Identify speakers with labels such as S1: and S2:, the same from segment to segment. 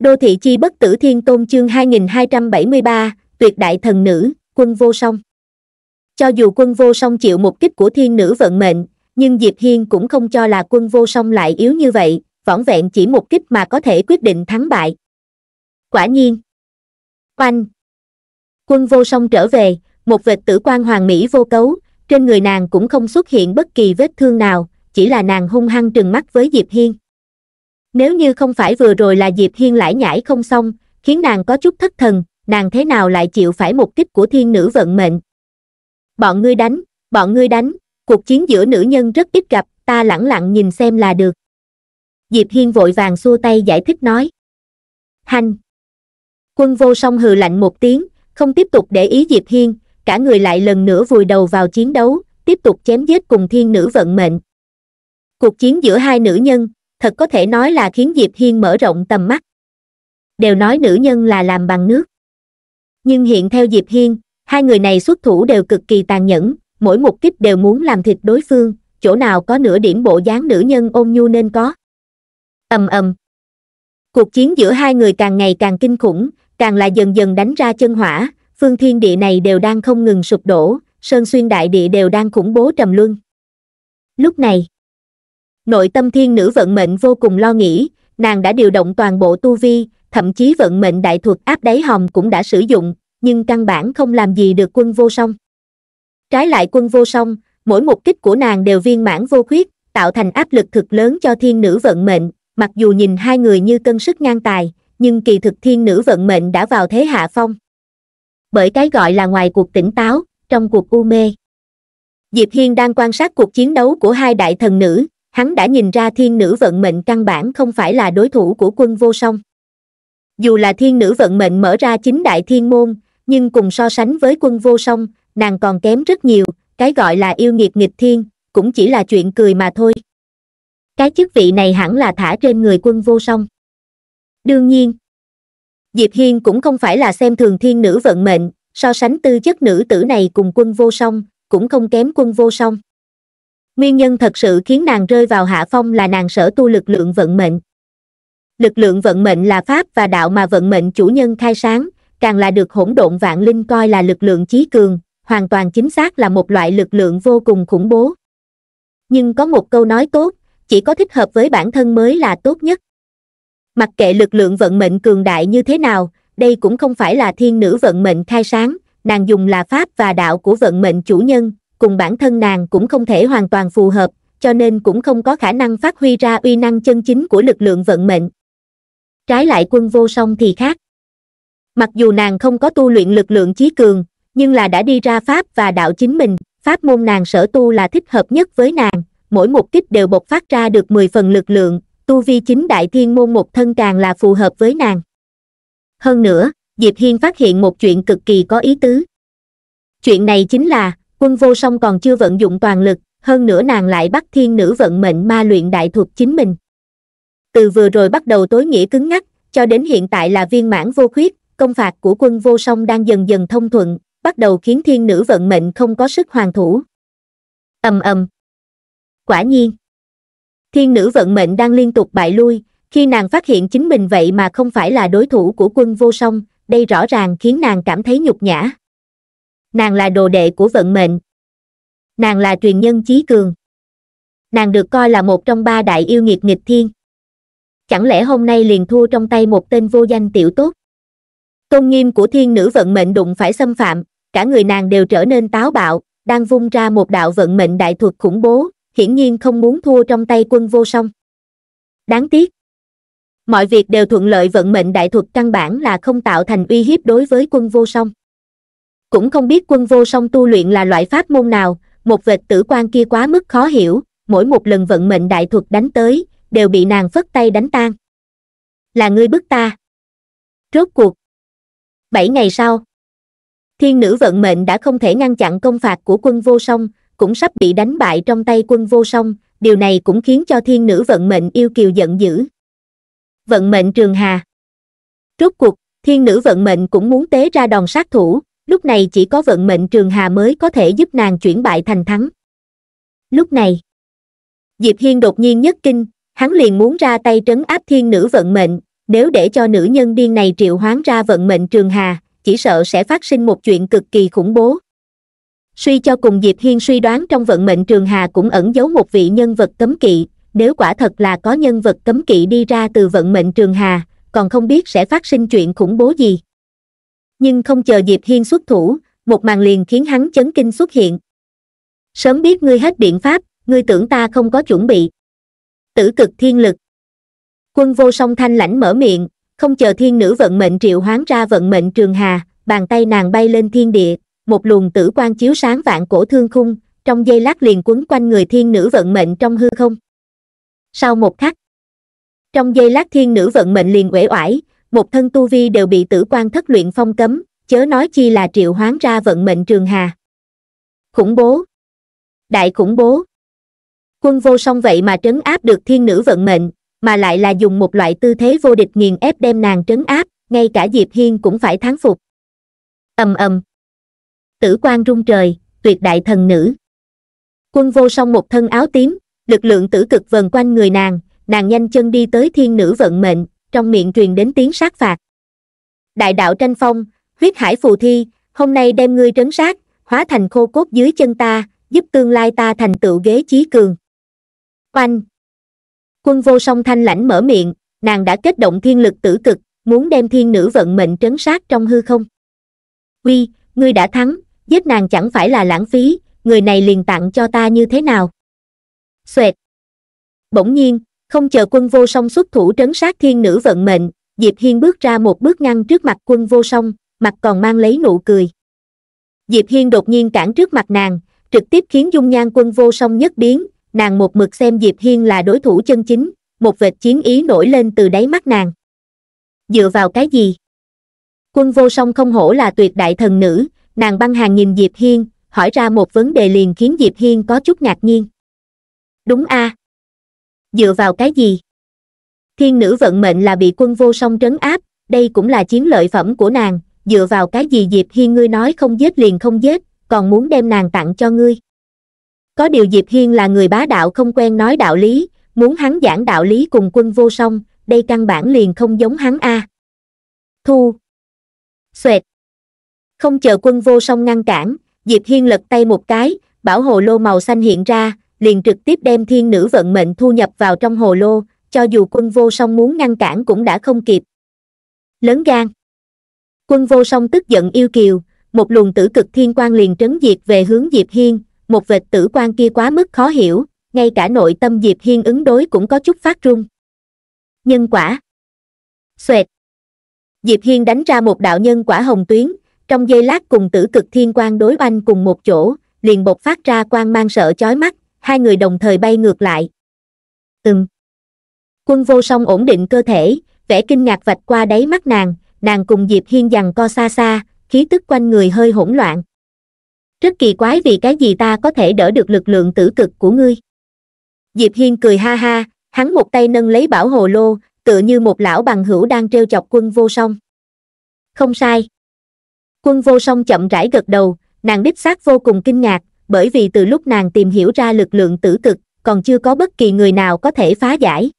S1: Đô thị chi bất tử thiên tôn chương 2273, tuyệt đại thần nữ, quân vô song. Cho dù quân vô song chịu một kích của thiên nữ vận mệnh, nhưng Diệp Hiên cũng không cho là quân vô song lại yếu như vậy, võng vẹn chỉ một kích mà có thể quyết định thắng bại. Quả nhiên. Oanh. Quân vô song trở về, một vệt tử quan hoàng mỹ vô cấu, trên người nàng cũng không xuất hiện bất kỳ vết thương nào, chỉ là nàng hung hăng trừng mắt với Diệp Hiên. Nếu như không phải vừa rồi là Diệp Hiên lải nhải không xong, khiến nàng có chút thất thần, nàng thế nào lại chịu phải một kích của thiên nữ vận mệnh. Bọn ngươi đánh, bọn ngươi đánh, cuộc chiến giữa nữ nhân rất ít gặp, ta lẳng lặng nhìn xem là được. Diệp Hiên vội vàng xua tay giải thích nói. Hành! Quân vô song hừ lạnh một tiếng, không tiếp tục để ý Diệp Hiên, cả người lại lần nữa vùi đầu vào chiến đấu, tiếp tục chém giết cùng thiên nữ vận mệnh. Cuộc chiến giữa hai nữ nhân, thật có thể nói là khiến diệp hiên mở rộng tầm mắt đều nói nữ nhân là làm bằng nước nhưng hiện theo diệp hiên hai người này xuất thủ đều cực kỳ tàn nhẫn mỗi một kích đều muốn làm thịt đối phương chỗ nào có nửa điểm bộ dáng nữ nhân ôn nhu nên có ầm ầm cuộc chiến giữa hai người càng ngày càng kinh khủng càng là dần dần đánh ra chân hỏa phương thiên địa này đều đang không ngừng sụp đổ sơn xuyên đại địa đều đang khủng bố trầm luân lúc này nội tâm thiên nữ vận mệnh vô cùng lo nghĩ, nàng đã điều động toàn bộ tu vi, thậm chí vận mệnh đại thuật áp đáy hòm cũng đã sử dụng, nhưng căn bản không làm gì được quân vô song. Trái lại quân vô song, mỗi một kích của nàng đều viên mãn vô khuyết, tạo thành áp lực thực lớn cho thiên nữ vận mệnh, mặc dù nhìn hai người như cân sức ngang tài, nhưng kỳ thực thiên nữ vận mệnh đã vào thế hạ phong. Bởi cái gọi là ngoài cuộc tỉnh táo, trong cuộc u mê. Diệp Hiên đang quan sát cuộc chiến đấu của hai đại thần nữ, hắn đã nhìn ra thiên nữ vận mệnh căn bản không phải là đối thủ của quân vô song dù là thiên nữ vận mệnh mở ra chính đại thiên môn nhưng cùng so sánh với quân vô song nàng còn kém rất nhiều cái gọi là yêu nghiệt nghịch thiên cũng chỉ là chuyện cười mà thôi cái chức vị này hẳn là thả trên người quân vô song đương nhiên diệp hiên cũng không phải là xem thường thiên nữ vận mệnh so sánh tư chất nữ tử này cùng quân vô song cũng không kém quân vô song nguyên nhân thật sự khiến nàng rơi vào hạ phong là nàng sở tu lực lượng vận mệnh lực lượng vận mệnh là pháp và đạo mà vận mệnh chủ nhân khai sáng càng là được hỗn độn vạn linh coi là lực lượng chí cường hoàn toàn chính xác là một loại lực lượng vô cùng khủng bố nhưng có một câu nói tốt chỉ có thích hợp với bản thân mới là tốt nhất mặc kệ lực lượng vận mệnh cường đại như thế nào đây cũng không phải là thiên nữ vận mệnh khai sáng nàng dùng là pháp và đạo của vận mệnh chủ nhân cùng bản thân nàng cũng không thể hoàn toàn phù hợp cho nên cũng không có khả năng phát huy ra uy năng chân chính của lực lượng vận mệnh trái lại quân vô song thì khác mặc dù nàng không có tu luyện lực lượng chí cường nhưng là đã đi ra pháp và đạo chính mình pháp môn nàng sở tu là thích hợp nhất với nàng mỗi một kích đều bộc phát ra được mười phần lực lượng tu vi chính đại thiên môn một thân càng là phù hợp với nàng hơn nữa diệp hiên phát hiện một chuyện cực kỳ có ý tứ chuyện này chính là quân vô song còn chưa vận dụng toàn lực hơn nữa nàng lại bắt thiên nữ vận mệnh ma luyện đại thuật chính mình từ vừa rồi bắt đầu tối nghĩa cứng ngắc cho đến hiện tại là viên mãn vô khuyết công phạt của quân vô song đang dần dần thông thuận bắt đầu khiến thiên nữ vận mệnh không có sức hoàn thủ ầm ầm quả nhiên thiên nữ vận mệnh đang liên tục bại lui khi nàng phát hiện chính mình vậy mà không phải là đối thủ của quân vô song đây rõ ràng khiến nàng cảm thấy nhục nhã nàng là đồ đệ của vận mệnh nàng là truyền nhân chí cường nàng được coi là một trong ba đại yêu nghiệt nghịch thiên chẳng lẽ hôm nay liền thua trong tay một tên vô danh tiểu tốt tôn nghiêm của thiên nữ vận mệnh đụng phải xâm phạm cả người nàng đều trở nên táo bạo đang vung ra một đạo vận mệnh đại thuật khủng bố hiển nhiên không muốn thua trong tay quân vô song đáng tiếc mọi việc đều thuận lợi vận mệnh đại thuật căn bản là không tạo thành uy hiếp đối với quân vô song cũng không biết quân vô song tu luyện là loại pháp môn nào một vệt tử quan kia quá mức khó hiểu mỗi một lần vận mệnh đại thuật đánh tới đều bị nàng phất tay đánh tan là ngươi bức ta rốt cuộc bảy ngày sau thiên nữ vận mệnh đã không thể ngăn chặn công phạt của quân vô song cũng sắp bị đánh bại trong tay quân vô song điều này cũng khiến cho thiên nữ vận mệnh yêu kiều giận dữ vận mệnh trường hà rốt cuộc thiên nữ vận mệnh cũng muốn tế ra đòn sát thủ lúc này chỉ có vận mệnh trường hà mới có thể giúp nàng chuyển bại thành thắng lúc này diệp hiên đột nhiên nhất kinh hắn liền muốn ra tay trấn áp thiên nữ vận mệnh nếu để cho nữ nhân điên này triệu hoán ra vận mệnh trường hà chỉ sợ sẽ phát sinh một chuyện cực kỳ khủng bố suy cho cùng diệp hiên suy đoán trong vận mệnh trường hà cũng ẩn giấu một vị nhân vật cấm kỵ nếu quả thật là có nhân vật cấm kỵ đi ra từ vận mệnh trường hà còn không biết sẽ phát sinh chuyện khủng bố gì nhưng không chờ Diệp Hiên xuất thủ, một màn liền khiến hắn chấn kinh xuất hiện. Sớm biết ngươi hết biện pháp, ngươi tưởng ta không có chuẩn bị. Tử cực thiên lực. Quân vô song thanh lãnh mở miệng, không chờ thiên nữ vận mệnh triệu hoán ra vận mệnh trường hà, bàn tay nàng bay lên thiên địa, một luồng tử quang chiếu sáng vạn cổ thương khung, trong giây lát liền quấn quanh người thiên nữ vận mệnh trong hư không. Sau một khắc, trong giây lát thiên nữ vận mệnh liền uể oải, một thân tu vi đều bị tử quan thất luyện phong cấm chớ nói chi là triệu hoán ra vận mệnh trường hà khủng bố đại khủng bố quân vô song vậy mà trấn áp được thiên nữ vận mệnh mà lại là dùng một loại tư thế vô địch nghiền ép đem nàng trấn áp ngay cả diệp hiên cũng phải thắng phục ầm ầm tử quan rung trời tuyệt đại thần nữ quân vô song một thân áo tím lực lượng tử cực vần quanh người nàng nàng nhanh chân đi tới thiên nữ vận mệnh trong miệng truyền đến tiếng sát phạt. Đại đạo tranh phong, huyết hải phù thi, hôm nay đem ngươi trấn sát, hóa thành khô cốt dưới chân ta, giúp tương lai ta thành tựu ghế chí cường. Oanh! Quân vô song thanh lãnh mở miệng, nàng đã kết động thiên lực tử cực, muốn đem thiên nữ vận mệnh trấn sát trong hư không. Uy, ngươi đã thắng, giết nàng chẳng phải là lãng phí, người này liền tặng cho ta như thế nào? Xoẹt! Bỗng nhiên, không chờ quân vô song xuất thủ trấn sát thiên nữ vận mệnh diệp hiên bước ra một bước ngăn trước mặt quân vô song mặt còn mang lấy nụ cười diệp hiên đột nhiên cản trước mặt nàng trực tiếp khiến dung nhan quân vô song nhất biến nàng một mực xem diệp hiên là đối thủ chân chính một vệt chiến ý nổi lên từ đáy mắt nàng dựa vào cái gì quân vô song không hổ là tuyệt đại thần nữ nàng băng hàng nhìn diệp hiên hỏi ra một vấn đề liền khiến diệp hiên có chút ngạc nhiên đúng a à? dựa vào cái gì thiên nữ vận mệnh là bị quân vô song trấn áp đây cũng là chiến lợi phẩm của nàng dựa vào cái gì diệp hiên ngươi nói không giết liền không giết còn muốn đem nàng tặng cho ngươi có điều diệp hiên là người bá đạo không quen nói đạo lý muốn hắn giảng đạo lý cùng quân vô song đây căn bản liền không giống hắn a thu xoẹt không chờ quân vô song ngăn cản diệp hiên lật tay một cái bảo hồ lô màu xanh hiện ra liền trực tiếp đem thiên nữ vận mệnh thu nhập vào trong hồ lô, cho dù quân vô song muốn ngăn cản cũng đã không kịp. Lớn gan. Quân vô song tức giận yêu kiều, một luồng tử cực thiên quan liền trấn diệt về hướng Diệp Hiên, một vệt tử quan kia quá mức khó hiểu, ngay cả nội tâm Diệp Hiên ứng đối cũng có chút phát run. Nhân quả. Xoẹt. Diệp Hiên đánh ra một đạo nhân quả hồng tuyến, trong giây lát cùng tử cực thiên quan đối oanh cùng một chỗ, liền bộc phát ra quang mang sợ chói mắt, hai người đồng thời bay ngược lại. Ừm. Quân vô song ổn định cơ thể, vẻ kinh ngạc vạch qua đáy mắt nàng, nàng cùng Diệp Hiên dằn co xa xa, khí tức quanh người hơi hỗn loạn. Rất kỳ quái vì cái gì ta có thể đỡ được lực lượng tử cực của ngươi. Diệp Hiên cười ha ha, hắn một tay nâng lấy bảo hồ lô, tựa như một lão bằng hữu đang treo chọc quân vô song. Không sai. Quân vô song chậm rãi gật đầu, nàng đích xác vô cùng kinh ngạc, bởi vì từ lúc nàng tìm hiểu ra lực lượng tử cực, còn chưa có bất kỳ người nào có thể phá giải.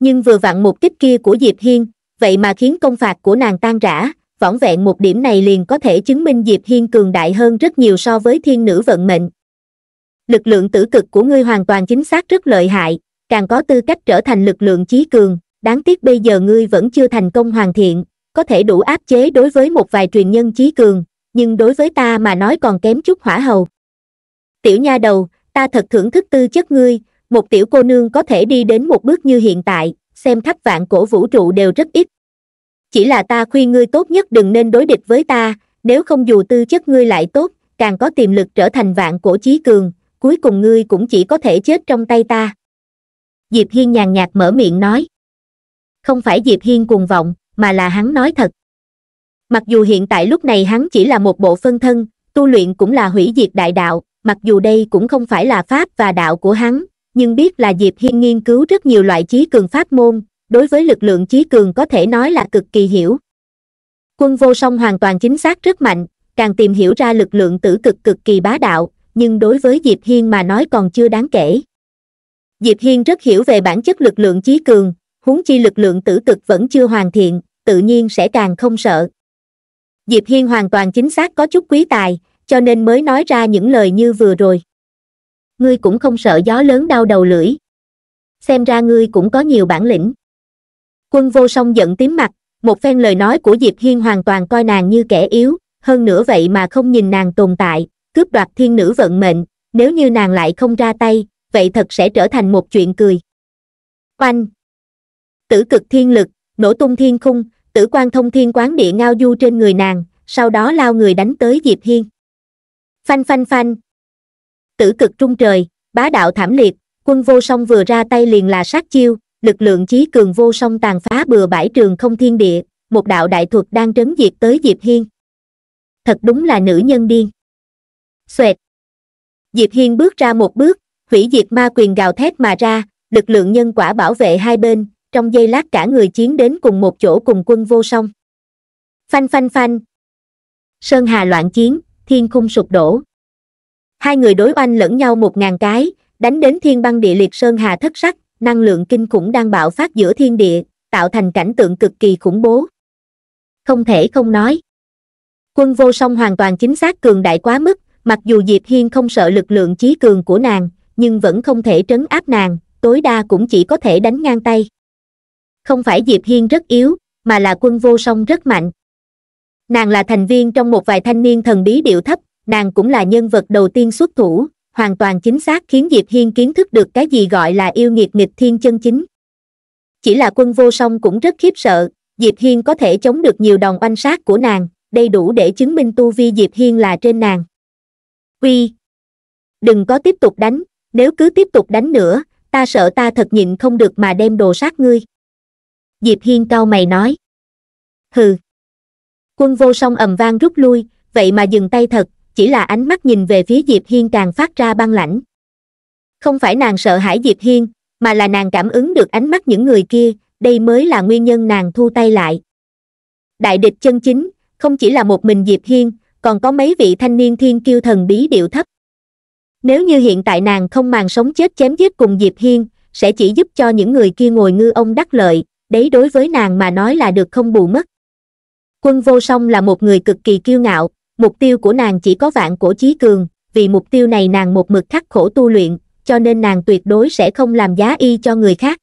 S1: Nhưng vừa vặn một kích kia của Diệp Hiên, vậy mà khiến công phạt của nàng tan rã, võng vẹn một điểm này liền có thể chứng minh Diệp Hiên cường đại hơn rất nhiều so với thiên nữ vận mệnh. Lực lượng tử cực của ngươi hoàn toàn chính xác rất lợi hại, càng có tư cách trở thành lực lượng chí cường, đáng tiếc bây giờ ngươi vẫn chưa thành công hoàn thiện, có thể đủ áp chế đối với một vài truyền nhân chí cường, nhưng đối với ta mà nói còn kém chút hỏa hầu tiểu nha đầu ta thật thưởng thức tư chất ngươi một tiểu cô nương có thể đi đến một bước như hiện tại xem khắp vạn cổ vũ trụ đều rất ít chỉ là ta khuyên ngươi tốt nhất đừng nên đối địch với ta nếu không dù tư chất ngươi lại tốt càng có tiềm lực trở thành vạn cổ chí cường cuối cùng ngươi cũng chỉ có thể chết trong tay ta diệp hiên nhàn nhạt mở miệng nói không phải diệp hiên cuồng vọng mà là hắn nói thật mặc dù hiện tại lúc này hắn chỉ là một bộ phân thân tu luyện cũng là hủy diệt đại đạo mặc dù đây cũng không phải là pháp và đạo của hắn nhưng biết là diệp hiên nghiên cứu rất nhiều loại trí cường pháp môn đối với lực lượng trí cường có thể nói là cực kỳ hiểu quân vô song hoàn toàn chính xác rất mạnh càng tìm hiểu ra lực lượng tử cực cực kỳ bá đạo nhưng đối với diệp hiên mà nói còn chưa đáng kể diệp hiên rất hiểu về bản chất lực lượng trí cường huống chi lực lượng tử cực vẫn chưa hoàn thiện tự nhiên sẽ càng không sợ diệp hiên hoàn toàn chính xác có chút quý tài cho nên mới nói ra những lời như vừa rồi ngươi cũng không sợ gió lớn đau đầu lưỡi xem ra ngươi cũng có nhiều bản lĩnh quân vô song giận tím mặt một phen lời nói của diệp hiên hoàn toàn coi nàng như kẻ yếu hơn nữa vậy mà không nhìn nàng tồn tại cướp đoạt thiên nữ vận mệnh nếu như nàng lại không ra tay vậy thật sẽ trở thành một chuyện cười oanh tử cực thiên lực nổ tung thiên khung tử quan thông thiên quán địa ngao du trên người nàng sau đó lao người đánh tới diệp hiên phanh phanh phanh tử cực trung trời bá đạo thảm liệt quân vô song vừa ra tay liền là sát chiêu lực lượng chí cường vô song tàn phá bừa bãi trường không thiên địa một đạo đại thuật đang trấn diệt tới diệp hiên thật đúng là nữ nhân điên xoẹt diệp hiên bước ra một bước hủy diệt ma quyền gào thét mà ra lực lượng nhân quả bảo vệ hai bên trong giây lát cả người chiến đến cùng một chỗ cùng quân vô song phanh phanh phanh sơn hà loạn chiến thiên khung sụp đổ. Hai người đối oanh lẫn nhau một ngàn cái, đánh đến thiên băng địa liệt sơn hà thất sắc, năng lượng kinh khủng đang bạo phát giữa thiên địa, tạo thành cảnh tượng cực kỳ khủng bố. Không thể không nói. Quân vô song hoàn toàn chính xác cường đại quá mức, mặc dù Diệp Hiên không sợ lực lượng trí cường của nàng, nhưng vẫn không thể trấn áp nàng, tối đa cũng chỉ có thể đánh ngang tay. Không phải Diệp Hiên rất yếu, mà là quân vô song rất mạnh nàng là thành viên trong một vài thanh niên thần bí điệu thấp nàng cũng là nhân vật đầu tiên xuất thủ hoàn toàn chính xác khiến diệp hiên kiến thức được cái gì gọi là yêu nghiệt nghịch thiên chân chính chỉ là quân vô song cũng rất khiếp sợ diệp hiên có thể chống được nhiều đòn oanh sát của nàng đây đủ để chứng minh tu vi diệp hiên là trên nàng quy đừng có tiếp tục đánh nếu cứ tiếp tục đánh nữa ta sợ ta thật nhịn không được mà đem đồ sát ngươi diệp hiên cao mày nói hừ Quân vô song ầm vang rút lui, vậy mà dừng tay thật, chỉ là ánh mắt nhìn về phía Diệp Hiên càng phát ra băng lãnh. Không phải nàng sợ hãi Diệp Hiên, mà là nàng cảm ứng được ánh mắt những người kia, đây mới là nguyên nhân nàng thu tay lại. Đại địch chân chính, không chỉ là một mình Diệp Hiên, còn có mấy vị thanh niên thiên kiêu thần bí điệu thấp. Nếu như hiện tại nàng không màng sống chết chém giết cùng Diệp Hiên, sẽ chỉ giúp cho những người kia ngồi ngư ông đắc lợi, đấy đối với nàng mà nói là được không bù mất. Quân vô song là một người cực kỳ kiêu ngạo, mục tiêu của nàng chỉ có vạn cổ chí cường, vì mục tiêu này nàng một mực khắc khổ tu luyện, cho nên nàng tuyệt đối sẽ không làm giá y cho người khác.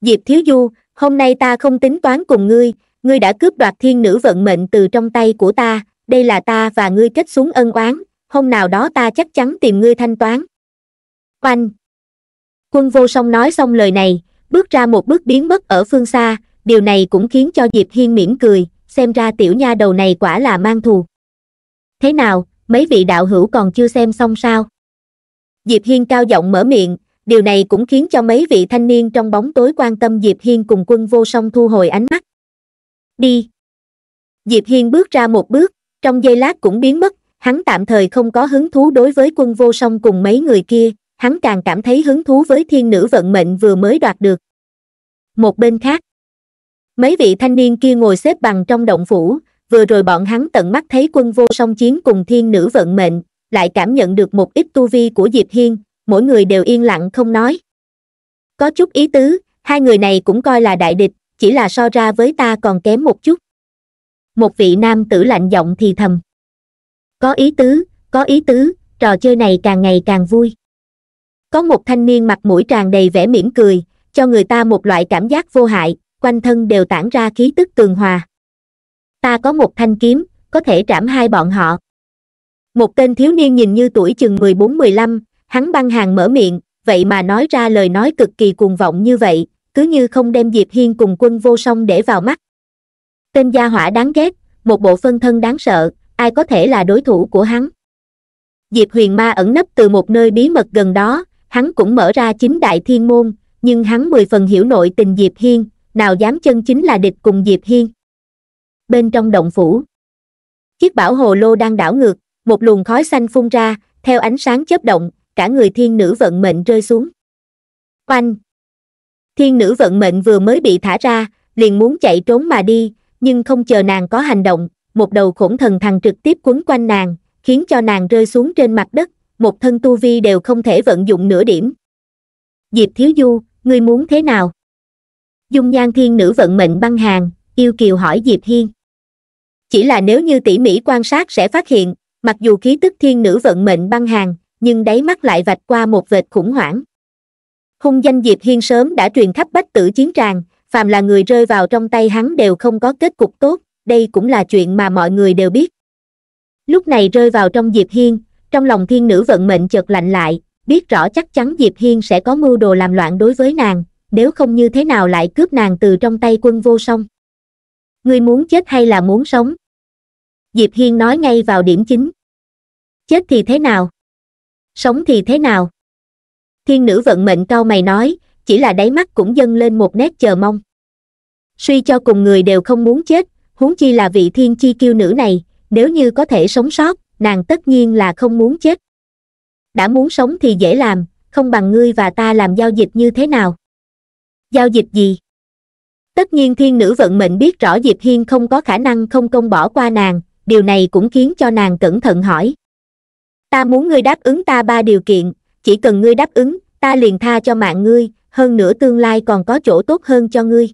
S1: Diệp Thiếu Du, hôm nay ta không tính toán cùng ngươi, ngươi đã cướp đoạt thiên nữ vận mệnh từ trong tay của ta, đây là ta và ngươi kết xuống ân oán, hôm nào đó ta chắc chắn tìm ngươi thanh toán. Oanh! Quân vô song nói xong lời này, bước ra một bước biến mất ở phương xa, điều này cũng khiến cho Diệp Hiên mỉm cười, xem ra tiểu nha đầu này quả là mang thù. Thế nào, mấy vị đạo hữu còn chưa xem xong sao? Diệp Hiên cao giọng mở miệng, điều này cũng khiến cho mấy vị thanh niên trong bóng tối quan tâm Diệp Hiên cùng quân vô song thu hồi ánh mắt. Đi! Diệp Hiên bước ra một bước, trong giây lát cũng biến mất, hắn tạm thời không có hứng thú đối với quân vô song cùng mấy người kia, hắn càng cảm thấy hứng thú với thiên nữ vận mệnh vừa mới đoạt được. Một bên khác, mấy vị thanh niên kia ngồi xếp bằng trong động phủ vừa rồi bọn hắn tận mắt thấy quân vô song chiến cùng thiên nữ vận mệnh lại cảm nhận được một ít tu vi của diệp hiên mỗi người đều yên lặng không nói có chút ý tứ hai người này cũng coi là đại địch chỉ là so ra với ta còn kém một chút một vị nam tử lạnh giọng thì thầm có ý tứ có ý tứ trò chơi này càng ngày càng vui có một thanh niên mặt mũi tràn đầy vẻ mỉm cười cho người ta một loại cảm giác vô hại quanh thân đều tản ra khí tức tường hòa ta có một thanh kiếm có thể trảm hai bọn họ một tên thiếu niên nhìn như tuổi chừng mười bốn mười lăm hắn băng hàng mở miệng vậy mà nói ra lời nói cực kỳ cuồng vọng như vậy cứ như không đem diệp hiên cùng quân vô song để vào mắt tên gia hỏa đáng ghét một bộ phân thân đáng sợ ai có thể là đối thủ của hắn diệp huyền ma ẩn nấp từ một nơi bí mật gần đó hắn cũng mở ra chính đại thiên môn nhưng hắn mười phần hiểu nội tình diệp hiên nào dám chân chính là địch cùng Diệp Hiên. Bên trong động phủ, chiếc bảo hồ lô đang đảo ngược, một luồng khói xanh phun ra, theo ánh sáng chớp động, cả người thiên nữ vận mệnh rơi xuống. Oanh! Thiên nữ vận mệnh vừa mới bị thả ra, liền muốn chạy trốn mà đi, nhưng không chờ nàng có hành động, một đầu khổng thần thằng trực tiếp quấn quanh nàng, khiến cho nàng rơi xuống trên mặt đất, một thân tu vi đều không thể vận dụng nửa điểm. Diệp Thiếu Du, ngươi muốn thế nào? dung nhan thiên nữ vận mệnh băng hàng yêu kiều hỏi diệp hiên chỉ là nếu như tỉ mỉ quan sát sẽ phát hiện mặc dù khí tức thiên nữ vận mệnh băng hàng nhưng đáy mắt lại vạch qua một vệt khủng hoảng hung danh diệp hiên sớm đã truyền khắp bách tử chiến tràng phàm là người rơi vào trong tay hắn đều không có kết cục tốt đây cũng là chuyện mà mọi người đều biết lúc này rơi vào trong diệp hiên trong lòng thiên nữ vận mệnh chợt lạnh lại biết rõ chắc chắn diệp hiên sẽ có mưu đồ làm loạn đối với nàng nếu không như thế nào lại cướp nàng từ trong tay quân vô song. Ngươi muốn chết hay là muốn sống? Diệp Hiên nói ngay vào điểm chính. Chết thì thế nào? Sống thì thế nào? Thiên nữ vận mệnh cao mày nói, chỉ là đáy mắt cũng dâng lên một nét chờ mong. Suy cho cùng người đều không muốn chết, huống chi là vị thiên chi kiêu nữ này, nếu như có thể sống sót, nàng tất nhiên là không muốn chết. Đã muốn sống thì dễ làm, không bằng ngươi và ta làm giao dịch như thế nào. Giao dịch gì? Tất nhiên thiên nữ vận mệnh biết rõ Diệp Hiên không có khả năng không công bỏ qua nàng, điều này cũng khiến cho nàng cẩn thận hỏi. Ta muốn ngươi đáp ứng ta ba điều kiện, chỉ cần ngươi đáp ứng, ta liền tha cho mạng ngươi, hơn nữa tương lai còn có chỗ tốt hơn cho ngươi.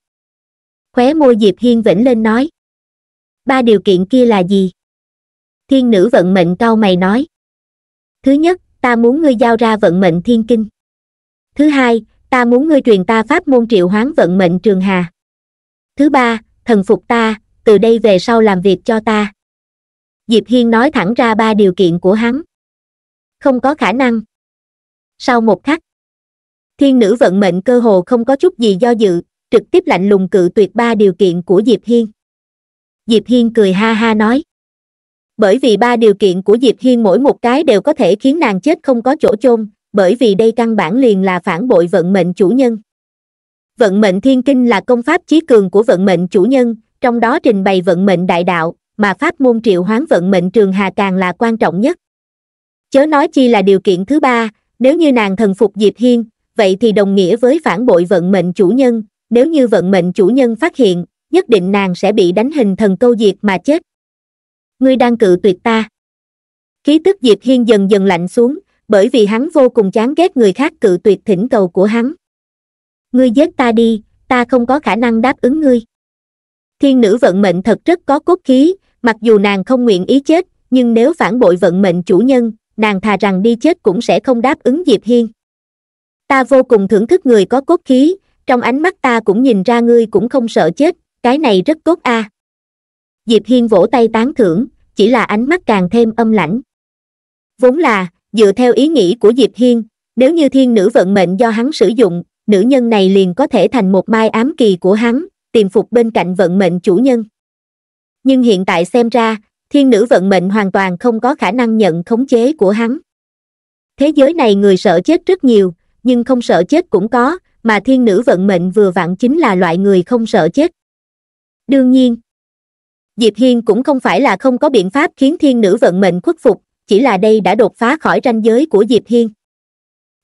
S1: Khóe môi Diệp Hiên vĩnh lên nói. Ba điều kiện kia là gì? Thiên nữ vận mệnh cao mày nói. Thứ nhất, ta muốn ngươi giao ra vận mệnh thiên kinh. Thứ hai, ta muốn ngươi truyền ta pháp môn triệu hoán vận mệnh trường hà thứ ba thần phục ta từ đây về sau làm việc cho ta diệp hiên nói thẳng ra ba điều kiện của hắn không có khả năng sau một khắc thiên nữ vận mệnh cơ hồ không có chút gì do dự trực tiếp lạnh lùng cự tuyệt ba điều kiện của diệp hiên diệp hiên cười ha ha nói bởi vì ba điều kiện của diệp hiên mỗi một cái đều có thể khiến nàng chết không có chỗ chôn bởi vì đây căn bản liền là phản bội vận mệnh chủ nhân vận mệnh thiên kinh là công pháp chí cường của vận mệnh chủ nhân trong đó trình bày vận mệnh đại đạo mà pháp môn triệu hoán vận mệnh trường hà càng là quan trọng nhất chớ nói chi là điều kiện thứ ba nếu như nàng thần phục diệp hiên vậy thì đồng nghĩa với phản bội vận mệnh chủ nhân nếu như vận mệnh chủ nhân phát hiện nhất định nàng sẽ bị đánh hình thần câu diệt mà chết ngươi đang cự tuyệt ta khí tức diệp hiên dần dần lạnh xuống bởi vì hắn vô cùng chán ghét người khác cự tuyệt thỉnh cầu của hắn ngươi giết ta đi ta không có khả năng đáp ứng ngươi thiên nữ vận mệnh thật rất có cốt khí mặc dù nàng không nguyện ý chết nhưng nếu phản bội vận mệnh chủ nhân nàng thà rằng đi chết cũng sẽ không đáp ứng diệp hiên ta vô cùng thưởng thức người có cốt khí trong ánh mắt ta cũng nhìn ra ngươi cũng không sợ chết cái này rất tốt a à. diệp hiên vỗ tay tán thưởng chỉ là ánh mắt càng thêm âm lãnh vốn là dựa theo ý nghĩ của diệp hiên nếu như thiên nữ vận mệnh do hắn sử dụng nữ nhân này liền có thể thành một mai ám kỳ của hắn tìm phục bên cạnh vận mệnh chủ nhân nhưng hiện tại xem ra thiên nữ vận mệnh hoàn toàn không có khả năng nhận khống chế của hắn thế giới này người sợ chết rất nhiều nhưng không sợ chết cũng có mà thiên nữ vận mệnh vừa vặn chính là loại người không sợ chết đương nhiên diệp hiên cũng không phải là không có biện pháp khiến thiên nữ vận mệnh khuất phục chỉ là đây đã đột phá khỏi ranh giới của diệp hiên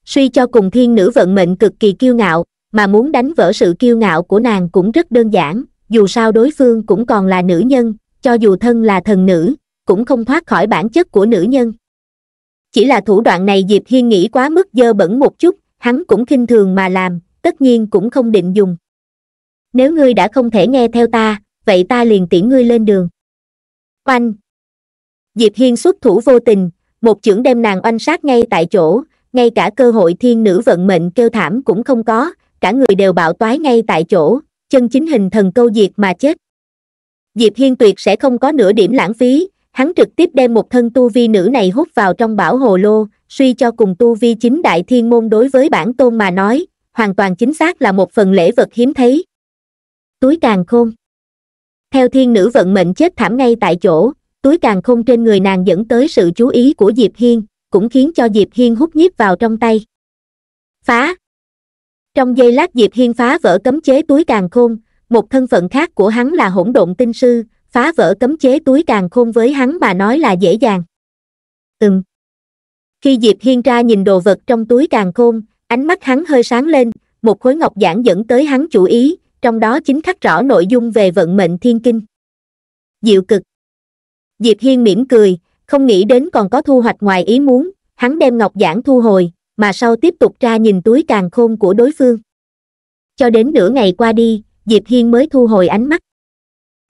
S1: suy cho cùng thiên nữ vận mệnh cực kỳ kiêu ngạo mà muốn đánh vỡ sự kiêu ngạo của nàng cũng rất đơn giản dù sao đối phương cũng còn là nữ nhân cho dù thân là thần nữ cũng không thoát khỏi bản chất của nữ nhân chỉ là thủ đoạn này diệp hiên nghĩ quá mức dơ bẩn một chút hắn cũng khinh thường mà làm tất nhiên cũng không định dùng nếu ngươi đã không thể nghe theo ta vậy ta liền tiễn ngươi lên đường oanh diệp hiên xuất thủ vô tình một chưởng đem nàng oanh sát ngay tại chỗ ngay cả cơ hội thiên nữ vận mệnh kêu thảm cũng không có cả người đều bạo toái ngay tại chỗ chân chính hình thần câu diệt mà chết diệp hiên tuyệt sẽ không có nửa điểm lãng phí hắn trực tiếp đem một thân tu vi nữ này hút vào trong bảo hồ lô suy cho cùng tu vi chính đại thiên môn đối với bản tôn mà nói hoàn toàn chính xác là một phần lễ vật hiếm thấy túi càng khôn theo thiên nữ vận mệnh chết thảm ngay tại chỗ túi càng không trên người nàng dẫn tới sự chú ý của diệp hiên cũng khiến cho diệp hiên hút nhiếp vào trong tay phá trong giây lát diệp hiên phá vỡ cấm chế túi càng khôn một thân phận khác của hắn là hỗn độn tinh sư phá vỡ cấm chế túi càng khôn với hắn mà nói là dễ dàng ừm khi diệp hiên ra nhìn đồ vật trong túi càng khôn ánh mắt hắn hơi sáng lên một khối ngọc giản dẫn tới hắn chủ ý trong đó chính khắc rõ nội dung về vận mệnh thiên kinh diệu cực diệp hiên mỉm cười không nghĩ đến còn có thu hoạch ngoài ý muốn hắn đem ngọc giản thu hồi mà sau tiếp tục ra nhìn túi càng khôn của đối phương cho đến nửa ngày qua đi diệp hiên mới thu hồi ánh mắt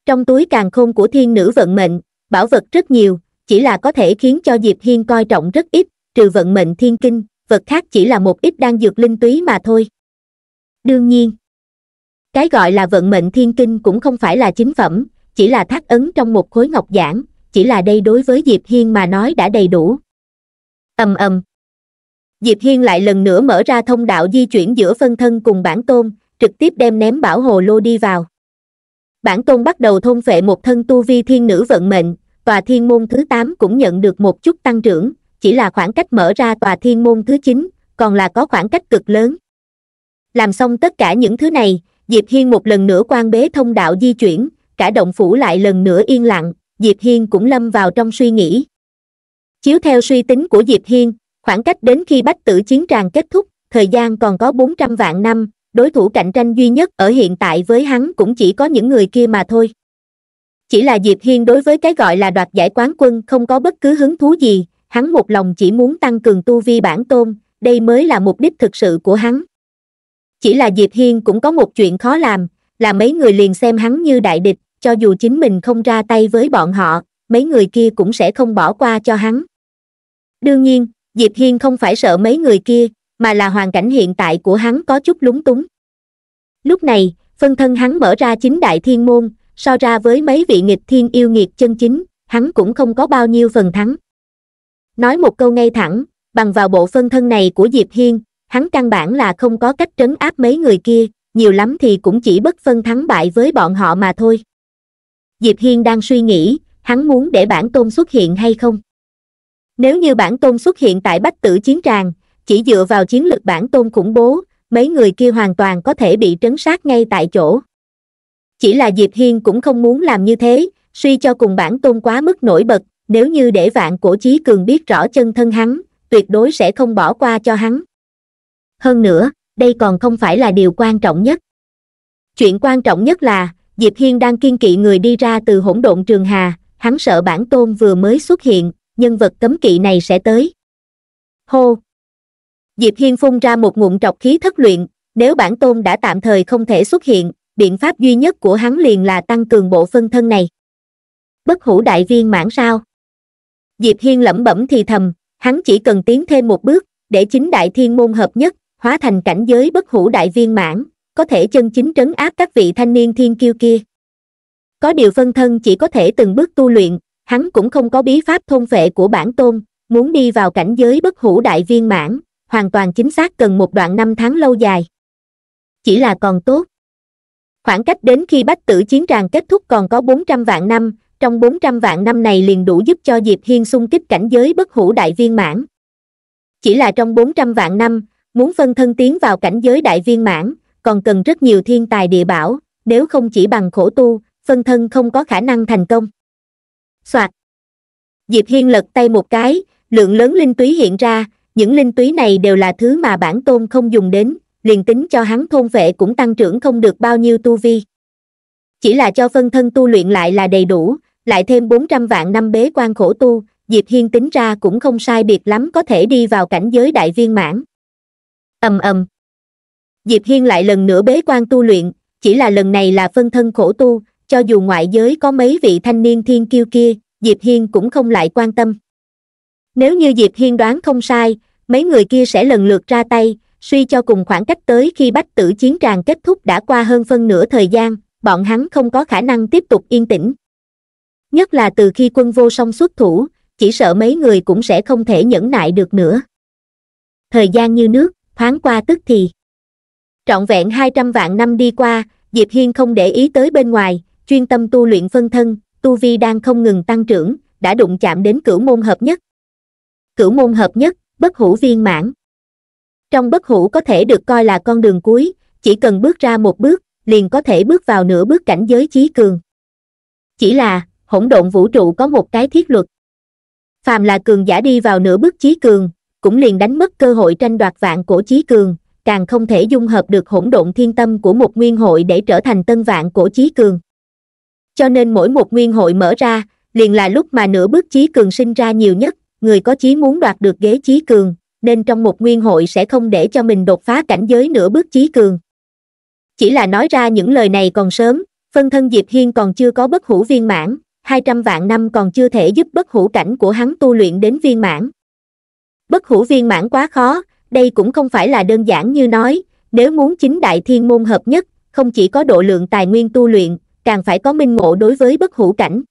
S1: trong túi càng khôn của thiên nữ vận mệnh bảo vật rất nhiều chỉ là có thể khiến cho diệp hiên coi trọng rất ít trừ vận mệnh thiên kinh vật khác chỉ là một ít đang dược linh túy mà thôi đương nhiên cái gọi là vận mệnh thiên kinh cũng không phải là chính phẩm chỉ là thác ấn trong một khối ngọc giản chỉ là đây đối với Diệp Hiên mà nói đã đầy đủ. ầm ầm. Diệp Hiên lại lần nữa mở ra thông đạo di chuyển giữa phân thân cùng bản tôn, trực tiếp đem ném bảo hồ lô đi vào. Bản tôn bắt đầu thôn phệ một thân tu vi thiên nữ vận mệnh, tòa thiên môn thứ 8 cũng nhận được một chút tăng trưởng, chỉ là khoảng cách mở ra tòa thiên môn thứ 9, còn là có khoảng cách cực lớn. Làm xong tất cả những thứ này, Diệp Hiên một lần nữa quan bế thông đạo di chuyển, cả động phủ lại lần nữa yên lặng, Diệp Hiên cũng lâm vào trong suy nghĩ. Chiếu theo suy tính của Diệp Hiên, khoảng cách đến khi bách tử chiến tràng kết thúc, thời gian còn có 400 vạn năm, đối thủ cạnh tranh duy nhất ở hiện tại với hắn cũng chỉ có những người kia mà thôi. Chỉ là Diệp Hiên đối với cái gọi là đoạt giải quán quân không có bất cứ hứng thú gì, hắn một lòng chỉ muốn tăng cường tu vi bản tôn, đây mới là mục đích thực sự của hắn. Chỉ là Diệp Hiên cũng có một chuyện khó làm, là mấy người liền xem hắn như đại địch, cho dù chính mình không ra tay với bọn họ mấy người kia cũng sẽ không bỏ qua cho hắn đương nhiên diệp hiên không phải sợ mấy người kia mà là hoàn cảnh hiện tại của hắn có chút lúng túng lúc này phân thân hắn mở ra chính đại thiên môn so ra với mấy vị nghịch thiên yêu nghiệt chân chính hắn cũng không có bao nhiêu phần thắng nói một câu ngay thẳng bằng vào bộ phân thân này của diệp hiên hắn căn bản là không có cách trấn áp mấy người kia nhiều lắm thì cũng chỉ bất phân thắng bại với bọn họ mà thôi Diệp Hiên đang suy nghĩ, hắn muốn để bản tôn xuất hiện hay không? Nếu như bản tôn xuất hiện tại bách tử chiến tràng, chỉ dựa vào chiến lược bản tôn khủng bố, mấy người kia hoàn toàn có thể bị trấn sát ngay tại chỗ. Chỉ là Diệp Hiên cũng không muốn làm như thế, suy cho cùng bản tôn quá mức nổi bật, nếu như để vạn cổ chí cường biết rõ chân thân hắn, tuyệt đối sẽ không bỏ qua cho hắn. Hơn nữa, đây còn không phải là điều quan trọng nhất. Chuyện quan trọng nhất là, Diệp Hiên đang kiên kỵ người đi ra từ hỗn độn trường hà, hắn sợ bản tôn vừa mới xuất hiện, nhân vật cấm kỵ này sẽ tới. Hô! Diệp Hiên phun ra một ngụm trọc khí thất luyện, nếu bản tôn đã tạm thời không thể xuất hiện, biện pháp duy nhất của hắn liền là tăng cường bộ phân thân này. Bất hủ đại viên mãn sao? Diệp Hiên lẩm bẩm thì thầm, hắn chỉ cần tiến thêm một bước, để chính đại thiên môn hợp nhất, hóa thành cảnh giới bất hủ đại viên mãn, có thể chân chính trấn áp các vị thanh niên thiên kiêu kia có điều phân thân chỉ có thể từng bước tu luyện hắn cũng không có bí pháp thôn vệ của bản tôn muốn đi vào cảnh giới bất hủ đại viên mãn hoàn toàn chính xác cần một đoạn năm tháng lâu dài chỉ là còn tốt khoảng cách đến khi bách tử chiến tràng kết thúc còn có bốn trăm vạn năm trong bốn trăm vạn năm này liền đủ giúp cho diệp hiên xung kích cảnh giới bất hủ đại viên mãn chỉ là trong bốn trăm vạn năm muốn phân thân tiến vào cảnh giới đại viên mãn còn cần rất nhiều thiên tài địa bảo, nếu không chỉ bằng khổ tu, phân thân không có khả năng thành công. Soạt. Diệp Hiên lật tay một cái, lượng lớn linh túy hiện ra, những linh túy này đều là thứ mà bản tôn không dùng đến, liền tính cho hắn thôn vệ cũng tăng trưởng không được bao nhiêu tu vi. Chỉ là cho phân thân tu luyện lại là đầy đủ, lại thêm 400 vạn năm bế quan khổ tu, Diệp Hiên tính ra cũng không sai biệt lắm có thể đi vào cảnh giới đại viên mãn. ầm ầm diệp hiên lại lần nữa bế quan tu luyện chỉ là lần này là phân thân khổ tu cho dù ngoại giới có mấy vị thanh niên thiên kiêu kia diệp hiên cũng không lại quan tâm nếu như diệp hiên đoán không sai mấy người kia sẽ lần lượt ra tay suy cho cùng khoảng cách tới khi bách tử chiến tràng kết thúc đã qua hơn phân nửa thời gian bọn hắn không có khả năng tiếp tục yên tĩnh nhất là từ khi quân vô song xuất thủ chỉ sợ mấy người cũng sẽ không thể nhẫn nại được nữa thời gian như nước thoáng qua tức thì Trọn vẹn 200 vạn năm đi qua, Diệp Hiên không để ý tới bên ngoài, chuyên tâm tu luyện phân thân, tu vi đang không ngừng tăng trưởng, đã đụng chạm đến cửu môn hợp nhất. Cửu môn hợp nhất, bất hủ viên mãn. Trong bất hủ có thể được coi là con đường cuối, chỉ cần bước ra một bước, liền có thể bước vào nửa bước cảnh giới chí cường. Chỉ là, hỗn độn vũ trụ có một cái thiết luật. Phàm là cường giả đi vào nửa bước chí cường, cũng liền đánh mất cơ hội tranh đoạt vạn cổ chí cường, càng không thể dung hợp được hỗn độn thiên tâm của một nguyên hội để trở thành tân vạn của Chí Cường. Cho nên mỗi một nguyên hội mở ra, liền là lúc mà nửa bước Chí Cường sinh ra nhiều nhất, người có chí muốn đoạt được ghế Chí Cường, nên trong một nguyên hội sẽ không để cho mình đột phá cảnh giới nửa bước Chí Cường. Chỉ là nói ra những lời này còn sớm, phân thân Diệp Hiên còn chưa có bất hủ viên mãn, 200 vạn năm còn chưa thể giúp bất hủ cảnh của hắn tu luyện đến viên mãn. Bất hủ viên mãn quá khó, đây cũng không phải là đơn giản như nói, nếu muốn chính đại thiên môn hợp nhất, không chỉ có độ lượng tài nguyên tu luyện, càng phải có minh ngộ đối với bất hữu cảnh.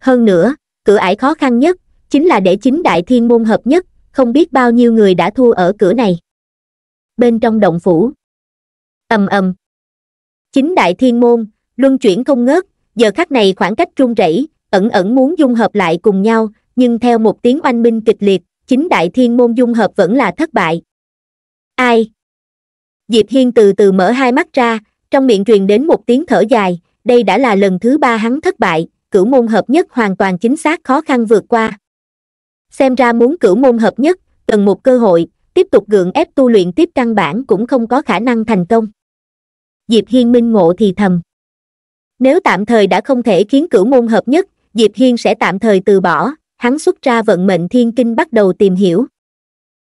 S1: Hơn nữa, cửa ải khó khăn nhất, chính là để chính đại thiên môn hợp nhất, không biết bao nhiêu người đã thua ở cửa này. Bên trong động phủ, ầm ầm, chính đại thiên môn, luân chuyển không ngớt, giờ khắc này khoảng cách rung rẩy, ẩn ẩn muốn dung hợp lại cùng nhau, nhưng theo một tiếng oanh minh kịch liệt, chính đại thiên môn dung hợp vẫn là thất bại. Ai? Diệp Hiên từ từ mở hai mắt ra, trong miệng truyền đến một tiếng thở dài, đây đã là lần thứ ba hắn thất bại, cửu môn hợp nhất hoàn toàn chính xác khó khăn vượt qua. Xem ra muốn cửu môn hợp nhất, cần một cơ hội, tiếp tục gượng ép tu luyện tiếp căn bản cũng không có khả năng thành công. Diệp Hiên minh ngộ thì thầm. Nếu tạm thời đã không thể khiến cửu môn hợp nhất, Diệp Hiên sẽ tạm thời từ bỏ, hắn xuất ra vận mệnh thiên kinh bắt đầu tìm hiểu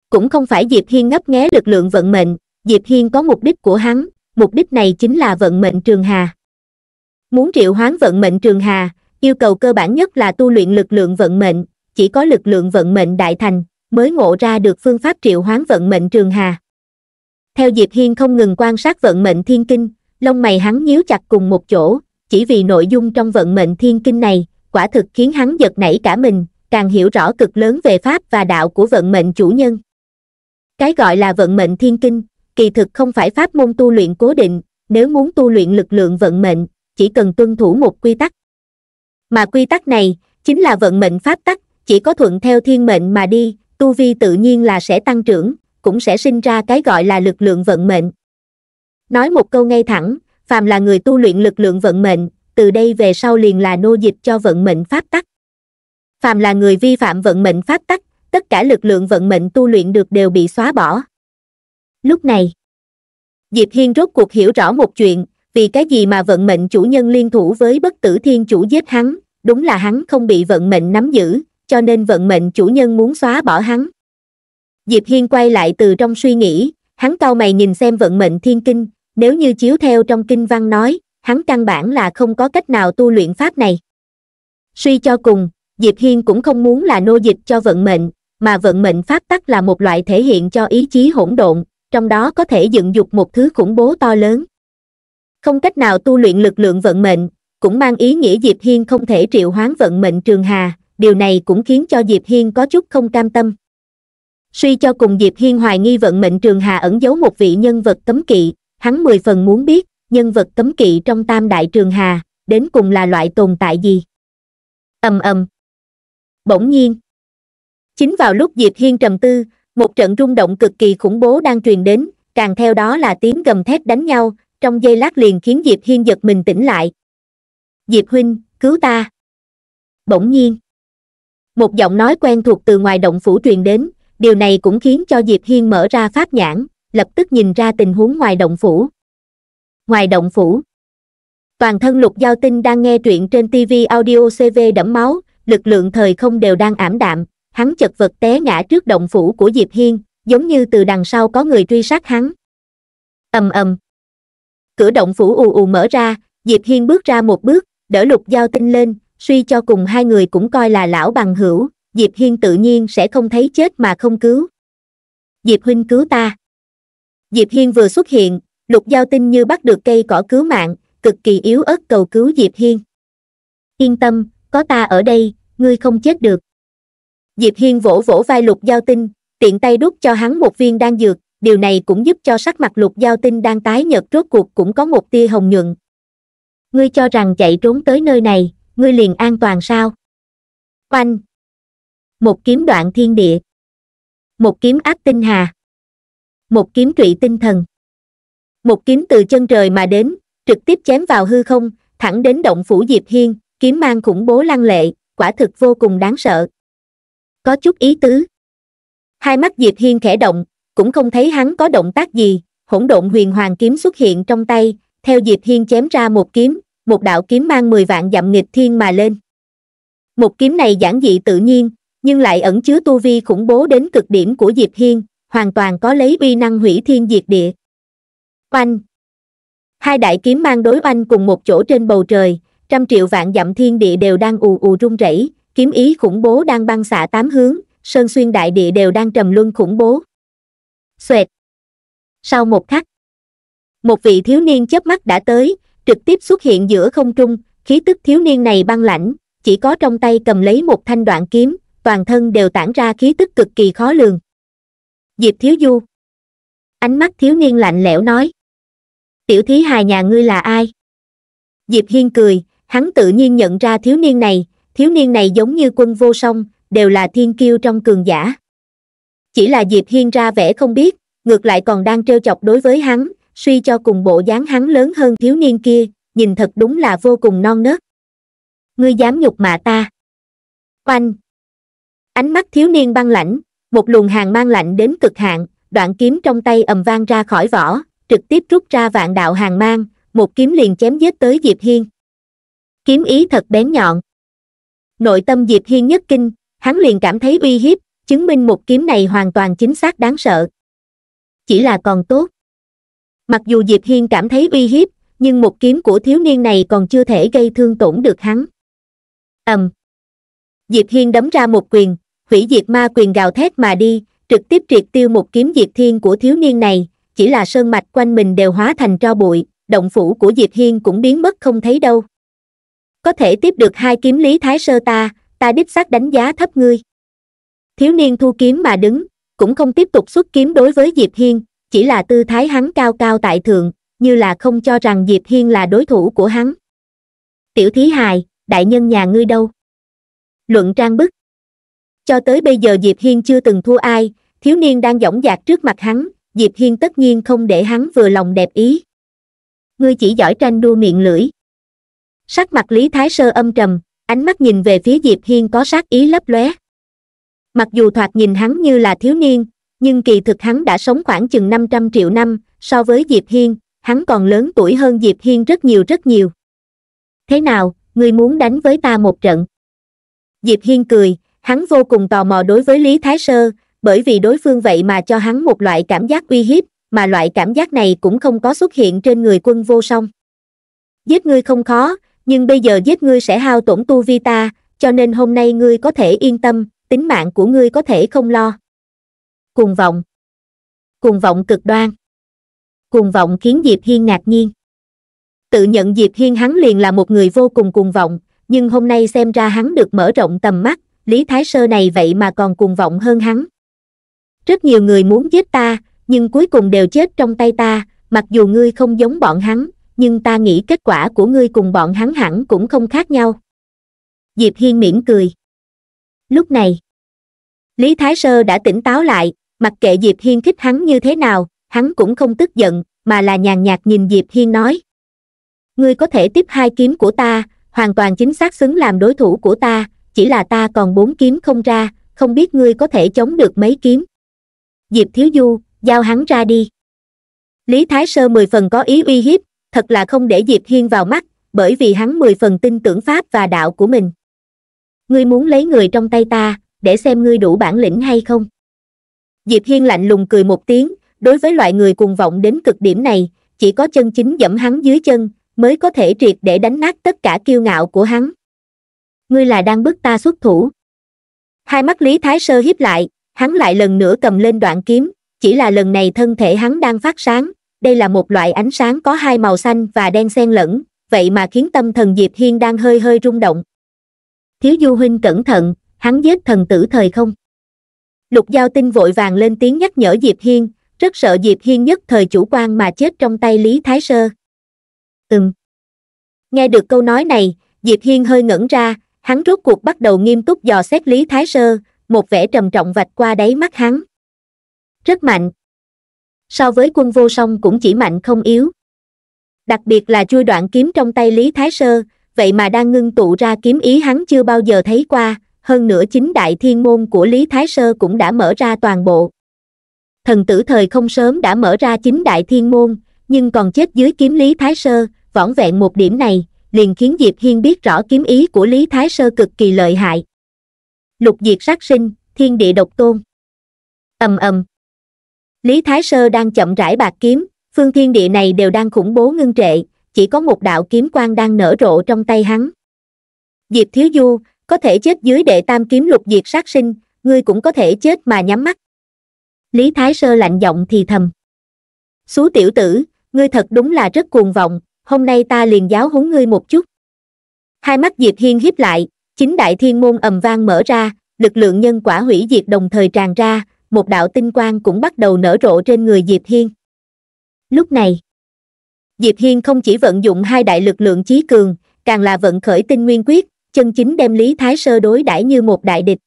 S1: cũng không phải diệp hiên ngấp nghé lực lượng vận mệnh diệp hiên có mục đích của hắn mục đích này chính là vận mệnh trường hà muốn triệu hoán vận mệnh trường hà yêu cầu cơ bản nhất là tu luyện lực lượng vận mệnh chỉ có lực lượng vận mệnh đại thành mới ngộ ra được phương pháp triệu hoán vận mệnh trường hà theo diệp hiên không ngừng quan sát vận mệnh thiên kinh lông mày hắn nhíu chặt cùng một chỗ chỉ vì nội dung trong vận mệnh thiên kinh này quả thực khiến hắn giật nảy cả mình càng hiểu rõ cực lớn về pháp và đạo của vận mệnh chủ nhân cái gọi là vận mệnh thiên kinh kỳ thực không phải pháp môn tu luyện cố định nếu muốn tu luyện lực lượng vận mệnh chỉ cần tuân thủ một quy tắc mà quy tắc này chính là vận mệnh pháp tắc chỉ có thuận theo thiên mệnh mà đi tu vi tự nhiên là sẽ tăng trưởng cũng sẽ sinh ra cái gọi là lực lượng vận mệnh nói một câu ngay thẳng phàm là người tu luyện lực lượng vận mệnh từ đây về sau liền là nô dịch cho vận mệnh pháp tắc phàm là người vi phạm vận mệnh pháp tắc tất cả lực lượng vận mệnh tu luyện được đều bị xóa bỏ lúc này diệp hiên rốt cuộc hiểu rõ một chuyện vì cái gì mà vận mệnh chủ nhân liên thủ với bất tử thiên chủ giết hắn đúng là hắn không bị vận mệnh nắm giữ cho nên vận mệnh chủ nhân muốn xóa bỏ hắn diệp hiên quay lại từ trong suy nghĩ hắn cau mày nhìn xem vận mệnh thiên kinh nếu như chiếu theo trong kinh văn nói hắn căn bản là không có cách nào tu luyện pháp này suy cho cùng Diệp Hiên cũng không muốn là nô dịch cho vận mệnh, mà vận mệnh pháp tắc là một loại thể hiện cho ý chí hỗn độn, trong đó có thể dựng dục một thứ khủng bố to lớn. Không cách nào tu luyện lực lượng vận mệnh, cũng mang ý nghĩa Diệp Hiên không thể triệu hoán vận mệnh trường hà, điều này cũng khiến cho Diệp Hiên có chút không cam tâm. Suy cho cùng Diệp Hiên hoài nghi vận mệnh trường hà ẩn giấu một vị nhân vật cấm kỵ, hắn mười phần muốn biết, nhân vật cấm kỵ trong tam đại trường hà, đến cùng là loại tồn tại gì. ầm ầm bỗng nhiên chính vào lúc diệp hiên trầm tư một trận rung động cực kỳ khủng bố đang truyền đến càng theo đó là tiếng gầm thét đánh nhau trong giây lát liền khiến diệp hiên giật mình tỉnh lại diệp huynh cứu ta bỗng nhiên một giọng nói quen thuộc từ ngoài động phủ truyền đến điều này cũng khiến cho diệp hiên mở ra pháp nhãn lập tức nhìn ra tình huống ngoài động phủ ngoài động phủ toàn thân lục giao tinh đang nghe truyện trên tv audio cv đẫm máu lực lượng thời không đều đang ảm đạm, hắn chật vật té ngã trước động phủ của Diệp Hiên, giống như từ đằng sau có người truy sát hắn. ầm ầm. Cửa động phủ ù ù mở ra, Diệp Hiên bước ra một bước, đỡ lục giao tinh lên, suy cho cùng hai người cũng coi là lão bằng hữu, Diệp Hiên tự nhiên sẽ không thấy chết mà không cứu. Diệp Huynh cứu ta. Diệp Hiên vừa xuất hiện, lục giao tinh như bắt được cây cỏ cứu mạng, cực kỳ yếu ớt cầu cứu Diệp Hiên. Yên tâm, có ta ở đây ngươi không chết được diệp hiên vỗ vỗ vai lục giao tinh tiện tay đút cho hắn một viên đan dược điều này cũng giúp cho sắc mặt lục giao tinh đang tái nhợt rốt cuộc cũng có một tia hồng nhuận ngươi cho rằng chạy trốn tới nơi này ngươi liền an toàn sao oanh một kiếm đoạn thiên địa một kiếm áp tinh hà một kiếm trụy tinh thần một kiếm từ chân trời mà đến trực tiếp chém vào hư không thẳng đến động phủ diệp hiên kiếm mang khủng bố lăng lệ quả thực vô cùng đáng sợ có chút ý tứ hai mắt diệp hiên khẽ động cũng không thấy hắn có động tác gì hỗn độn huyền hoàng kiếm xuất hiện trong tay theo diệp hiên chém ra một kiếm một đạo kiếm mang mười vạn dặm nghịch thiên mà lên một kiếm này giản dị tự nhiên nhưng lại ẩn chứa tu vi khủng bố đến cực điểm của diệp hiên hoàn toàn có lấy uy năng hủy thiên diệt địa oanh hai đại kiếm mang đối oanh cùng một chỗ trên bầu trời trăm triệu vạn dặm thiên địa đều đang ù ù rung rẩy, kiếm ý khủng bố đang băng xạ tám hướng, sơn xuyên đại địa đều đang trầm luân khủng bố. Xoẹt. Sau một khắc, một vị thiếu niên chớp mắt đã tới, trực tiếp xuất hiện giữa không trung, khí tức thiếu niên này băng lãnh, chỉ có trong tay cầm lấy một thanh đoạn kiếm, toàn thân đều tản ra khí tức cực kỳ khó lường. Diệp Thiếu Du Ánh mắt thiếu niên lạnh lẽo nói Tiểu thí hài nhà ngươi là ai? Diệp Hiên cười, hắn tự nhiên nhận ra thiếu niên này thiếu niên này giống như quân vô song đều là thiên kiêu trong cường giả chỉ là diệp hiên ra vẻ không biết ngược lại còn đang trêu chọc đối với hắn suy cho cùng bộ dáng hắn lớn hơn thiếu niên kia nhìn thật đúng là vô cùng non nớt ngươi dám nhục mạ ta oanh ánh mắt thiếu niên băng lãnh một luồng hàng mang lạnh đến cực hạn đoạn kiếm trong tay ầm vang ra khỏi vỏ trực tiếp rút ra vạn đạo hàng mang một kiếm liền chém giết tới diệp hiên kiếm ý thật bén nhọn nội tâm diệp hiên nhất kinh hắn liền cảm thấy uy hiếp chứng minh một kiếm này hoàn toàn chính xác đáng sợ chỉ là còn tốt mặc dù diệp hiên cảm thấy uy hiếp nhưng một kiếm của thiếu niên này còn chưa thể gây thương tổn được hắn ầm um. diệp hiên đấm ra một quyền hủy diệt ma quyền gào thét mà đi trực tiếp triệt tiêu một kiếm diệt thiên của thiếu niên này chỉ là sơn mạch quanh mình đều hóa thành tro bụi động phủ của diệp hiên cũng biến mất không thấy đâu có thể tiếp được hai kiếm lý thái sơ ta ta đích xác đánh giá thấp ngươi thiếu niên thu kiếm mà đứng cũng không tiếp tục xuất kiếm đối với diệp hiên chỉ là tư thái hắn cao cao tại thượng như là không cho rằng diệp hiên là đối thủ của hắn tiểu thí hài đại nhân nhà ngươi đâu luận trang bức cho tới bây giờ diệp hiên chưa từng thua ai thiếu niên đang dõng dạc trước mặt hắn diệp hiên tất nhiên không để hắn vừa lòng đẹp ý ngươi chỉ giỏi tranh đua miệng lưỡi sắc mặt lý thái sơ âm trầm ánh mắt nhìn về phía diệp hiên có sát ý lấp lóe mặc dù thoạt nhìn hắn như là thiếu niên nhưng kỳ thực hắn đã sống khoảng chừng năm trăm triệu năm so với diệp hiên hắn còn lớn tuổi hơn diệp hiên rất nhiều rất nhiều thế nào ngươi muốn đánh với ta một trận diệp hiên cười hắn vô cùng tò mò đối với lý thái sơ bởi vì đối phương vậy mà cho hắn một loại cảm giác uy hiếp mà loại cảm giác này cũng không có xuất hiện trên người quân vô song giết ngươi không khó nhưng bây giờ giết ngươi sẽ hao tổn tu vi ta, cho nên hôm nay ngươi có thể yên tâm, tính mạng của ngươi có thể không lo. Cùng vọng Cùng vọng cực đoan Cùng vọng khiến Diệp Hiên ngạc nhiên. Tự nhận Diệp Hiên hắn liền là một người vô cùng cùng vọng, nhưng hôm nay xem ra hắn được mở rộng tầm mắt, Lý Thái Sơ này vậy mà còn cùng vọng hơn hắn. Rất nhiều người muốn giết ta, nhưng cuối cùng đều chết trong tay ta, mặc dù ngươi không giống bọn hắn, nhưng ta nghĩ kết quả của ngươi cùng bọn hắn hẳn cũng không khác nhau diệp hiên mỉm cười lúc này lý thái sơ đã tỉnh táo lại mặc kệ diệp hiên khích hắn như thế nào hắn cũng không tức giận mà là nhàn nhạt nhìn diệp hiên nói ngươi có thể tiếp hai kiếm của ta hoàn toàn chính xác xứng làm đối thủ của ta chỉ là ta còn bốn kiếm không ra không biết ngươi có thể chống được mấy kiếm diệp thiếu du giao hắn ra đi lý thái sơ mười phần có ý uy hiếp thật là không để diệp hiên vào mắt bởi vì hắn mười phần tin tưởng pháp và đạo của mình ngươi muốn lấy người trong tay ta để xem ngươi đủ bản lĩnh hay không diệp hiên lạnh lùng cười một tiếng đối với loại người cuồng vọng đến cực điểm này chỉ có chân chính dẫm hắn dưới chân mới có thể triệt để đánh nát tất cả kiêu ngạo của hắn ngươi là đang bức ta xuất thủ hai mắt lý thái sơ hiếp lại hắn lại lần nữa cầm lên đoạn kiếm chỉ là lần này thân thể hắn đang phát sáng đây là một loại ánh sáng có hai màu xanh và đen xen lẫn vậy mà khiến tâm thần diệp hiên đang hơi hơi rung động thiếu du huynh cẩn thận hắn giết thần tử thời không lục giao tinh vội vàng lên tiếng nhắc nhở diệp hiên rất sợ diệp hiên nhất thời chủ quan mà chết trong tay lý thái sơ ừm nghe được câu nói này diệp hiên hơi ngẩn ra hắn rốt cuộc bắt đầu nghiêm túc dò xét lý thái sơ một vẻ trầm trọng vạch qua đáy mắt hắn rất mạnh so với quân vô song cũng chỉ mạnh không yếu đặc biệt là chui đoạn kiếm trong tay lý thái sơ vậy mà đang ngưng tụ ra kiếm ý hắn chưa bao giờ thấy qua hơn nữa chính đại thiên môn của lý thái sơ cũng đã mở ra toàn bộ thần tử thời không sớm đã mở ra chính đại thiên môn nhưng còn chết dưới kiếm lý thái sơ võn vẹn một điểm này liền khiến diệp hiên biết rõ kiếm ý của lý thái sơ cực kỳ lợi hại lục diệt sát sinh thiên địa độc tôn ầm ầm Lý Thái Sơ đang chậm rãi bạc kiếm, phương thiên địa này đều đang khủng bố ngưng trệ, chỉ có một đạo kiếm quang đang nở rộ trong tay hắn. Diệp Thiếu Du, có thể chết dưới đệ tam kiếm lục diệt sát sinh, ngươi cũng có thể chết mà nhắm mắt. Lý Thái Sơ lạnh giọng thì thầm. Xú tiểu tử, ngươi thật đúng là rất cuồng vọng, hôm nay ta liền giáo huấn ngươi một chút. Hai mắt Diệp Hiên hiếp lại, chính đại thiên môn ầm vang mở ra, lực lượng nhân quả hủy diệt đồng thời tràn ra, một đạo tinh quang cũng bắt đầu nở rộ trên người diệp hiên lúc này diệp hiên không chỉ vận dụng hai đại lực lượng chí cường càng là vận khởi tinh nguyên quyết chân chính đem lý thái sơ đối đãi như một đại địch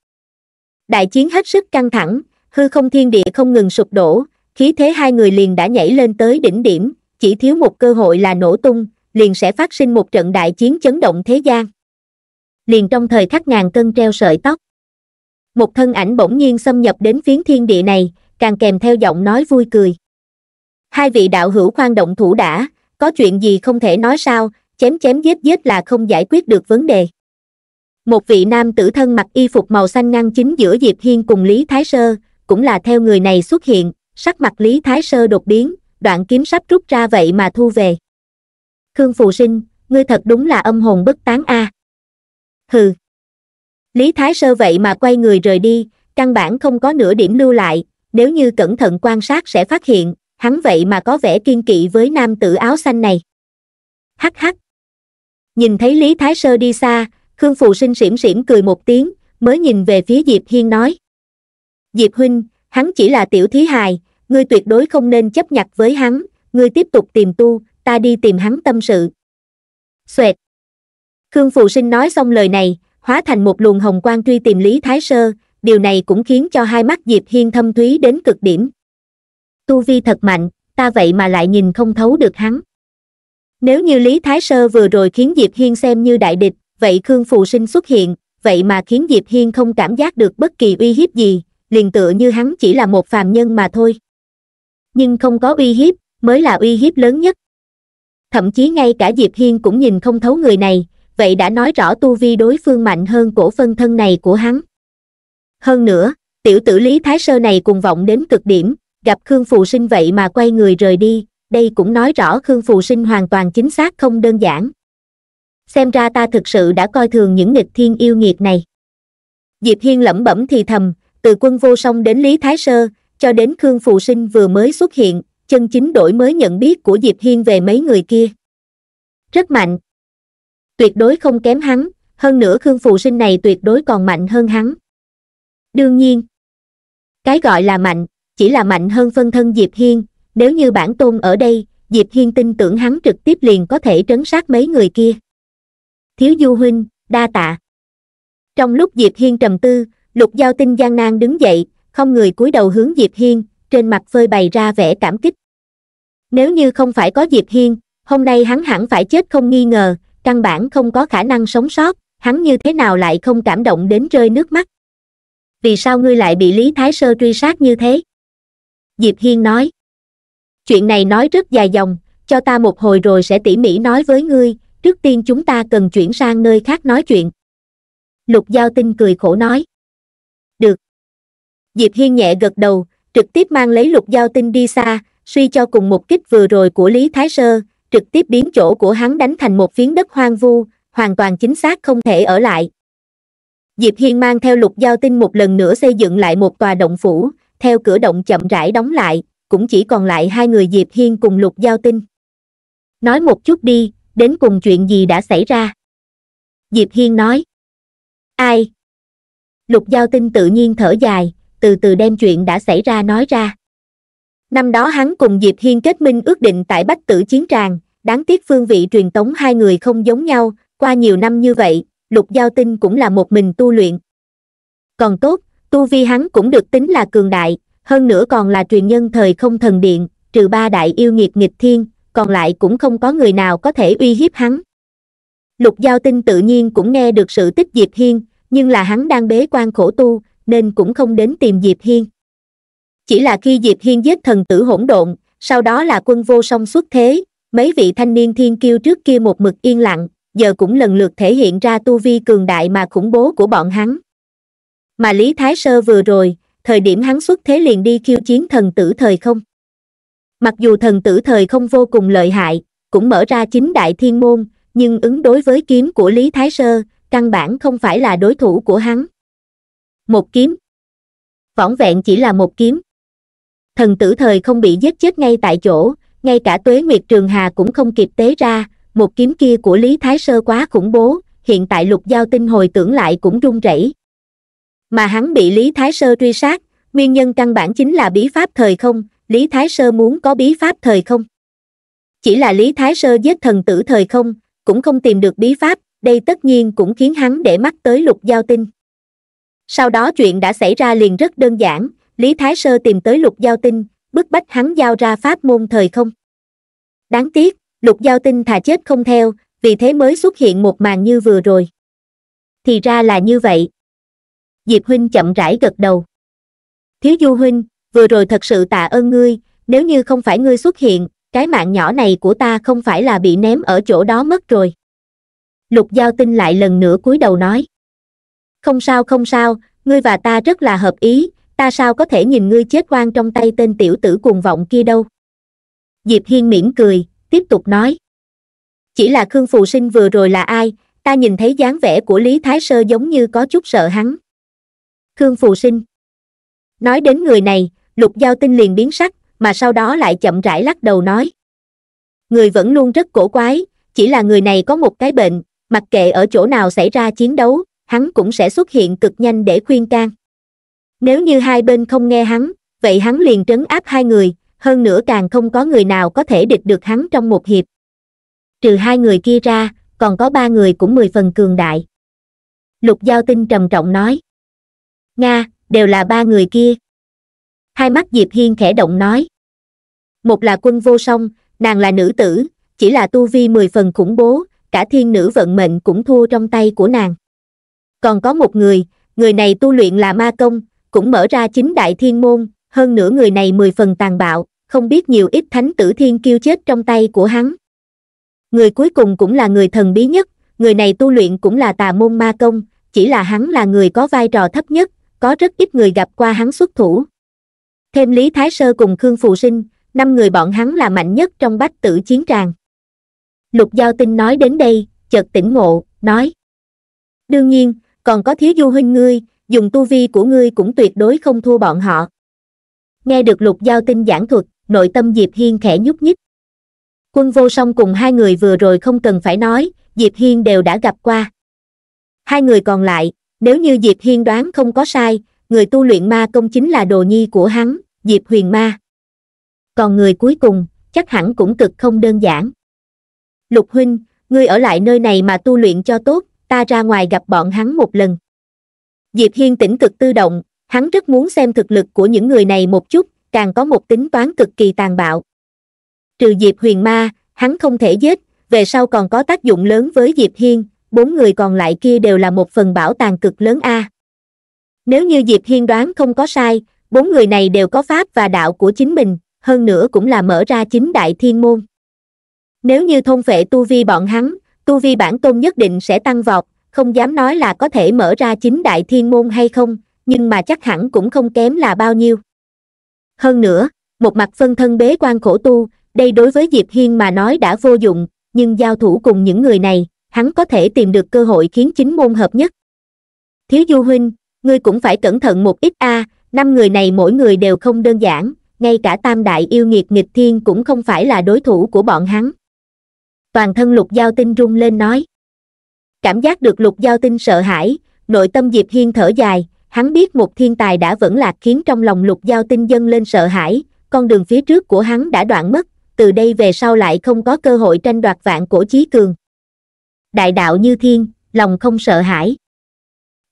S1: đại chiến hết sức căng thẳng hư không thiên địa không ngừng sụp đổ khí thế hai người liền đã nhảy lên tới đỉnh điểm chỉ thiếu một cơ hội là nổ tung liền sẽ phát sinh một trận đại chiến chấn động thế gian liền trong thời khắc ngàn cân treo sợi tóc một thân ảnh bỗng nhiên xâm nhập đến phiến thiên địa này càng kèm theo giọng nói vui cười hai vị đạo hữu khoan động thủ đã có chuyện gì không thể nói sao chém chém giết giết là không giải quyết được vấn đề một vị nam tử thân mặc y phục màu xanh ngăn chính giữa diệp hiên cùng lý thái sơ cũng là theo người này xuất hiện sắc mặt lý thái sơ đột biến đoạn kiếm sắp rút ra vậy mà thu về khương phù sinh ngươi thật đúng là âm hồn bất tán a à. hừ Lý Thái Sơ vậy mà quay người rời đi, căn bản không có nửa điểm lưu lại, nếu như cẩn thận quan sát sẽ phát hiện, hắn vậy mà có vẻ kiên kỵ với nam tử áo xanh này. Hắc hắc. Nhìn thấy Lý Thái Sơ đi xa, Khương Phù Sinh xỉm xỉm cười một tiếng, mới nhìn về phía Diệp Hiên nói. Diệp Huynh, hắn chỉ là tiểu thí hài, ngươi tuyệt đối không nên chấp nhặt với hắn, ngươi tiếp tục tìm tu, ta đi tìm hắn tâm sự. Xoẹt. Khương Phù Sinh nói xong lời này, hóa thành một luồng hồng quang truy tìm Lý Thái Sơ, điều này cũng khiến cho hai mắt Diệp Hiên thâm thúy đến cực điểm. Tu vi thật mạnh, ta vậy mà lại nhìn không thấu được hắn. Nếu như Lý Thái Sơ vừa rồi khiến Diệp Hiên xem như đại địch, vậy Khương Phù Sinh xuất hiện, vậy mà khiến Diệp Hiên không cảm giác được bất kỳ uy hiếp gì, liền tựa như hắn chỉ là một phàm nhân mà thôi. Nhưng không có uy hiếp, mới là uy hiếp lớn nhất. Thậm chí ngay cả Diệp Hiên cũng nhìn không thấu người này, vậy đã nói rõ tu vi đối phương mạnh hơn cổ phân thân này của hắn hơn nữa tiểu tử lý thái sơ này cùng vọng đến cực điểm gặp khương phù sinh vậy mà quay người rời đi đây cũng nói rõ khương phù sinh hoàn toàn chính xác không đơn giản xem ra ta thực sự đã coi thường những nghịch thiên yêu nghiệt này diệp hiên lẩm bẩm thì thầm từ quân vô song đến lý thái sơ cho đến khương phù sinh vừa mới xuất hiện chân chính đổi mới nhận biết của diệp hiên về mấy người kia rất mạnh tuyệt đối không kém hắn hơn nữa khương phụ sinh này tuyệt đối còn mạnh hơn hắn đương nhiên cái gọi là mạnh chỉ là mạnh hơn phân thân diệp hiên nếu như bản tôn ở đây diệp hiên tin tưởng hắn trực tiếp liền có thể trấn sát mấy người kia thiếu du huynh đa tạ trong lúc diệp hiên trầm tư lục giao tinh gian nan đứng dậy không người cúi đầu hướng diệp hiên trên mặt phơi bày ra vẻ cảm kích nếu như không phải có diệp hiên hôm nay hắn hẳn phải chết không nghi ngờ căn bản không có khả năng sống sót hắn như thế nào lại không cảm động đến rơi nước mắt vì sao ngươi lại bị lý thái sơ truy sát như thế diệp hiên nói chuyện này nói rất dài dòng cho ta một hồi rồi sẽ tỉ mỉ nói với ngươi trước tiên chúng ta cần chuyển sang nơi khác nói chuyện lục giao tinh cười khổ nói được diệp hiên nhẹ gật đầu trực tiếp mang lấy lục giao tinh đi xa suy cho cùng một kích vừa rồi của lý thái sơ trực tiếp biến chỗ của hắn đánh thành một phiến đất hoang vu hoàn toàn chính xác không thể ở lại diệp hiên mang theo lục giao tinh một lần nữa xây dựng lại một tòa động phủ theo cửa động chậm rãi đóng lại cũng chỉ còn lại hai người diệp hiên cùng lục giao tinh nói một chút đi đến cùng chuyện gì đã xảy ra diệp hiên nói ai lục giao tinh tự nhiên thở dài từ từ đem chuyện đã xảy ra nói ra năm đó hắn cùng diệp hiên kết minh ước định tại bách tử chiến tràng đáng tiếc phương vị truyền tống hai người không giống nhau qua nhiều năm như vậy lục giao tinh cũng là một mình tu luyện còn tốt tu vi hắn cũng được tính là cường đại hơn nữa còn là truyền nhân thời không thần điện trừ ba đại yêu nghiệt nghịch thiên còn lại cũng không có người nào có thể uy hiếp hắn lục giao tinh tự nhiên cũng nghe được sự tích diệp hiên nhưng là hắn đang bế quan khổ tu nên cũng không đến tìm diệp hiên chỉ là khi diệp hiên giết thần tử hỗn độn sau đó là quân vô song xuất thế mấy vị thanh niên thiên kiêu trước kia một mực yên lặng giờ cũng lần lượt thể hiện ra tu vi cường đại mà khủng bố của bọn hắn mà lý thái sơ vừa rồi thời điểm hắn xuất thế liền đi khiêu chiến thần tử thời không mặc dù thần tử thời không vô cùng lợi hại cũng mở ra chính đại thiên môn nhưng ứng đối với kiếm của lý thái sơ căn bản không phải là đối thủ của hắn một kiếm vỏn vẹn chỉ là một kiếm thần tử thời không bị giết chết ngay tại chỗ ngay cả tuế nguyệt trường hà cũng không kịp tế ra một kiếm kia của lý thái sơ quá khủng bố hiện tại lục giao tinh hồi tưởng lại cũng rung rẩy mà hắn bị lý thái sơ truy sát nguyên nhân căn bản chính là bí pháp thời không lý thái sơ muốn có bí pháp thời không chỉ là lý thái sơ giết thần tử thời không cũng không tìm được bí pháp đây tất nhiên cũng khiến hắn để mắt tới lục giao tinh sau đó chuyện đã xảy ra liền rất đơn giản Lý Thái Sơ tìm tới lục giao tinh, bức bách hắn giao ra pháp môn thời không. Đáng tiếc, lục giao tinh thà chết không theo, vì thế mới xuất hiện một màn như vừa rồi. Thì ra là như vậy. Diệp Huynh chậm rãi gật đầu. Thiếu Du Huynh, vừa rồi thật sự tạ ơn ngươi, nếu như không phải ngươi xuất hiện, cái mạng nhỏ này của ta không phải là bị ném ở chỗ đó mất rồi. Lục Giao Tinh lại lần nữa cúi đầu nói. Không sao không sao, ngươi và ta rất là hợp ý, ta sao có thể nhìn ngươi chết oan trong tay tên tiểu tử cuồng vọng kia đâu diệp hiên mỉm cười tiếp tục nói chỉ là khương phù sinh vừa rồi là ai ta nhìn thấy dáng vẻ của lý thái sơ giống như có chút sợ hắn khương phù sinh nói đến người này lục giao tinh liền biến sắc mà sau đó lại chậm rãi lắc đầu nói người vẫn luôn rất cổ quái chỉ là người này có một cái bệnh mặc kệ ở chỗ nào xảy ra chiến đấu hắn cũng sẽ xuất hiện cực nhanh để khuyên can nếu như hai bên không nghe hắn, vậy hắn liền trấn áp hai người, hơn nữa càng không có người nào có thể địch được hắn trong một hiệp. Trừ hai người kia ra, còn có ba người cũng mười phần cường đại. Lục Giao Tinh trầm trọng nói. Nga, đều là ba người kia. Hai mắt Diệp Hiên khẽ động nói. Một là quân vô song, nàng là nữ tử, chỉ là tu vi mười phần khủng bố, cả thiên nữ vận mệnh cũng thua trong tay của nàng. Còn có một người, người này tu luyện là ma công, cũng mở ra chính đại thiên môn, hơn nửa người này mười phần tàn bạo, không biết nhiều ít thánh tử thiên kiêu chết trong tay của hắn. Người cuối cùng cũng là người thần bí nhất, người này tu luyện cũng là tà môn ma công, chỉ là hắn là người có vai trò thấp nhất, có rất ít người gặp qua hắn xuất thủ. Thêm Lý Thái Sơ cùng Khương Phù Sinh, năm người bọn hắn là mạnh nhất trong bách tử chiến tràng. Lục Giao Tinh nói đến đây, chợt tỉnh ngộ, nói. Đương nhiên, còn có thiếu du huynh ngươi, dùng tu vi của ngươi cũng tuyệt đối không thua bọn họ. Nghe được lục giao tinh giảng thuật, nội tâm Diệp Hiên khẽ nhúc nhích. Quân vô song cùng hai người vừa rồi không cần phải nói, Diệp Hiên đều đã gặp qua. Hai người còn lại, nếu như Diệp Hiên đoán không có sai, người tu luyện ma công chính là đồ nhi của hắn, Diệp Huyền Ma. Còn người cuối cùng, chắc hẳn cũng cực không đơn giản. Lục Huynh, ngươi ở lại nơi này mà tu luyện cho tốt, ta ra ngoài gặp bọn hắn một lần. Diệp Hiên tỉnh cực tư động, hắn rất muốn xem thực lực của những người này một chút, càng có một tính toán cực kỳ tàn bạo. Trừ Diệp Huyền Ma, hắn không thể giết, về sau còn có tác dụng lớn với Diệp Hiên, bốn người còn lại kia đều là một phần bảo tàng cực lớn A. Nếu như Diệp Hiên đoán không có sai, bốn người này đều có pháp và đạo của chính mình, hơn nữa cũng là mở ra chính đại thiên môn. Nếu như thôn vệ tu vi bọn hắn, tu vi bản tôn nhất định sẽ tăng vọt, không dám nói là có thể mở ra chính đại thiên môn hay không nhưng mà chắc hẳn cũng không kém là bao nhiêu hơn nữa một mặt phân thân bế quan khổ tu đây đối với diệp hiên mà nói đã vô dụng nhưng giao thủ cùng những người này hắn có thể tìm được cơ hội khiến chính môn hợp nhất thiếu du huynh ngươi cũng phải cẩn thận một ít a năm người này mỗi người đều không đơn giản ngay cả tam đại yêu nghiệt nghịch thiên cũng không phải là đối thủ của bọn hắn toàn thân lục giao tinh rung lên nói Cảm giác được lục giao tinh sợ hãi, nội tâm Diệp Hiên thở dài, hắn biết một thiên tài đã vẫn lạc khiến trong lòng lục giao tinh dâng lên sợ hãi, con đường phía trước của hắn đã đoạn mất, từ đây về sau lại không có cơ hội tranh đoạt vạn cổ chí cường. Đại đạo như thiên, lòng không sợ hãi.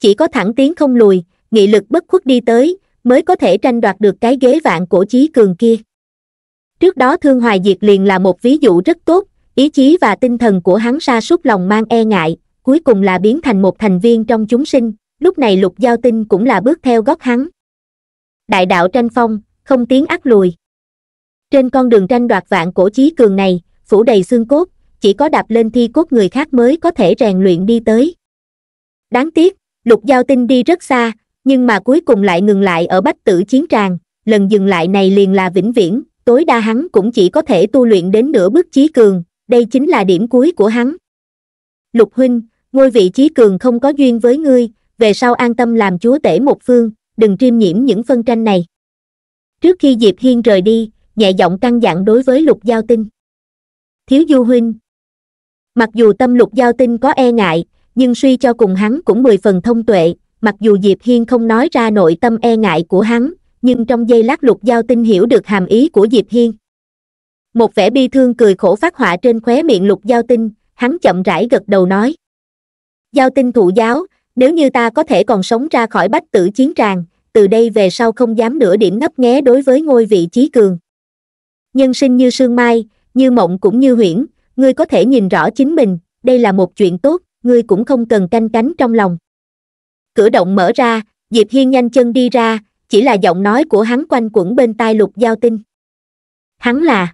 S1: Chỉ có thẳng tiến không lùi, nghị lực bất khuất đi tới, mới có thể tranh đoạt được cái ghế vạn cổ chí cường kia. Trước đó Thương Hoài Diệt liền là một ví dụ rất tốt, ý chí và tinh thần của hắn sa sút lòng mang e ngại, cuối cùng là biến thành một thành viên trong chúng sinh lúc này lục giao tinh cũng là bước theo gót hắn đại đạo tranh phong không tiếng ác lùi trên con đường tranh đoạt vạn cổ chí cường này phủ đầy xương cốt chỉ có đạp lên thi cốt người khác mới có thể rèn luyện đi tới đáng tiếc lục giao tinh đi rất xa nhưng mà cuối cùng lại ngừng lại ở bách tử chiến tràng lần dừng lại này liền là vĩnh viễn tối đa hắn cũng chỉ có thể tu luyện đến nửa bước chí cường đây chính là điểm cuối của hắn lục huynh ngôi vị trí cường không có duyên với ngươi về sau an tâm làm chúa tể một phương đừng triêm nhiễm những phân tranh này trước khi diệp hiên rời đi nhẹ giọng căn dặn đối với lục giao tinh thiếu du huynh mặc dù tâm lục giao tinh có e ngại nhưng suy cho cùng hắn cũng mười phần thông tuệ mặc dù diệp hiên không nói ra nội tâm e ngại của hắn nhưng trong giây lát lục giao tinh hiểu được hàm ý của diệp hiên một vẻ bi thương cười khổ phát họa trên khóe miệng lục giao tinh hắn chậm rãi gật đầu nói Giao tinh thụ giáo, nếu như ta có thể còn sống ra khỏi bách tử chiến tràng, từ đây về sau không dám nửa điểm ngấp nghé đối với ngôi vị trí cường. Nhân sinh như sương mai, như mộng cũng như huyễn, ngươi có thể nhìn rõ chính mình, đây là một chuyện tốt, ngươi cũng không cần canh cánh trong lòng. Cửa động mở ra, Diệp Hiên nhanh chân đi ra, chỉ là giọng nói của hắn quanh quẩn bên tai lục giao tinh. Hắn là...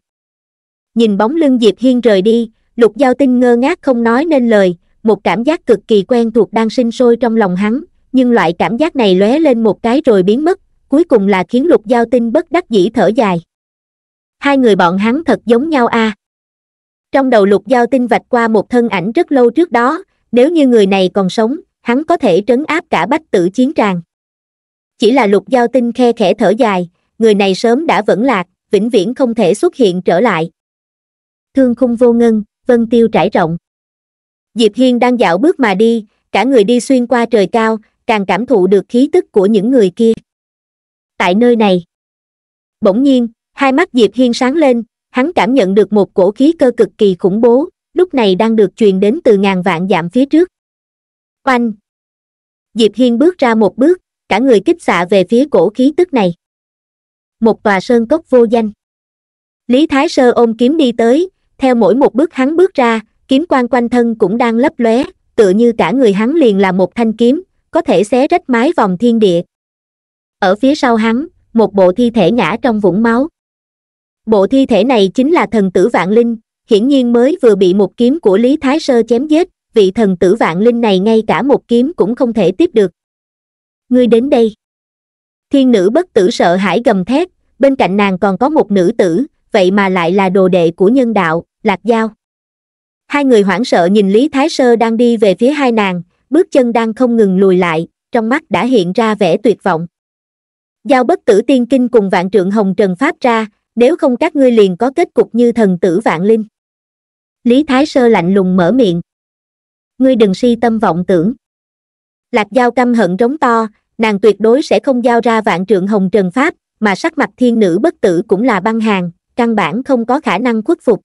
S1: Nhìn bóng lưng Diệp Hiên rời đi, lục giao tinh ngơ ngác không nói nên lời, một cảm giác cực kỳ quen thuộc đang sinh sôi trong lòng hắn nhưng loại cảm giác này lóe lên một cái rồi biến mất cuối cùng là khiến lục giao tinh bất đắc dĩ thở dài hai người bọn hắn thật giống nhau a à. trong đầu lục giao tinh vạch qua một thân ảnh rất lâu trước đó nếu như người này còn sống hắn có thể trấn áp cả bách tử chiến tràng chỉ là lục giao tinh khe khẽ thở dài người này sớm đã vẫn lạc vĩnh viễn không thể xuất hiện trở lại thương khung vô ngân vân tiêu trải rộng diệp hiên đang dạo bước mà đi cả người đi xuyên qua trời cao càng cảm thụ được khí tức của những người kia tại nơi này bỗng nhiên hai mắt diệp hiên sáng lên hắn cảm nhận được một cổ khí cơ cực kỳ khủng bố lúc này đang được truyền đến từ ngàn vạn dặm phía trước oanh diệp hiên bước ra một bước cả người kích xạ về phía cổ khí tức này một tòa sơn cốc vô danh lý thái sơ ôm kiếm đi tới theo mỗi một bước hắn bước ra kiếm quan quanh thân cũng đang lấp lóe tựa như cả người hắn liền là một thanh kiếm có thể xé rách mái vòng thiên địa ở phía sau hắn một bộ thi thể ngã trong vũng máu bộ thi thể này chính là thần tử vạn linh hiển nhiên mới vừa bị một kiếm của lý thái sơ chém giết vị thần tử vạn linh này ngay cả một kiếm cũng không thể tiếp được ngươi đến đây thiên nữ bất tử sợ hãi gầm thét bên cạnh nàng còn có một nữ tử vậy mà lại là đồ đệ của nhân đạo lạc giao hai người hoảng sợ nhìn lý thái sơ đang đi về phía hai nàng bước chân đang không ngừng lùi lại trong mắt đã hiện ra vẻ tuyệt vọng giao bất tử tiên kinh cùng vạn trượng hồng trần pháp ra nếu không các ngươi liền có kết cục như thần tử vạn linh lý thái sơ lạnh lùng mở miệng ngươi đừng si tâm vọng tưởng lạc giao căm hận rống to nàng tuyệt đối sẽ không giao ra vạn trượng hồng trần pháp mà sắc mặt thiên nữ bất tử cũng là băng hàng căn bản không có khả năng khuất phục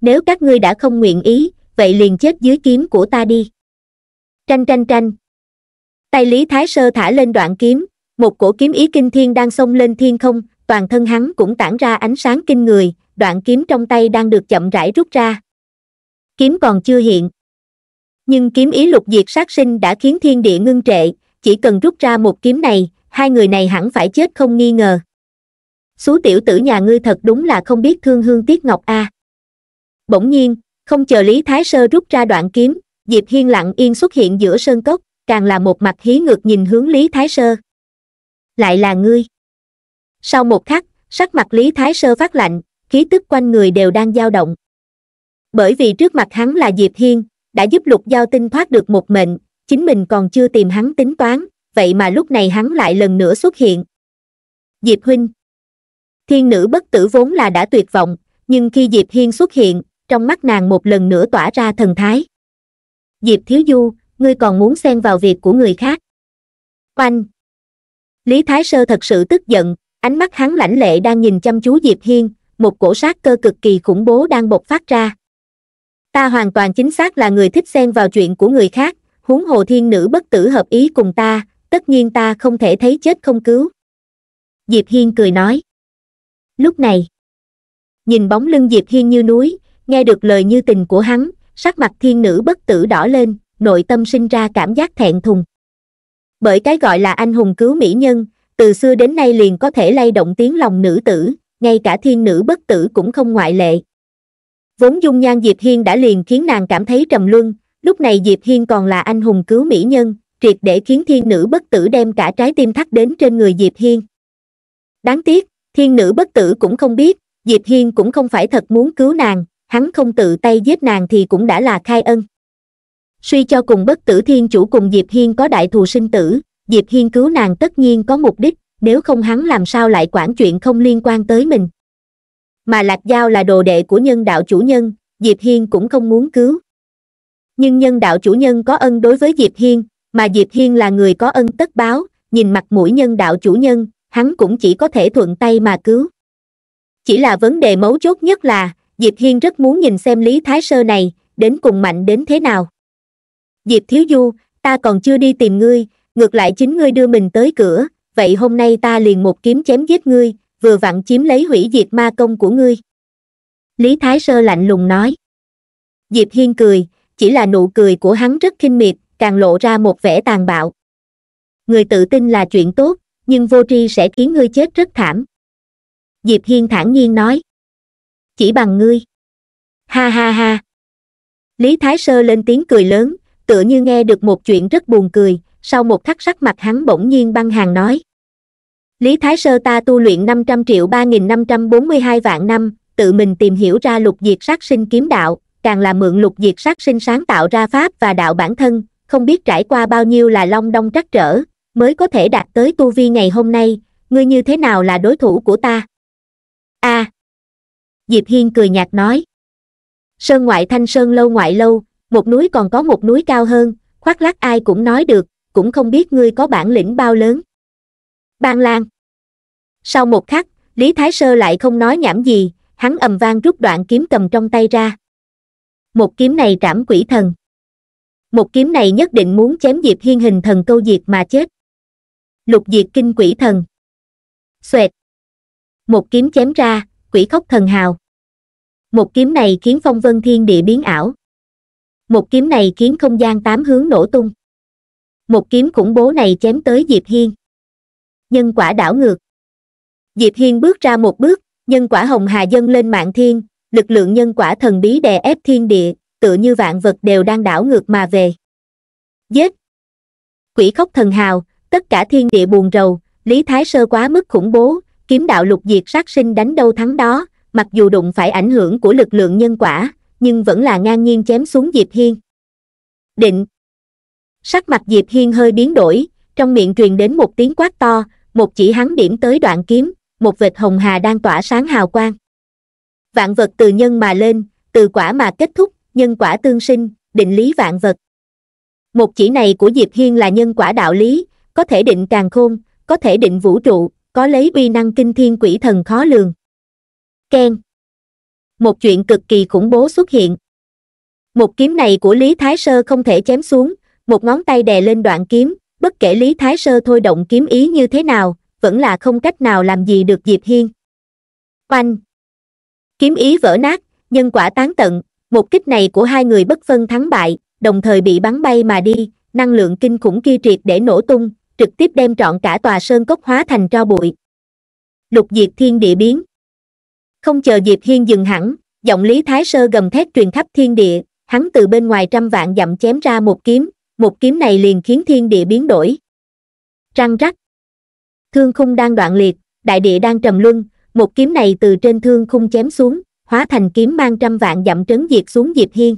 S1: nếu các ngươi đã không nguyện ý vậy liền chết dưới kiếm của ta đi tranh tranh tranh tay lý thái sơ thả lên đoạn kiếm một cổ kiếm ý kinh thiên đang xông lên thiên không toàn thân hắn cũng tản ra ánh sáng kinh người đoạn kiếm trong tay đang được chậm rãi rút ra kiếm còn chưa hiện nhưng kiếm ý lục diệt sát sinh đã khiến thiên địa ngưng trệ chỉ cần rút ra một kiếm này hai người này hẳn phải chết không nghi ngờ xú tiểu tử nhà ngươi thật đúng là không biết thương hương tiếc ngọc a à bỗng nhiên không chờ lý thái sơ rút ra đoạn kiếm diệp hiên lặng yên xuất hiện giữa sơn cốc càng là một mặt hí ngược nhìn hướng lý thái sơ lại là ngươi sau một khắc sắc mặt lý thái sơ phát lạnh khí tức quanh người đều đang dao động bởi vì trước mặt hắn là diệp hiên đã giúp lục giao tinh thoát được một mệnh chính mình còn chưa tìm hắn tính toán vậy mà lúc này hắn lại lần nữa xuất hiện diệp huynh thiên nữ bất tử vốn là đã tuyệt vọng nhưng khi diệp hiên xuất hiện trong mắt nàng một lần nữa tỏa ra thần thái diệp thiếu du ngươi còn muốn xen vào việc của người khác oanh lý thái sơ thật sự tức giận ánh mắt hắn lãnh lệ đang nhìn chăm chú diệp hiên một cổ sát cơ cực kỳ khủng bố đang bộc phát ra ta hoàn toàn chính xác là người thích xen vào chuyện của người khác huống hồ thiên nữ bất tử hợp ý cùng ta tất nhiên ta không thể thấy chết không cứu diệp hiên cười nói lúc này nhìn bóng lưng diệp hiên như núi nghe được lời như tình của hắn sắc mặt thiên nữ bất tử đỏ lên nội tâm sinh ra cảm giác thẹn thùng bởi cái gọi là anh hùng cứu mỹ nhân từ xưa đến nay liền có thể lay động tiếng lòng nữ tử ngay cả thiên nữ bất tử cũng không ngoại lệ vốn dung nhan diệp hiên đã liền khiến nàng cảm thấy trầm luân lúc này diệp hiên còn là anh hùng cứu mỹ nhân triệt để khiến thiên nữ bất tử đem cả trái tim thắt đến trên người diệp hiên đáng tiếc thiên nữ bất tử cũng không biết diệp hiên cũng không phải thật muốn cứu nàng hắn không tự tay giết nàng thì cũng đã là khai ân suy cho cùng bất tử thiên chủ cùng diệp hiên có đại thù sinh tử diệp hiên cứu nàng tất nhiên có mục đích nếu không hắn làm sao lại quản chuyện không liên quan tới mình mà lạc giao là đồ đệ của nhân đạo chủ nhân diệp hiên cũng không muốn cứu nhưng nhân đạo chủ nhân có ân đối với diệp hiên mà diệp hiên là người có ân tất báo nhìn mặt mũi nhân đạo chủ nhân hắn cũng chỉ có thể thuận tay mà cứu chỉ là vấn đề mấu chốt nhất là Diệp Hiên rất muốn nhìn xem Lý Thái Sơ này, đến cùng mạnh đến thế nào. Diệp Thiếu Du, ta còn chưa đi tìm ngươi, ngược lại chính ngươi đưa mình tới cửa, vậy hôm nay ta liền một kiếm chém giết ngươi, vừa vặn chiếm lấy hủy diệt ma công của ngươi. Lý Thái Sơ lạnh lùng nói. Diệp Hiên cười, chỉ là nụ cười của hắn rất khinh miệt, càng lộ ra một vẻ tàn bạo. Người tự tin là chuyện tốt, nhưng vô tri sẽ khiến ngươi chết rất thảm. Diệp Hiên thản nhiên nói chỉ bằng ngươi ha ha ha lý thái sơ lên tiếng cười lớn tựa như nghe được một chuyện rất buồn cười sau một khắc sắc mặt hắn bỗng nhiên băng hàng nói lý thái sơ ta tu luyện năm trăm triệu ba nghìn năm trăm bốn mươi hai vạn năm tự mình tìm hiểu ra lục diệt sát sinh kiếm đạo càng là mượn lục diệt sát sinh sáng tạo ra pháp và đạo bản thân không biết trải qua bao nhiêu là long đong trắc trở mới có thể đạt tới tu vi ngày hôm nay ngươi như thế nào là đối thủ của ta a à, diệp hiên cười nhạt nói sơn ngoại thanh sơn lâu ngoại lâu một núi còn có một núi cao hơn khoác lác ai cũng nói được cũng không biết ngươi có bản lĩnh bao lớn ban lan sau một khắc lý thái sơ lại không nói nhảm gì hắn ầm vang rút đoạn kiếm cầm trong tay ra một kiếm này trảm quỷ thần một kiếm này nhất định muốn chém diệp hiên hình thần câu diệt mà chết lục diệt kinh quỷ thần
S2: xoẹt một kiếm chém ra quỷ khóc thần hào một
S1: kiếm này khiến phong vân thiên địa biến ảo một kiếm này khiến không gian tám hướng nổ tung một kiếm khủng bố này chém tới diệp hiên nhân quả đảo ngược diệp hiên bước ra một bước nhân quả hồng hà dâng lên mạng thiên lực lượng nhân quả thần bí đè ép thiên địa tựa như vạn vật đều đang đảo ngược mà về giết quỷ khóc thần hào tất cả thiên địa buồn rầu lý thái sơ quá mức khủng bố kiếm đạo lục diệt sát sinh đánh đâu thắng đó, mặc dù đụng phải ảnh hưởng của lực lượng nhân quả, nhưng vẫn là ngang nhiên chém xuống Diệp Hiên. Định Sắc mặt Diệp Hiên hơi biến đổi, trong miệng truyền đến một tiếng quát to, một chỉ hắn điểm tới đoạn kiếm, một vệt hồng hà đang tỏa sáng hào quang. Vạn vật từ nhân mà lên, từ quả mà kết thúc, nhân quả tương sinh, định lý vạn vật. Một chỉ này của Diệp Hiên là nhân quả đạo lý, có thể định càng khôn, có thể định vũ trụ, có lấy uy năng kinh thiên quỷ thần khó lường Ken, một chuyện cực kỳ khủng bố xuất hiện một kiếm này của lý thái sơ không thể chém xuống một ngón tay đè lên đoạn kiếm bất kể lý thái sơ thôi động kiếm ý như thế nào vẫn là không cách nào làm gì được diệp hiên oanh kiếm ý vỡ nát nhân quả tán tận một kích này của hai người bất phân thắng bại đồng thời bị bắn bay mà đi năng lượng kinh khủng kia triệt để nổ tung trực tiếp đem trọn cả tòa sơn cốc hóa thành tro bụi lục diệt thiên địa biến không chờ diệp hiên dừng hẳn giọng lý thái sơ gầm thét truyền khắp thiên địa hắn từ bên ngoài trăm vạn dặm chém ra một kiếm một kiếm này liền khiến thiên địa biến đổi răng rắc thương khung đang đoạn liệt đại địa đang trầm luân một kiếm này từ trên thương khung chém xuống hóa thành kiếm mang trăm vạn dặm trấn diệt xuống diệp hiên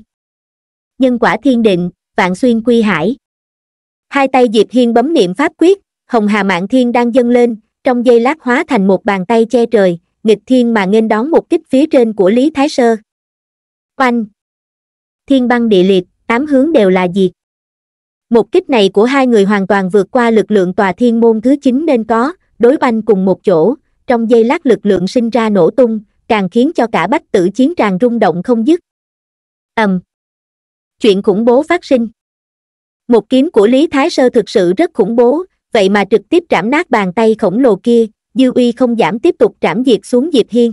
S1: nhân quả thiên định vạn xuyên quy hải hai tay diệp hiên bấm niệm pháp quyết hồng hà mạng thiên đang dâng lên trong giây lát hóa thành một bàn tay che trời nghịch thiên mà nghênh đón một kích phía trên của lý thái sơ oanh thiên băng địa liệt tám hướng đều là diệt một kích này của hai người hoàn toàn vượt qua lực lượng tòa thiên môn thứ chín nên có đối banh cùng một chỗ trong giây lát lực lượng sinh ra nổ tung càng khiến cho cả bách tử chiến tràng rung động không dứt ầm chuyện khủng bố phát sinh một kiếm của lý thái sơ thực sự rất khủng bố vậy mà trực tiếp trảm nát bàn tay khổng lồ kia dư uy không giảm tiếp tục trảm diệt xuống diệp hiên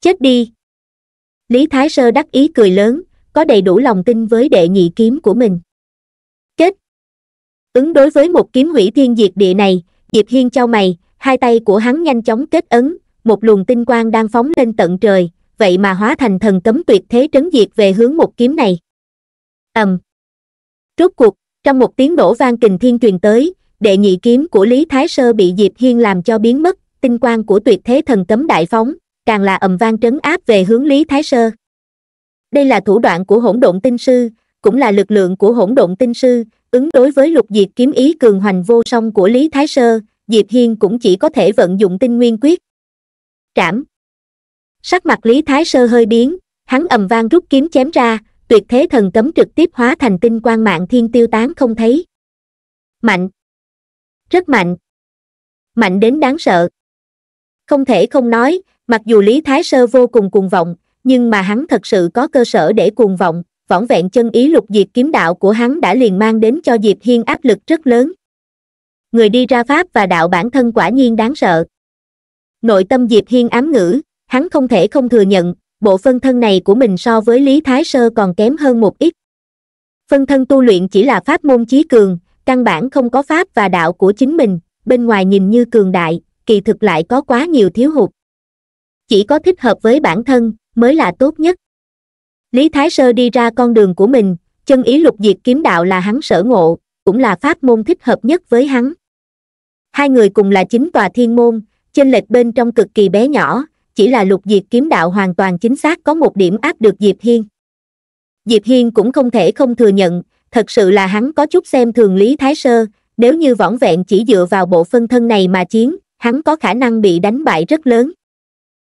S1: chết đi lý thái sơ đắc ý cười lớn có đầy đủ lòng tin với đệ nhị kiếm của mình kết ứng đối với một kiếm hủy thiên diệt địa này diệp hiên trao mày hai tay của hắn nhanh chóng kết ấn một luồng tinh quang đang phóng lên tận trời vậy mà hóa thành thần cấm tuyệt thế trấn diệt về hướng một kiếm này ầm Rốt cuộc, trong một tiếng đổ vang kình thiên truyền tới, đệ nhị kiếm của Lý Thái Sơ bị Diệp Hiên làm cho biến mất, tinh quang của tuyệt thế thần cấm đại phóng, càng là ầm vang trấn áp về hướng Lý Thái Sơ. Đây là thủ đoạn của hỗn độn tinh sư, cũng là lực lượng của hỗn độn tinh sư, ứng đối với lục diệt kiếm ý cường hoành vô song của Lý Thái Sơ, Diệp Hiên cũng chỉ có thể vận dụng tinh nguyên quyết. Trảm Sắc mặt Lý Thái Sơ hơi biến, hắn ầm vang rút kiếm chém ra, tuyệt thế thần cấm trực tiếp hóa thành tinh quang mạng thiên tiêu tán không thấy mạnh rất mạnh mạnh đến đáng sợ không thể không nói mặc dù lý thái sơ vô cùng cuồng vọng nhưng mà hắn thật sự có cơ sở để cuồng vọng võng vẹn chân ý lục diệt kiếm đạo của hắn đã liền mang đến cho diệp hiên áp lực rất lớn người đi ra pháp và đạo bản thân quả nhiên đáng sợ nội tâm diệp hiên ám ngữ hắn không thể không thừa nhận bộ phân thân này của mình so với Lý Thái Sơ còn kém hơn một ít. Phân thân tu luyện chỉ là pháp môn chí cường, căn bản không có pháp và đạo của chính mình, bên ngoài nhìn như cường đại, kỳ thực lại có quá nhiều thiếu hụt. Chỉ có thích hợp với bản thân, mới là tốt nhất. Lý Thái Sơ đi ra con đường của mình, chân ý lục diệt kiếm đạo là hắn sở ngộ, cũng là pháp môn thích hợp nhất với hắn. Hai người cùng là chính tòa thiên môn, chênh lệch bên trong cực kỳ bé nhỏ, chỉ là lục diệt kiếm đạo hoàn toàn chính xác có một điểm áp được Diệp Hiên. Diệp Hiên cũng không thể không thừa nhận, thật sự là hắn có chút xem thường Lý Thái Sơ, nếu như võn vẹn chỉ dựa vào bộ phân thân này mà chiến, hắn có khả năng bị đánh bại rất lớn.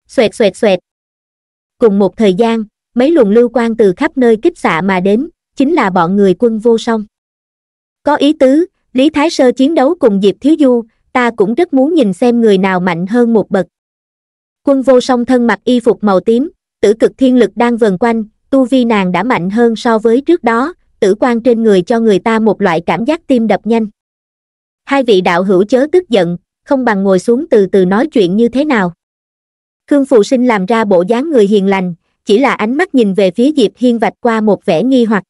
S1: Xoẹt xoẹt xoẹt. Cùng một thời gian, mấy luồng lưu quang từ khắp nơi kích xạ mà đến, chính là bọn người quân vô song. Có ý tứ, Lý Thái Sơ chiến đấu cùng Diệp Thiếu Du, ta cũng rất muốn nhìn xem người nào mạnh hơn một bậc quân vô song thân mặc y phục màu tím tử cực thiên lực đang vần quanh tu vi nàng đã mạnh hơn so với trước đó tử quan trên người cho người ta một loại cảm giác tim đập nhanh hai vị đạo hữu chớ tức giận không bằng ngồi xuống từ từ nói chuyện như thế nào khương phù sinh làm ra bộ dáng người hiền lành chỉ là ánh mắt nhìn về phía diệp hiên vạch qua một vẻ nghi hoặc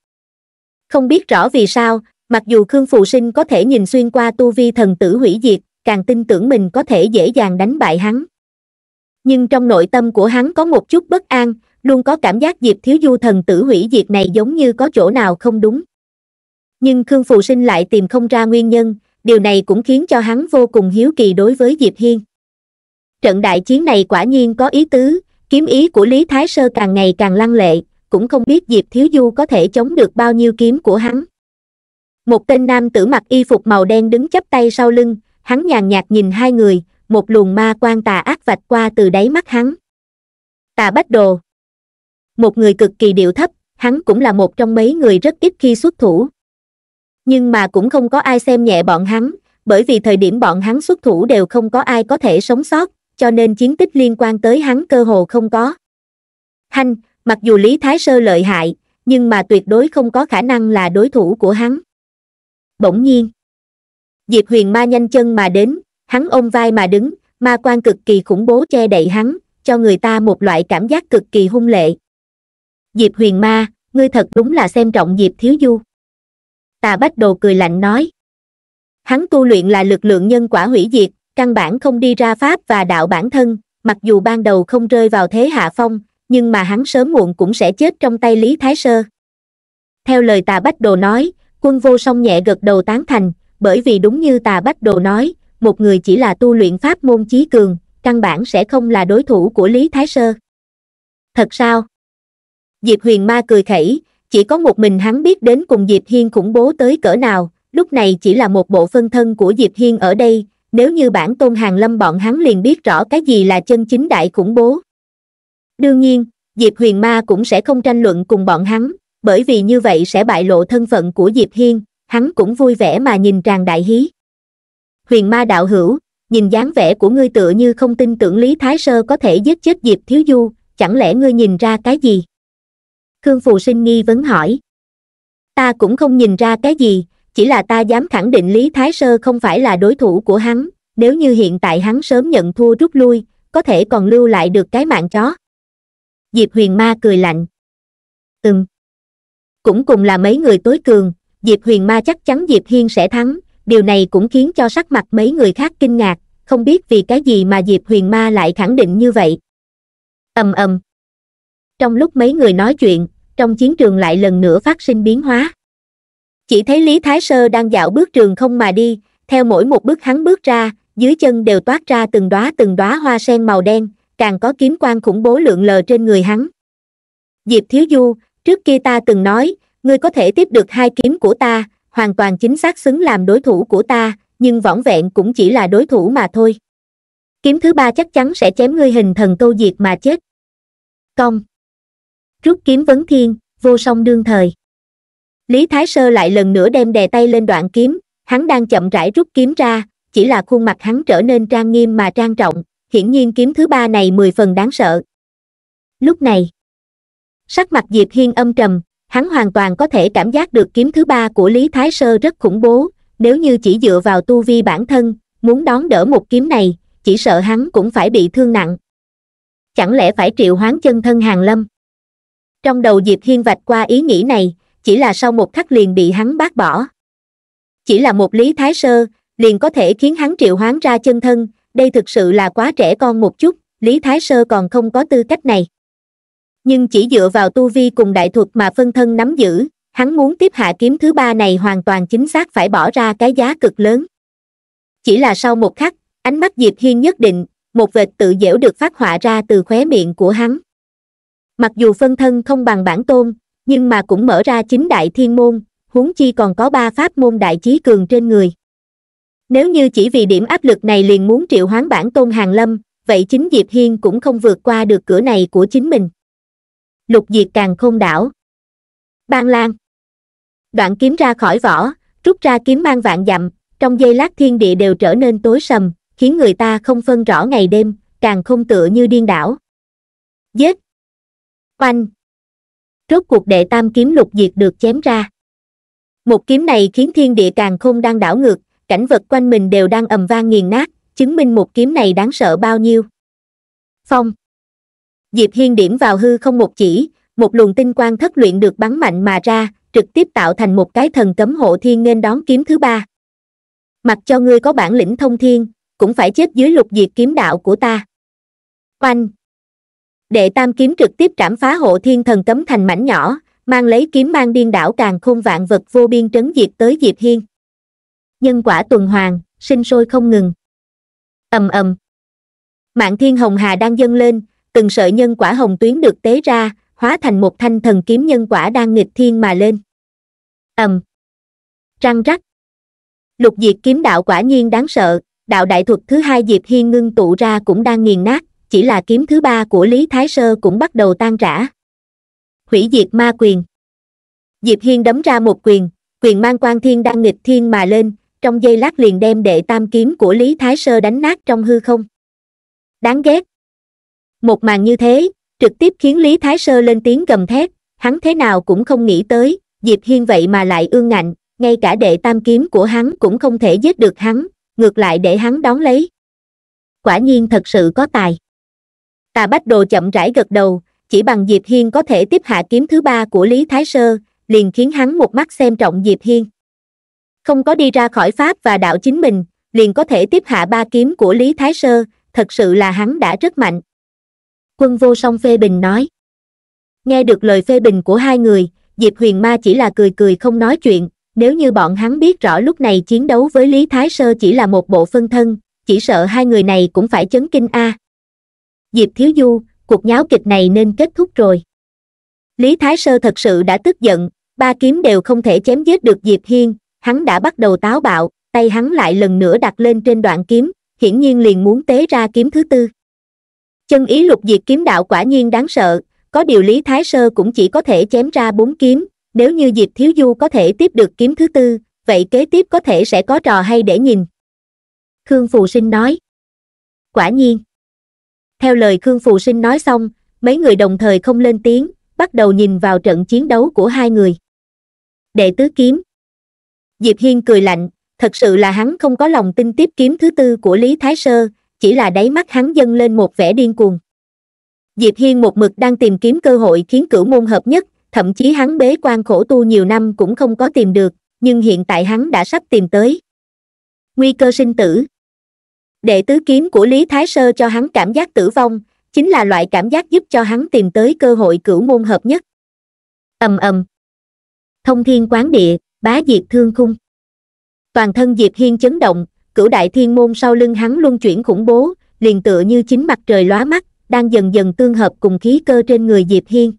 S1: không biết rõ vì sao mặc dù khương phù sinh có thể nhìn xuyên qua tu vi thần tử hủy diệt càng tin tưởng mình có thể dễ dàng đánh bại hắn nhưng trong nội tâm của hắn có một chút bất an luôn có cảm giác diệp thiếu du thần tử hủy diệt này giống như có chỗ nào không đúng nhưng khương phù sinh lại tìm không ra nguyên nhân điều này cũng khiến cho hắn vô cùng hiếu kỳ đối với diệp hiên trận đại chiến này quả nhiên có ý tứ kiếm ý của lý thái sơ càng ngày càng lăng lệ cũng không biết diệp thiếu du có thể chống được bao nhiêu kiếm của hắn một tên nam tử mặc y phục màu đen đứng chắp tay sau lưng hắn nhàn nhạt nhìn hai người một luồng ma quan tà ác vạch qua từ đáy mắt hắn tà bách đồ một người cực kỳ điệu thấp hắn cũng là một trong mấy người rất ít khi xuất thủ nhưng mà cũng không có ai xem nhẹ bọn hắn bởi vì thời điểm bọn hắn xuất thủ đều không có ai có thể sống sót cho nên chiến tích liên quan tới hắn cơ hồ không có hanh mặc dù lý thái sơ lợi hại nhưng mà tuyệt đối không có khả năng là đối thủ của hắn bỗng nhiên diệp huyền ma nhanh chân mà đến hắn ôm vai mà đứng ma quan cực kỳ khủng bố che đậy hắn cho người ta một loại cảm giác cực kỳ hung lệ diệp huyền ma ngươi thật đúng là xem trọng diệp thiếu du tà bách đồ cười lạnh nói hắn tu luyện là lực lượng nhân quả hủy diệt căn bản không đi ra pháp và đạo bản thân mặc dù ban đầu không rơi vào thế hạ phong nhưng mà hắn sớm muộn cũng sẽ chết trong tay lý thái sơ theo lời tà bách đồ nói quân vô song nhẹ gật đầu tán thành bởi vì đúng như tà bách đồ nói một người chỉ là tu luyện pháp môn chí cường, căn bản sẽ không là đối thủ của Lý Thái Sơ. Thật sao? Diệp Huyền Ma cười khẩy, chỉ có một mình hắn biết đến cùng Diệp Hiên khủng bố tới cỡ nào, lúc này chỉ là một bộ phân thân của Diệp Hiên ở đây, nếu như bản tôn hàng lâm bọn hắn liền biết rõ cái gì là chân chính đại khủng bố. Đương nhiên, Diệp Huyền Ma cũng sẽ không tranh luận cùng bọn hắn, bởi vì như vậy sẽ bại lộ thân phận của Diệp Hiên, hắn cũng vui vẻ mà nhìn tràn đại hí huyền ma đạo hữu nhìn dáng vẻ của ngươi tựa như không tin tưởng lý thái sơ có thể giết chết diệp thiếu du chẳng lẽ ngươi nhìn ra cái gì khương phù sinh nghi vấn hỏi ta cũng không nhìn ra cái gì chỉ là ta dám khẳng định lý thái sơ không phải là đối thủ của hắn nếu như hiện tại hắn sớm nhận thua rút lui có thể còn lưu lại được cái mạng chó diệp huyền ma cười lạnh ừm cũng cùng là mấy người tối cường diệp huyền ma chắc chắn diệp hiên sẽ thắng điều này cũng khiến cho sắc mặt mấy người khác kinh ngạc không biết vì cái gì mà diệp huyền ma lại khẳng định như vậy ầm ầm trong lúc mấy người nói chuyện trong chiến trường lại lần nữa phát sinh biến hóa chỉ thấy lý thái sơ đang dạo bước trường không mà đi theo mỗi một bước hắn bước ra dưới chân đều toát ra từng đóa từng đóa hoa sen màu đen càng có kiếm quan khủng bố lượng lờ trên người hắn diệp thiếu du trước kia ta từng nói ngươi có thể tiếp được hai kiếm của ta hoàn toàn chính xác xứng làm đối thủ của ta, nhưng võng vẹn cũng chỉ là đối thủ mà thôi. Kiếm thứ ba chắc chắn sẽ chém ngươi hình thần câu diệt mà chết. Công Rút kiếm vấn thiên, vô song đương thời. Lý Thái Sơ lại lần nữa đem đè tay lên đoạn kiếm, hắn đang chậm rãi rút kiếm ra, chỉ là khuôn mặt hắn trở nên trang nghiêm mà trang trọng, hiển nhiên kiếm thứ ba này mười phần đáng sợ. Lúc này, sắc mặt Diệp Hiên âm trầm, hắn hoàn toàn có thể cảm giác được kiếm thứ ba của Lý Thái Sơ rất khủng bố, nếu như chỉ dựa vào tu vi bản thân, muốn đón đỡ một kiếm này, chỉ sợ hắn cũng phải bị thương nặng. Chẳng lẽ phải triệu hoán chân thân hàng lâm? Trong đầu Diệp Hiên vạch qua ý nghĩ này, chỉ là sau một khắc liền bị hắn bác bỏ. Chỉ là một Lý Thái Sơ, liền có thể khiến hắn triệu hoán ra chân thân, đây thực sự là quá trẻ con một chút, Lý Thái Sơ còn không có tư cách này nhưng chỉ dựa vào tu vi cùng đại thuật mà phân thân nắm giữ hắn muốn tiếp hạ kiếm thứ ba này hoàn toàn chính xác phải bỏ ra cái giá cực lớn chỉ là sau một khắc ánh mắt diệp hiên nhất định một vệt tự dẻo được phát họa ra từ khóe miệng của hắn mặc dù phân thân không bằng bản tôn nhưng mà cũng mở ra chính đại thiên môn huống chi còn có ba pháp môn đại chí cường trên người nếu như chỉ vì điểm áp lực này liền muốn triệu hoán bản tôn hàng lâm vậy chính diệp hiên cũng không vượt qua được cửa này của chính mình lục diệt càng không đảo bang lan đoạn kiếm ra khỏi vỏ rút ra kiếm mang vạn dặm trong giây lát thiên địa đều trở nên tối sầm khiến người ta không phân rõ ngày đêm càng không tựa như điên đảo giết oanh rốt cuộc đệ tam kiếm lục diệt được chém ra một kiếm này khiến thiên địa càng không đang đảo ngược cảnh vật quanh mình đều đang ầm vang nghiền nát chứng minh một kiếm này đáng sợ bao nhiêu phong diệp hiên điểm vào hư không một chỉ một luồng tinh quang thất luyện được bắn mạnh mà ra trực tiếp tạo thành một cái thần cấm hộ thiên nên đón kiếm thứ ba mặc cho ngươi có bản lĩnh thông thiên cũng phải chết dưới lục diệt kiếm đạo của ta oanh đệ tam kiếm trực tiếp trảm phá hộ thiên thần cấm thành mảnh nhỏ mang lấy kiếm mang điên đảo càng khôn vạn vật vô biên trấn diệt tới diệp hiên nhân quả tuần hoàn sinh sôi không ngừng ầm ầm mạng thiên hồng hà đang dâng lên từng sợi nhân quả hồng tuyến được tế ra hóa thành một thanh thần kiếm nhân quả đang nghịch thiên mà lên ầm um. răng rắc lục diệt kiếm đạo quả nhiên đáng sợ đạo đại thuật thứ hai diệp hiên ngưng tụ ra cũng đang nghiền nát chỉ là kiếm thứ ba của lý thái sơ cũng bắt đầu tan rã hủy diệt ma quyền diệp hiên đấm ra một quyền quyền mang quan thiên đang nghịch thiên mà lên trong giây lát liền đem đệ tam kiếm của lý thái sơ đánh nát trong hư không đáng ghét một màn như thế trực tiếp khiến lý thái sơ lên tiếng gầm thét hắn thế nào cũng không nghĩ tới diệp hiên vậy mà lại ương ngạnh ngay cả đệ tam kiếm của hắn cũng không thể giết được hắn ngược lại để hắn đón lấy quả nhiên thật sự có tài tà bách đồ chậm rãi gật đầu chỉ bằng diệp hiên có thể tiếp hạ kiếm thứ ba của lý thái sơ liền khiến hắn một mắt xem trọng diệp hiên không có đi ra khỏi pháp và đạo chính mình liền có thể tiếp hạ ba kiếm của lý thái sơ thật sự là hắn đã rất mạnh quân vô song phê bình nói. Nghe được lời phê bình của hai người, Diệp Huyền Ma chỉ là cười cười không nói chuyện, nếu như bọn hắn biết rõ lúc này chiến đấu với Lý Thái Sơ chỉ là một bộ phân thân, chỉ sợ hai người này cũng phải chấn kinh a. Diệp Thiếu Du, cuộc nháo kịch này nên kết thúc rồi. Lý Thái Sơ thật sự đã tức giận, ba kiếm đều không thể chém giết được Diệp Hiên, hắn đã bắt đầu táo bạo, tay hắn lại lần nữa đặt lên trên đoạn kiếm, hiển nhiên liền muốn tế ra kiếm thứ tư chân ý lục diệt kiếm đạo quả nhiên đáng sợ có điều lý thái sơ cũng chỉ có thể chém ra bốn kiếm nếu như diệp thiếu du có thể tiếp được kiếm thứ tư vậy kế tiếp có thể sẽ có trò hay để nhìn khương phù sinh nói quả nhiên theo lời khương phù sinh nói xong mấy người đồng thời không lên tiếng bắt đầu nhìn vào trận chiến đấu của hai người đệ tứ kiếm diệp hiên cười lạnh thật sự là hắn không có lòng tin tiếp kiếm thứ tư của lý thái sơ chỉ là đáy mắt hắn dâng lên một vẻ điên cuồng diệp hiên một mực đang tìm kiếm cơ hội khiến cửu môn hợp nhất thậm chí hắn bế quan khổ tu nhiều năm cũng không có tìm được nhưng hiện tại hắn đã sắp tìm tới nguy cơ sinh tử đệ tứ kiếm của lý thái sơ cho hắn cảm giác tử vong chính là loại cảm giác giúp cho hắn tìm tới cơ hội cửu môn hợp nhất ầm ầm thông thiên quán địa bá diệt thương khung toàn thân diệp hiên chấn động cửu đại thiên môn sau lưng hắn luân chuyển khủng bố liền tựa như chính mặt trời lóa mắt đang dần dần tương hợp cùng khí cơ trên người diệp hiên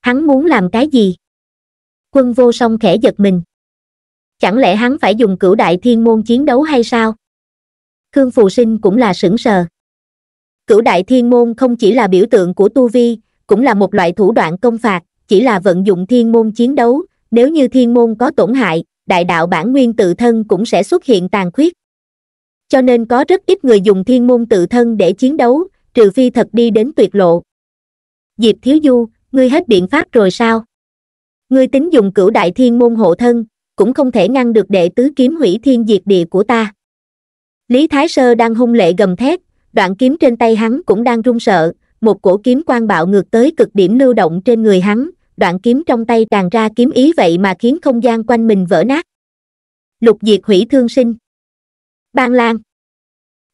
S1: hắn muốn làm cái gì quân vô song khẽ giật mình chẳng lẽ hắn phải dùng cửu đại thiên môn chiến đấu hay sao khương phù sinh cũng là sững sờ cửu đại thiên môn không chỉ là biểu tượng của tu vi cũng là một loại thủ đoạn công phạt chỉ là vận dụng thiên môn chiến đấu nếu như thiên môn có tổn hại đại đạo bản nguyên tự thân cũng sẽ xuất hiện tàn khuyết cho nên có rất ít người dùng thiên môn tự thân để chiến đấu trừ phi thật đi đến tuyệt lộ diệp thiếu du ngươi hết biện pháp rồi sao ngươi tính dùng cửu đại thiên môn hộ thân cũng không thể ngăn được đệ tứ kiếm hủy thiên diệt địa của ta lý thái sơ đang hung lệ gầm thét đoạn kiếm trên tay hắn cũng đang run sợ một cổ kiếm quan bạo ngược tới cực điểm lưu động trên người hắn đoạn kiếm trong tay tràn ra kiếm ý vậy mà khiến không gian quanh mình vỡ nát lục diệt hủy thương sinh Ban Lan.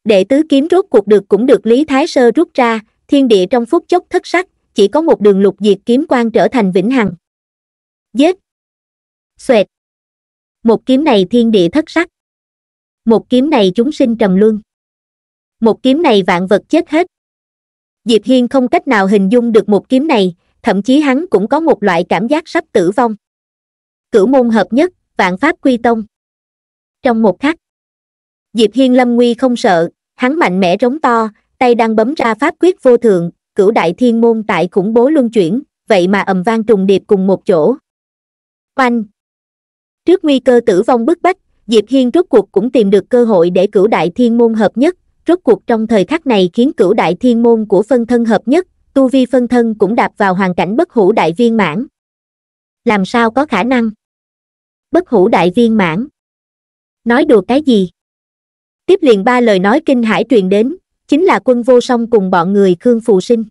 S1: Đệ tứ kiếm rốt cuộc được cũng được Lý Thái Sơ rút ra, thiên địa trong phút chốc thất sắc, chỉ có một đường lục diệt kiếm quan trở thành vĩnh hằng. Giết. Xoẹt. Một kiếm này thiên địa thất sắc. Một kiếm này chúng sinh trầm luân. Một kiếm này vạn vật chết hết. Diệp Hiên không cách nào hình dung được một kiếm này, thậm chí hắn cũng có một loại cảm giác sắp tử vong. Cửu môn hợp nhất, vạn pháp quy tông. Trong một khắc, diệp hiên lâm nguy không sợ hắn mạnh mẽ rống to tay đang bấm ra pháp quyết vô thượng cửu đại thiên môn tại khủng bố luân chuyển vậy mà ầm vang trùng điệp cùng một chỗ oanh trước nguy cơ tử vong bức bách diệp hiên rốt cuộc cũng tìm được cơ hội để cửu đại thiên môn hợp nhất rốt cuộc trong thời khắc này khiến cửu đại thiên môn của phân thân hợp nhất tu vi phân thân cũng đạp vào hoàn cảnh bất hủ đại viên mãn làm sao có khả năng bất hủ đại viên mãn nói đùa cái gì tiếp liền ba lời nói kinh hải truyền đến chính là quân vô song cùng bọn người khương phù sinh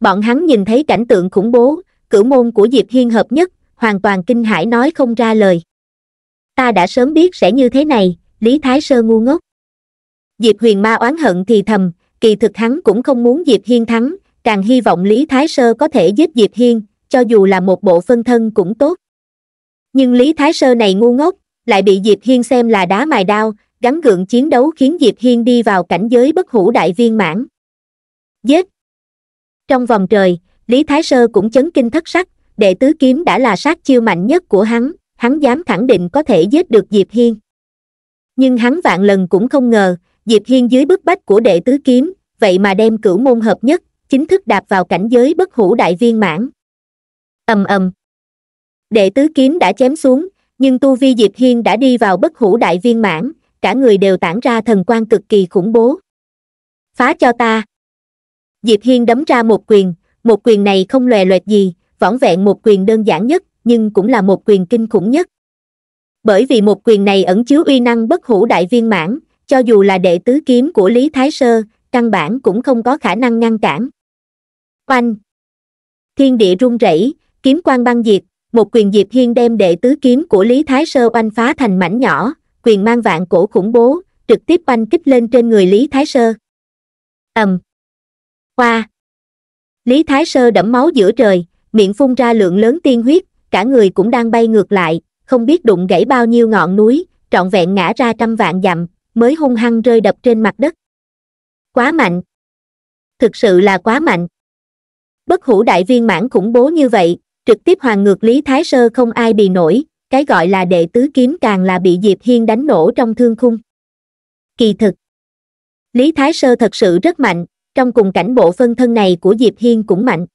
S1: bọn hắn nhìn thấy cảnh tượng khủng bố cửu môn của diệp hiên hợp nhất hoàn toàn kinh hải nói không ra lời ta đã sớm biết sẽ như thế này lý thái sơ ngu ngốc diệp huyền ma oán hận thì thầm kỳ thực hắn cũng không muốn diệp hiên thắng càng hy vọng lý thái sơ có thể giết diệp hiên cho dù là một bộ phân thân cũng tốt nhưng lý thái sơ này ngu ngốc lại bị diệp hiên xem là đá mài đao gắn gượng chiến đấu khiến Diệp Hiên đi vào cảnh giới bất hủ đại viên mãn. Giết! Trong vòng trời, Lý Thái Sơ cũng chấn kinh thất sắc, đệ tứ kiếm đã là sát chiêu mạnh nhất của hắn, hắn dám khẳng định có thể giết được Diệp Hiên. Nhưng hắn vạn lần cũng không ngờ, Diệp Hiên dưới bức bách của đệ tứ kiếm, vậy mà đem cửu môn hợp nhất, chính thức đạp vào cảnh giới bất hủ đại viên mãn. ầm ầm Đệ tứ kiếm đã chém xuống, nhưng tu vi Diệp Hiên đã đi vào bất hủ đại viên mãn, cả người đều tản ra thần quan cực kỳ khủng bố. Phá cho ta! Diệp Hiên đấm ra một quyền, một quyền này không lòe loẹt gì, võn vẹn một quyền đơn giản nhất, nhưng cũng là một quyền kinh khủng nhất. Bởi vì một quyền này ẩn chứa uy năng bất hủ đại viên mãn, cho dù là đệ tứ kiếm của Lý Thái Sơ, căn bản cũng không có khả năng ngăn cản. Oanh! Thiên địa rung rẩy, kiếm quang băng diệt, một quyền Diệp Hiên đem đệ tứ kiếm của Lý Thái Sơ oanh phá thành mảnh nhỏ, quyền mang vạn cổ khủng bố, trực tiếp oanh kích lên trên người Lý Thái Sơ. ầm, Khoa! Lý Thái Sơ đẫm máu giữa trời, miệng phun ra lượng lớn tiên huyết, cả người cũng đang bay ngược lại, không biết đụng gãy bao nhiêu ngọn núi, trọn vẹn ngã ra trăm vạn dặm, mới hung hăng rơi đập trên mặt đất. Quá mạnh! Thực sự là quá mạnh! Bất hủ đại viên mãn khủng bố như vậy, trực tiếp hoàng ngược Lý Thái Sơ không ai bì nổi, cái gọi là đệ tứ kiếm càng là bị Diệp Hiên đánh nổ trong thương khung. Kỳ thực, Lý Thái Sơ thật sự rất mạnh, trong cùng cảnh bộ phân thân này của Diệp Hiên cũng mạnh.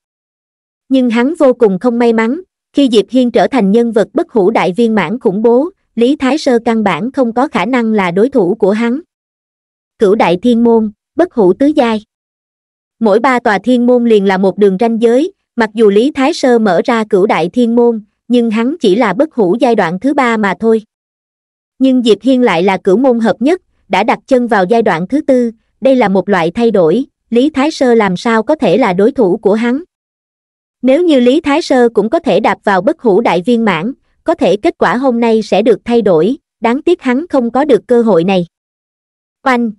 S1: Nhưng hắn vô cùng không may mắn, khi Diệp Hiên trở thành nhân vật bất hủ đại viên mãn khủng bố, Lý Thái Sơ căn bản không có khả năng là đối thủ của hắn. Cửu đại thiên môn, bất hủ tứ giai. Mỗi ba tòa thiên môn liền là một đường ranh giới, mặc dù Lý Thái Sơ mở ra cửu đại thiên môn, nhưng hắn chỉ là bất hủ giai đoạn thứ ba mà thôi nhưng diệp hiên lại là cửu môn hợp nhất đã đặt chân vào giai đoạn thứ tư đây là một loại thay đổi lý thái sơ làm sao có thể là đối thủ của hắn nếu như lý thái sơ cũng có thể đạp vào bất hủ đại viên mãn có thể kết quả hôm nay sẽ được thay đổi đáng tiếc hắn không có được cơ hội này oanh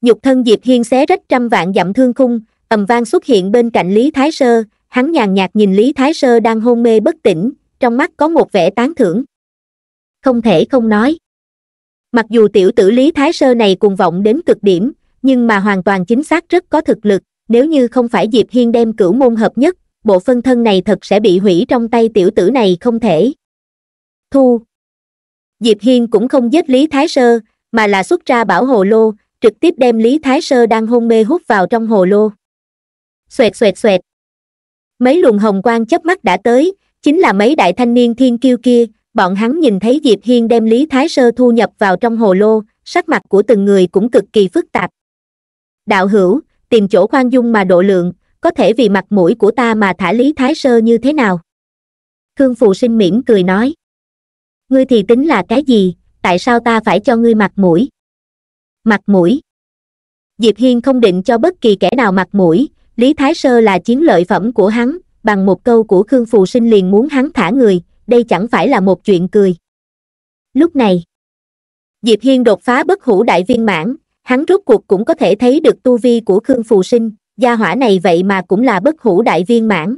S1: nhục thân diệp hiên xé rách trăm vạn dặm thương khung ầm vang xuất hiện bên cạnh lý thái sơ hắn nhàn nhạt nhìn lý thái sơ đang hôn mê bất tỉnh trong mắt có một vẻ tán thưởng không thể không nói mặc dù tiểu tử lý thái sơ này cùng vọng đến cực điểm nhưng mà hoàn toàn chính xác rất có thực lực nếu như không phải diệp hiên đem cửu môn hợp nhất bộ phân thân này thật sẽ bị hủy trong tay tiểu tử này không thể thu diệp hiên cũng không giết lý thái sơ mà là xuất ra bảo hồ lô trực tiếp đem lý thái sơ đang hôn mê hút vào trong hồ lô xoẹt xoẹt xoẹt mấy luồng hồng quang chớp mắt đã tới chính là mấy đại thanh niên thiên kiêu kia bọn hắn nhìn thấy diệp hiên đem lý thái sơ thu nhập vào trong hồ lô sắc mặt của từng người cũng cực kỳ phức tạp đạo hữu tìm chỗ khoan dung mà độ lượng có thể vì mặt mũi của ta mà thả lý thái sơ như thế nào Khương phù sinh mỉm cười nói ngươi thì tính là cái gì tại sao ta phải cho ngươi mặt mũi mặt mũi diệp hiên không định cho bất kỳ kẻ nào mặt mũi Lý Thái Sơ là chiến lợi phẩm của hắn, bằng một câu của Khương Phù Sinh liền muốn hắn thả người, đây chẳng phải là một chuyện cười. Lúc này, Diệp Hiên đột phá bất hủ đại viên mãn, hắn rốt cuộc cũng có thể thấy được tu vi của Khương Phù Sinh, gia hỏa này vậy mà cũng là bất hủ đại viên mãn.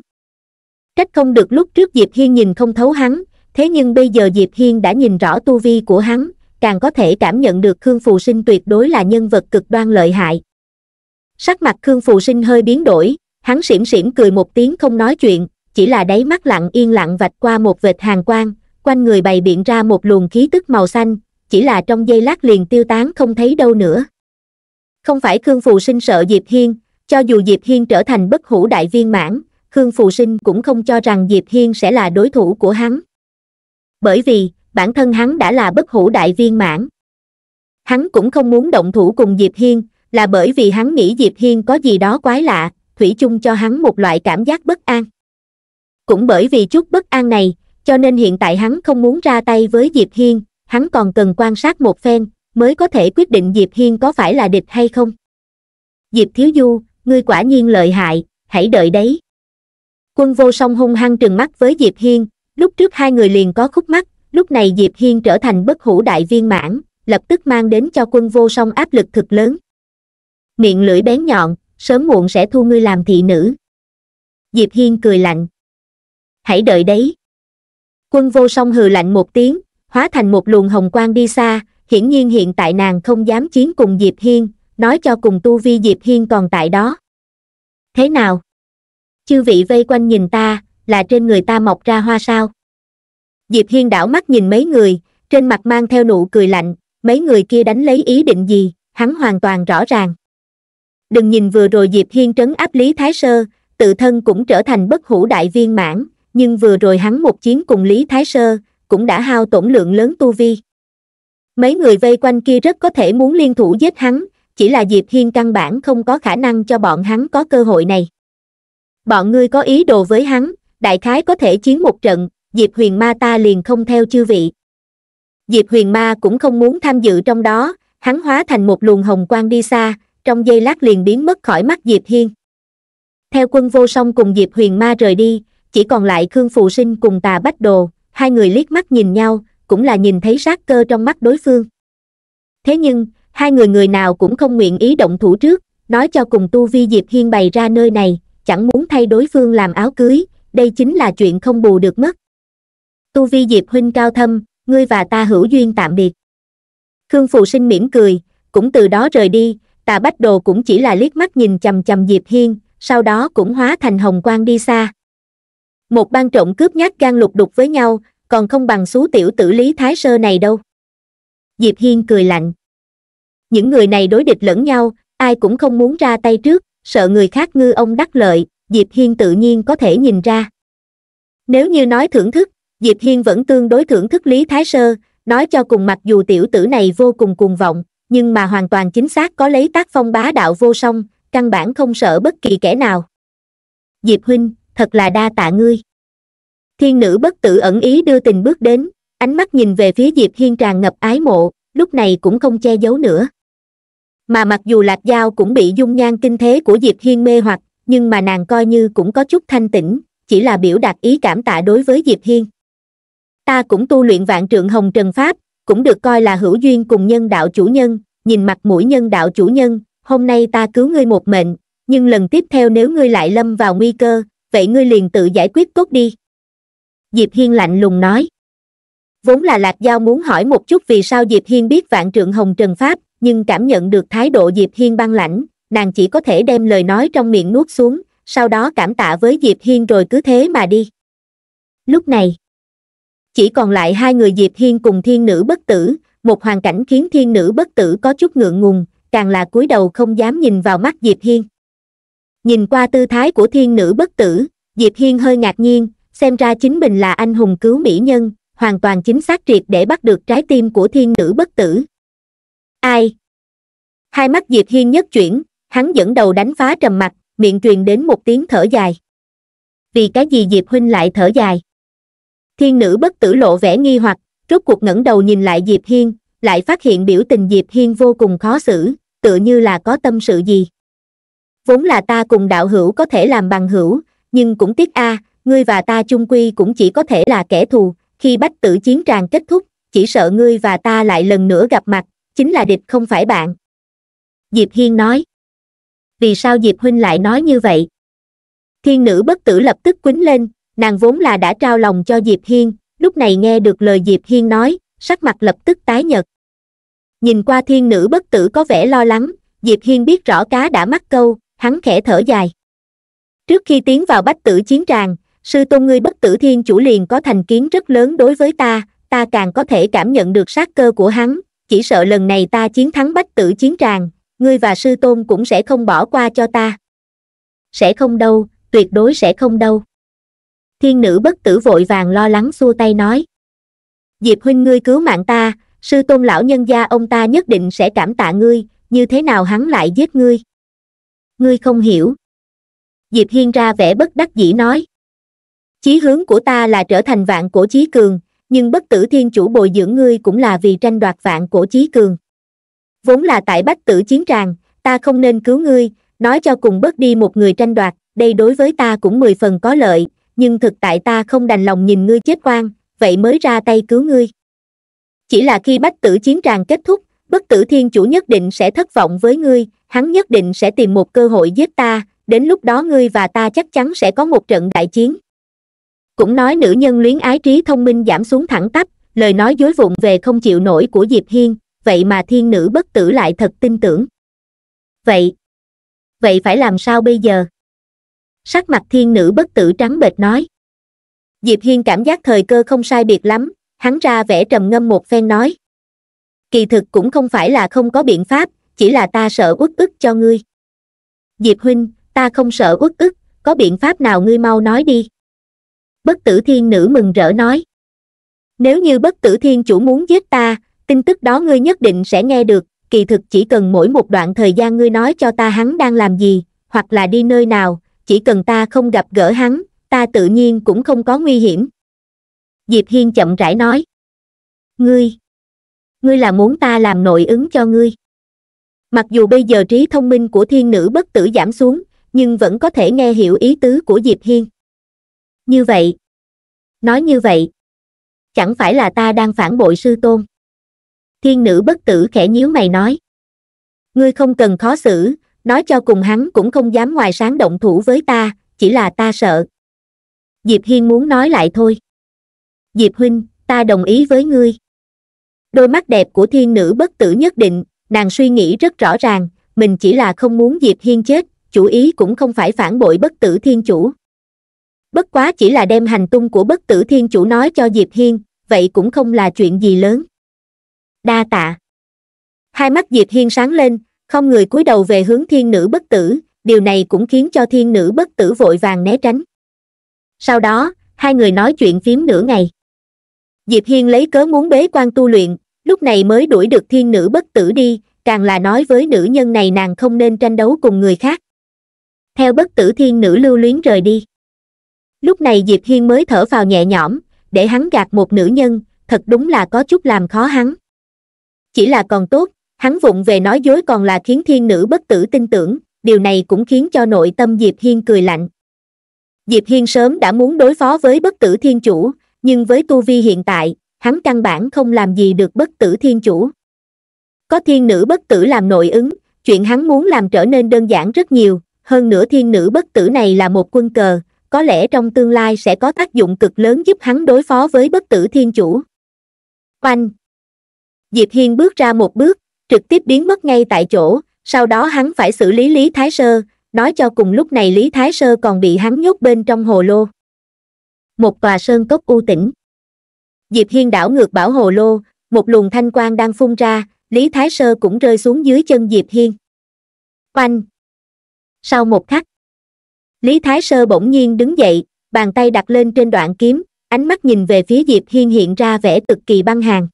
S1: Trách không được lúc trước Diệp Hiên nhìn không thấu hắn, thế nhưng bây giờ Diệp Hiên đã nhìn rõ tu vi của hắn, càng có thể cảm nhận được Khương Phù Sinh tuyệt đối là nhân vật cực đoan lợi hại sắc mặt khương phù sinh hơi biến đổi hắn xỉm xỉm cười một tiếng không nói chuyện chỉ là đáy mắt lặng yên lặng vạch qua một vệt hàng quang quanh người bày biện ra một luồng khí tức màu xanh chỉ là trong giây lát liền tiêu tán không thấy đâu nữa không phải khương phù sinh sợ diệp hiên cho dù diệp hiên trở thành bất hủ đại viên mãn khương phù sinh cũng không cho rằng diệp hiên sẽ là đối thủ của hắn bởi vì bản thân hắn đã là bất hủ đại viên mãn hắn cũng không muốn động thủ cùng diệp hiên là bởi vì hắn nghĩ diệp hiên có gì đó quái lạ thủy chung cho hắn một loại cảm giác bất an cũng bởi vì chút bất an này cho nên hiện tại hắn không muốn ra tay với diệp hiên hắn còn cần quan sát một phen mới có thể quyết định diệp hiên có phải là địch hay không diệp thiếu du ngươi quả nhiên lợi hại hãy đợi đấy quân vô song hung hăng trừng mắt với diệp hiên lúc trước hai người liền có khúc mắt lúc này diệp hiên trở thành bất hủ đại viên mãn lập tức mang đến cho quân vô song áp lực thực lớn miệng lưỡi bén nhọn sớm muộn sẽ thu ngươi làm thị nữ diệp hiên cười lạnh hãy đợi đấy quân vô song hừ lạnh một tiếng hóa thành một luồng hồng quang đi xa hiển nhiên hiện tại nàng không dám chiến cùng diệp hiên nói cho cùng tu vi diệp hiên còn tại đó thế nào chư vị vây quanh nhìn ta là trên người ta mọc ra hoa sao diệp hiên đảo mắt nhìn mấy người trên mặt mang theo nụ cười lạnh mấy người kia đánh lấy ý định gì hắn hoàn toàn rõ ràng đừng nhìn vừa rồi Diệp Hiên trấn áp Lý Thái Sơ, tự thân cũng trở thành bất hủ đại viên mãn, nhưng vừa rồi hắn một chiến cùng Lý Thái Sơ, cũng đã hao tổn lượng lớn tu vi. Mấy người vây quanh kia rất có thể muốn liên thủ giết hắn, chỉ là Diệp Hiên căn bản không có khả năng cho bọn hắn có cơ hội này. Bọn ngươi có ý đồ với hắn, đại khái có thể chiến một trận, Diệp Huyền Ma ta liền không theo chư vị. Diệp Huyền Ma cũng không muốn tham dự trong đó, hắn hóa thành một luồng hồng quang đi xa, trong giây lát liền biến mất khỏi mắt diệp hiên theo quân vô song cùng diệp huyền ma rời đi chỉ còn lại khương Phụ sinh cùng tà bách đồ hai người liếc mắt nhìn nhau cũng là nhìn thấy sát cơ trong mắt đối phương thế nhưng hai người người nào cũng không nguyện ý động thủ trước nói cho cùng tu vi diệp hiên bày ra nơi này chẳng muốn thay đối phương làm áo cưới đây chính là chuyện không bù được mất tu vi diệp huynh cao thâm ngươi và ta hữu duyên tạm biệt khương Phụ sinh mỉm cười cũng từ đó rời đi tà bách đồ cũng chỉ là liếc mắt nhìn chầm chầm diệp hiên sau đó cũng hóa thành hồng quang đi xa một bang trộm cướp nhát gan lục đục với nhau còn không bằng xú tiểu tử lý thái sơ này đâu diệp hiên cười lạnh những người này đối địch lẫn nhau ai cũng không muốn ra tay trước sợ người khác ngư ông đắc lợi diệp hiên tự nhiên có thể nhìn ra nếu như nói thưởng thức diệp hiên vẫn tương đối thưởng thức lý thái sơ nói cho cùng mặc dù tiểu tử này vô cùng cuồng vọng nhưng mà hoàn toàn chính xác có lấy tác phong bá đạo vô song căn bản không sợ bất kỳ kẻ nào diệp huynh thật là đa tạ ngươi thiên nữ bất tử ẩn ý đưa tình bước đến ánh mắt nhìn về phía diệp hiên tràn ngập ái mộ lúc này cũng không che giấu nữa mà mặc dù lạc dao cũng bị dung nhan kinh thế của diệp hiên mê hoặc nhưng mà nàng coi như cũng có chút thanh tĩnh chỉ là biểu đạt ý cảm tạ đối với diệp hiên ta cũng tu luyện vạn trượng hồng trần pháp cũng được coi là hữu duyên cùng nhân đạo chủ nhân, nhìn mặt mũi nhân đạo chủ nhân, hôm nay ta cứu ngươi một mệnh, nhưng lần tiếp theo nếu ngươi lại lâm vào nguy cơ, vậy ngươi liền tự giải quyết tốt đi. Diệp Hiên lạnh lùng nói. Vốn là Lạc Giao muốn hỏi một chút vì sao Diệp Hiên biết vạn trượng hồng trần pháp, nhưng cảm nhận được thái độ Diệp Hiên băng lãnh, nàng chỉ có thể đem lời nói trong miệng nuốt xuống, sau đó cảm tạ với Diệp Hiên rồi cứ thế mà đi. Lúc này, chỉ còn lại hai người Diệp Hiên cùng thiên nữ bất tử, một hoàn cảnh khiến thiên nữ bất tử có chút ngượng ngùng, càng là cúi đầu không dám nhìn vào mắt Diệp Hiên. Nhìn qua tư thái của thiên nữ bất tử, Diệp Hiên hơi ngạc nhiên, xem ra chính mình là anh hùng cứu mỹ nhân, hoàn toàn chính xác triệt để bắt được trái tim của thiên nữ bất tử. Ai? Hai mắt Diệp Hiên nhất chuyển, hắn dẫn đầu đánh phá trầm mặt, miệng truyền đến một tiếng thở dài. Vì cái gì Diệp Huynh lại thở dài? Thiên nữ bất tử lộ vẻ nghi hoặc, rốt cuộc ngẩng đầu nhìn lại Diệp Hiên, lại phát hiện biểu tình Diệp Hiên vô cùng khó xử, tựa như là có tâm sự gì. Vốn là ta cùng đạo hữu có thể làm bằng hữu, nhưng cũng tiếc a, ngươi và ta chung quy cũng chỉ có thể là kẻ thù, khi bách tử chiến tràng kết thúc, chỉ sợ ngươi và ta lại lần nữa gặp mặt, chính là địch không phải bạn. Diệp Hiên nói. Vì sao Diệp Huynh lại nói như vậy? Thiên nữ bất tử lập tức quýnh lên, nàng vốn là đã trao lòng cho Diệp Hiên, lúc này nghe được lời Diệp Hiên nói, sắc mặt lập tức tái nhật. Nhìn qua thiên nữ bất tử có vẻ lo lắng, Diệp Hiên biết rõ cá đã mắc câu, hắn khẽ thở dài. Trước khi tiến vào bách tử chiến tràng, sư tôn ngươi bất tử thiên chủ liền có thành kiến rất lớn đối với ta, ta càng có thể cảm nhận được sát cơ của hắn, chỉ sợ lần này ta chiến thắng bách tử chiến tràng, ngươi và sư tôn cũng sẽ không bỏ qua cho ta. Sẽ không đâu, tuyệt đối sẽ không đâu thiên nữ bất tử vội vàng lo lắng xua tay nói diệp huynh ngươi cứu mạng ta sư tôn lão nhân gia ông ta nhất định sẽ cảm tạ ngươi như thế nào hắn lại giết ngươi ngươi không hiểu diệp hiên ra vẻ bất đắc dĩ nói chí hướng của ta là trở thành vạn cổ chí cường nhưng bất tử thiên chủ bồi dưỡng ngươi cũng là vì tranh đoạt vạn cổ chí cường vốn là tại bách tử chiến tràng ta không nên cứu ngươi nói cho cùng bớt đi một người tranh đoạt đây đối với ta cũng mười phần có lợi nhưng thực tại ta không đành lòng nhìn ngươi chết oan vậy mới ra tay cứu ngươi chỉ là khi bách tử chiến tràng kết thúc bất tử thiên chủ nhất định sẽ thất vọng với ngươi hắn nhất định sẽ tìm một cơ hội giết ta đến lúc đó ngươi và ta chắc chắn sẽ có một trận đại chiến cũng nói nữ nhân luyến ái trí thông minh giảm xuống thẳng tắp lời nói dối vụng về không chịu nổi của diệp hiên vậy mà thiên nữ bất tử lại thật tin tưởng vậy vậy phải làm sao bây giờ sắc mặt thiên nữ bất tử trắng bệch nói diệp hiên cảm giác thời cơ không sai biệt lắm hắn ra vẻ trầm ngâm một phen nói kỳ thực cũng không phải là không có biện pháp chỉ là ta sợ uất ức cho ngươi diệp huynh ta không sợ uất ức có biện pháp nào ngươi mau nói đi bất tử thiên nữ mừng rỡ nói nếu như bất tử thiên chủ muốn giết ta tin tức đó ngươi nhất định sẽ nghe được kỳ thực chỉ cần mỗi một đoạn thời gian ngươi nói cho ta hắn đang làm gì hoặc là đi nơi nào chỉ cần ta không gặp gỡ hắn ta tự nhiên cũng không có nguy hiểm diệp hiên chậm rãi nói ngươi ngươi là muốn ta làm nội ứng cho ngươi mặc dù bây giờ trí thông minh của thiên nữ bất tử giảm xuống nhưng vẫn có thể nghe hiểu ý tứ của diệp hiên như vậy nói như vậy chẳng phải là ta đang phản bội sư tôn thiên nữ bất tử khẽ nhíu mày nói ngươi không cần khó xử nói cho cùng hắn cũng không dám ngoài sáng động thủ với ta chỉ là ta sợ diệp hiên muốn nói lại thôi diệp huynh ta đồng ý với ngươi đôi mắt đẹp của thiên nữ bất tử nhất định nàng suy nghĩ rất rõ ràng mình chỉ là không muốn diệp hiên chết chủ ý cũng không phải phản bội bất tử thiên chủ bất quá chỉ là đem hành tung của bất tử thiên chủ nói cho diệp hiên vậy cũng không là chuyện gì lớn đa tạ hai mắt diệp hiên sáng lên không người cúi đầu về hướng thiên nữ bất tử điều này cũng khiến cho thiên nữ bất tử vội vàng né tránh sau đó hai người nói chuyện phím nửa ngày diệp hiên lấy cớ muốn bế quan tu luyện lúc này mới đuổi được thiên nữ bất tử đi càng là nói với nữ nhân này nàng không nên tranh đấu cùng người khác theo bất tử thiên nữ lưu luyến rời đi lúc này diệp hiên mới thở vào nhẹ nhõm để hắn gạt một nữ nhân thật đúng là có chút làm khó hắn chỉ là còn tốt hắn vụng về nói dối còn là khiến thiên nữ bất tử tin tưởng điều này cũng khiến cho nội tâm diệp hiên cười lạnh diệp hiên sớm đã muốn đối phó với bất tử thiên chủ nhưng với tu vi hiện tại hắn căn bản không làm gì được bất tử thiên chủ có thiên nữ bất tử làm nội ứng chuyện hắn muốn làm trở nên đơn giản rất nhiều hơn nữa thiên nữ bất tử này là một quân cờ có lẽ trong tương lai sẽ có tác dụng cực lớn giúp hắn đối phó với bất tử thiên chủ oanh diệp hiên bước ra một bước trực tiếp biến mất ngay tại chỗ sau đó hắn phải xử lý lý thái sơ nói cho cùng lúc này lý thái sơ còn bị hắn nhốt bên trong hồ lô một tòa sơn cốc u tĩnh diệp hiên đảo ngược bảo hồ lô một luồng thanh quang đang phun ra lý thái sơ cũng rơi xuống dưới chân diệp hiên oanh sau một khắc lý thái sơ bỗng nhiên đứng dậy bàn tay đặt lên trên đoạn kiếm ánh mắt nhìn về phía diệp hiên hiện ra vẻ cực kỳ băng hàng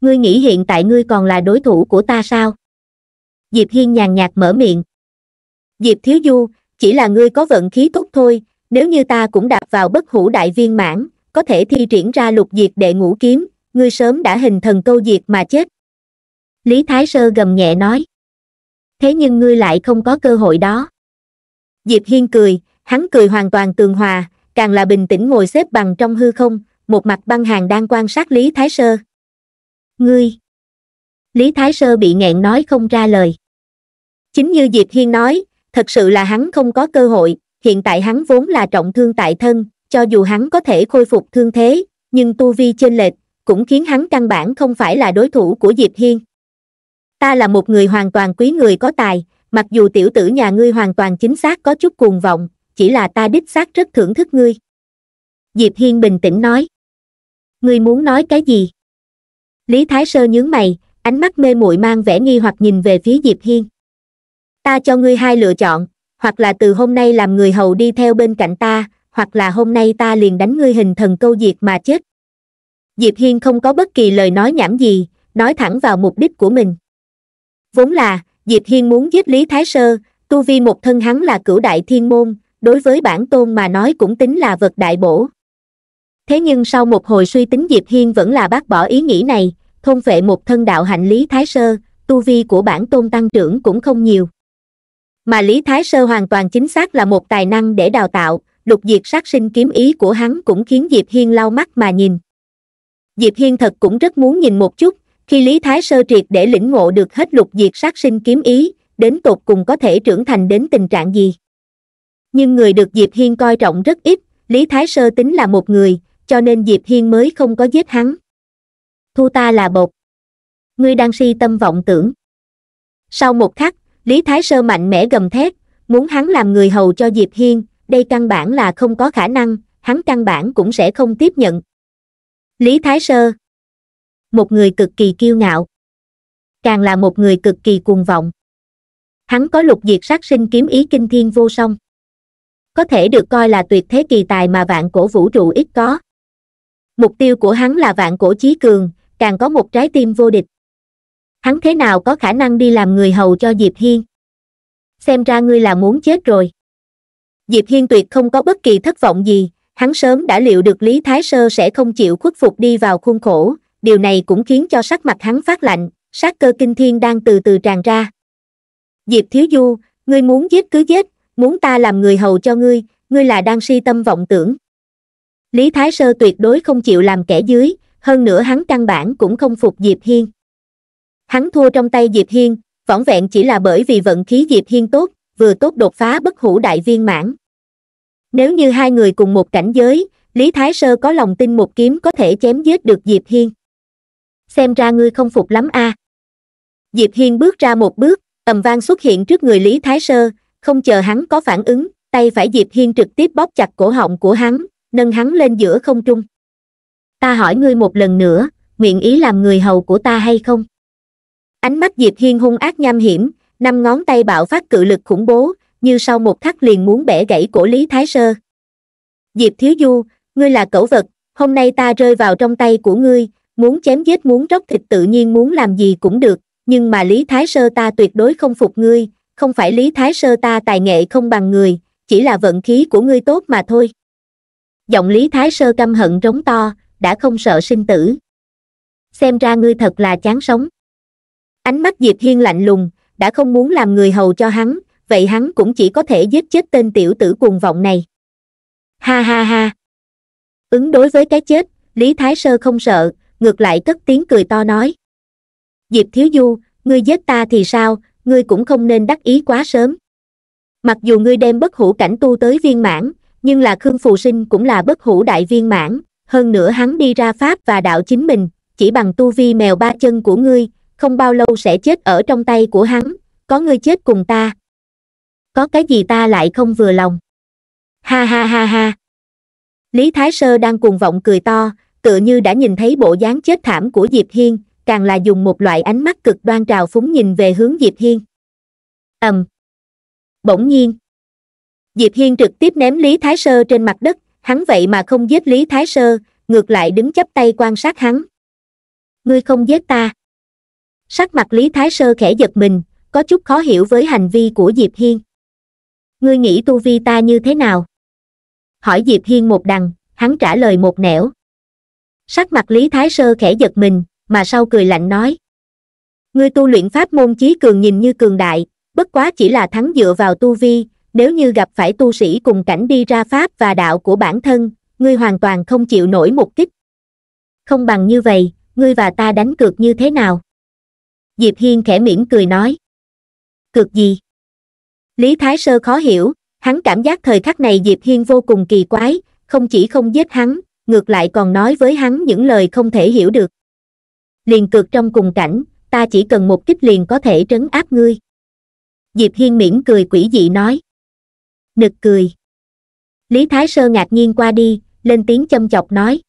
S1: ngươi nghĩ hiện tại ngươi còn là đối thủ của ta sao diệp hiên nhàn nhạt mở miệng diệp thiếu du chỉ là ngươi có vận khí tốt thôi nếu như ta cũng đạp vào bất hủ đại viên mãn có thể thi triển ra lục diệt đệ ngũ kiếm ngươi sớm đã hình thần câu diệt mà chết lý thái sơ gầm nhẹ nói thế nhưng ngươi lại không có cơ hội đó diệp hiên cười hắn cười hoàn toàn tường hòa càng là bình tĩnh ngồi xếp bằng trong hư không một mặt băng hàng đang quan sát lý thái sơ ngươi. Lý Thái Sơ bị nghẹn nói không ra lời. Chính như Diệp Hiên nói, thật sự là hắn không có cơ hội, hiện tại hắn vốn là trọng thương tại thân, cho dù hắn có thể khôi phục thương thế, nhưng tu vi trên lệch, cũng khiến hắn căn bản không phải là đối thủ của Diệp Hiên. Ta là một người hoàn toàn quý người có tài, mặc dù tiểu tử nhà ngươi hoàn toàn chính xác có chút cuồng vọng, chỉ là ta đích xác rất thưởng thức ngươi. Diệp Hiên bình tĩnh nói. Ngươi muốn nói cái gì? lý thái sơ nhướng mày ánh mắt mê muội mang vẻ nghi hoặc nhìn về phía diệp hiên ta cho ngươi hai lựa chọn hoặc là từ hôm nay làm người hầu đi theo bên cạnh ta hoặc là hôm nay ta liền đánh ngươi hình thần câu diệt mà chết diệp hiên không có bất kỳ lời nói nhảm gì nói thẳng vào mục đích của mình vốn là diệp hiên muốn giết lý thái sơ tu vi một thân hắn là cửu đại thiên môn đối với bản tôn mà nói cũng tính là vật đại bổ thế nhưng sau một hồi suy tính diệp hiên vẫn là bác bỏ ý nghĩ này thôn phệ một thân đạo hạnh Lý Thái Sơ, tu vi của bản tôn tăng trưởng cũng không nhiều. Mà Lý Thái Sơ hoàn toàn chính xác là một tài năng để đào tạo, lục diệt sát sinh kiếm ý của hắn cũng khiến Diệp Hiên lau mắt mà nhìn. Diệp Hiên thật cũng rất muốn nhìn một chút, khi Lý Thái Sơ triệt để lĩnh ngộ được hết lục diệt sát sinh kiếm ý, đến tột cùng có thể trưởng thành đến tình trạng gì. Nhưng người được Diệp Hiên coi trọng rất ít, Lý Thái Sơ tính là một người, cho nên Diệp Hiên mới không có giết hắn thu ta là bột ngươi đang si tâm vọng tưởng sau một khắc lý thái sơ mạnh mẽ gầm thét muốn hắn làm người hầu cho diệp hiên đây căn bản là không có khả năng hắn căn bản cũng sẽ không tiếp nhận lý thái sơ một người cực kỳ kiêu ngạo càng là một người cực kỳ cuồng vọng hắn có lục diệt sát sinh kiếm ý kinh thiên vô song có thể được coi là tuyệt thế kỳ tài mà vạn cổ vũ trụ ít có mục tiêu của hắn là vạn cổ chí cường càng có một trái tim vô địch hắn thế nào có khả năng đi làm người hầu cho diệp hiên xem ra ngươi là muốn chết rồi diệp hiên tuyệt không có bất kỳ thất vọng gì hắn sớm đã liệu được lý thái sơ sẽ không chịu khuất phục đi vào khuôn khổ điều này cũng khiến cho sắc mặt hắn phát lạnh sát cơ kinh thiên đang từ từ tràn ra diệp thiếu du ngươi muốn giết cứ giết muốn ta làm người hầu cho ngươi ngươi là đang si tâm vọng tưởng lý thái sơ tuyệt đối không chịu làm kẻ dưới hơn nữa hắn căn bản cũng không phục Diệp Hiên. Hắn thua trong tay Diệp Hiên, võng vẹn chỉ là bởi vì vận khí Diệp Hiên tốt, vừa tốt đột phá bất hủ đại viên mãn. Nếu như hai người cùng một cảnh giới, Lý Thái Sơ có lòng tin một kiếm có thể chém giết được Diệp Hiên. Xem ra ngươi không phục lắm a. À. Diệp Hiên bước ra một bước, ầm vang xuất hiện trước người Lý Thái Sơ, không chờ hắn có phản ứng, tay phải Diệp Hiên trực tiếp bóp chặt cổ họng của hắn, nâng hắn lên giữa không trung ta hỏi ngươi một lần nữa nguyện ý làm người hầu của ta hay không ánh mắt diệp hiên hung ác nham hiểm năm ngón tay bạo phát cự lực khủng bố như sau một khắc liền muốn bẻ gãy cổ lý thái sơ diệp thiếu du ngươi là cẩu vật hôm nay ta rơi vào trong tay của ngươi muốn chém giết muốn róc thịt tự nhiên muốn làm gì cũng được nhưng mà lý thái sơ ta tuyệt đối không phục ngươi không phải lý thái sơ ta tài nghệ không bằng người chỉ là vận khí của ngươi tốt mà thôi giọng lý thái sơ căm hận trống to đã không sợ sinh tử. Xem ra ngươi thật là chán sống. Ánh mắt Diệp Hiên lạnh lùng, đã không muốn làm người hầu cho hắn, vậy hắn cũng chỉ có thể giết chết tên tiểu tử cuồng vọng này. Ha ha ha. Ứng đối với cái chết, Lý Thái Sơ không sợ, ngược lại cất tiếng cười to nói. Diệp Thiếu Du, ngươi giết ta thì sao, ngươi cũng không nên đắc ý quá sớm. Mặc dù ngươi đem bất hủ cảnh tu tới viên mãn, nhưng là Khương Phù Sinh cũng là bất hủ đại viên mãn, hơn nữa hắn đi ra pháp và đạo chính mình chỉ bằng tu vi mèo ba chân của ngươi không bao lâu sẽ chết ở trong tay của hắn có ngươi chết cùng ta có cái gì ta lại không vừa lòng ha ha ha ha lý thái sơ đang cuồng vọng cười to tựa như đã nhìn thấy bộ dáng chết thảm của diệp hiên càng là dùng một loại ánh mắt cực đoan trào phúng nhìn về hướng diệp hiên ầm um. bỗng nhiên diệp hiên trực tiếp ném lý thái sơ trên mặt đất hắn vậy mà không giết lý thái sơ ngược lại đứng chắp tay quan sát hắn ngươi không giết ta sắc mặt lý thái sơ khẽ giật mình có chút khó hiểu với hành vi của diệp hiên ngươi nghĩ tu vi ta như thế nào hỏi diệp hiên một đằng hắn trả lời một nẻo sắc mặt lý thái sơ khẽ giật mình mà sau cười lạnh nói ngươi tu luyện pháp môn chí cường nhìn như cường đại bất quá chỉ là thắng dựa vào tu vi nếu như gặp phải tu sĩ cùng cảnh đi ra pháp và đạo của bản thân, ngươi hoàn toàn không chịu nổi một kích. Không bằng như vậy, ngươi và ta đánh cược như thế nào? Diệp Hiên khẽ mỉm cười nói. Cược gì? Lý Thái Sơ khó hiểu, hắn cảm giác thời khắc này Diệp Hiên vô cùng kỳ quái, không chỉ không giết hắn, ngược lại còn nói với hắn những lời không thể hiểu được. Liền cược trong cùng cảnh, ta chỉ cần một kích liền có thể trấn áp ngươi. Diệp Hiên mỉm cười quỷ dị nói nực cười lý thái sơ ngạc nhiên qua đi lên tiếng châm chọc nói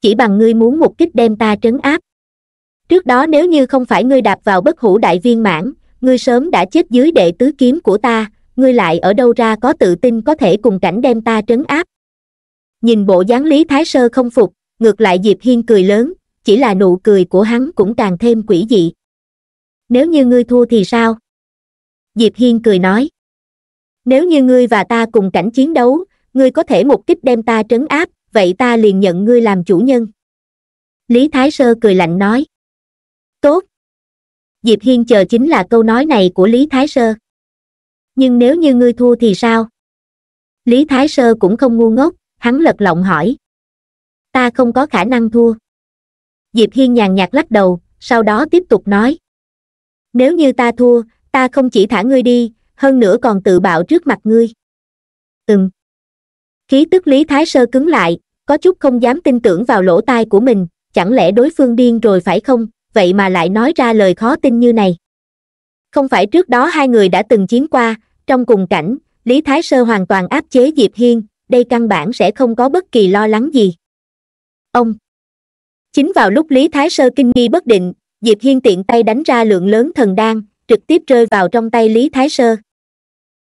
S1: chỉ bằng ngươi muốn một kích đem ta trấn áp trước đó nếu như không phải ngươi đạp vào bất hủ đại viên mãn ngươi sớm đã chết dưới đệ tứ kiếm của ta ngươi lại ở đâu ra có tự tin có thể cùng cảnh đem ta trấn áp nhìn bộ dáng lý thái sơ không phục ngược lại diệp hiên cười lớn chỉ là nụ cười của hắn cũng càng thêm quỷ dị nếu như ngươi thua thì sao diệp hiên cười nói nếu như ngươi và ta cùng cảnh chiến đấu ngươi có thể một kích đem ta trấn áp vậy ta liền nhận ngươi làm chủ nhân lý thái sơ cười lạnh nói tốt diệp hiên chờ chính là câu nói này của lý thái sơ
S2: nhưng nếu như ngươi thua thì sao lý thái sơ cũng không ngu ngốc hắn
S1: lật lọng hỏi ta không có khả năng thua diệp hiên nhàn nhạt lắc đầu sau đó tiếp tục nói nếu như ta thua ta không chỉ thả ngươi đi hơn nữa còn tự bạo trước mặt ngươi ừm khí tức lý thái sơ cứng lại có chút không dám tin tưởng vào lỗ tai của mình chẳng lẽ đối phương điên rồi phải không vậy mà lại nói ra lời khó tin như này không phải trước đó hai người đã từng chiến qua trong cùng cảnh lý thái sơ hoàn toàn áp chế diệp hiên đây căn bản sẽ không có bất kỳ lo lắng gì ông chính vào lúc lý thái sơ kinh nghi bất định diệp hiên tiện tay đánh ra lượng lớn thần đan trực tiếp rơi vào trong tay lý thái sơ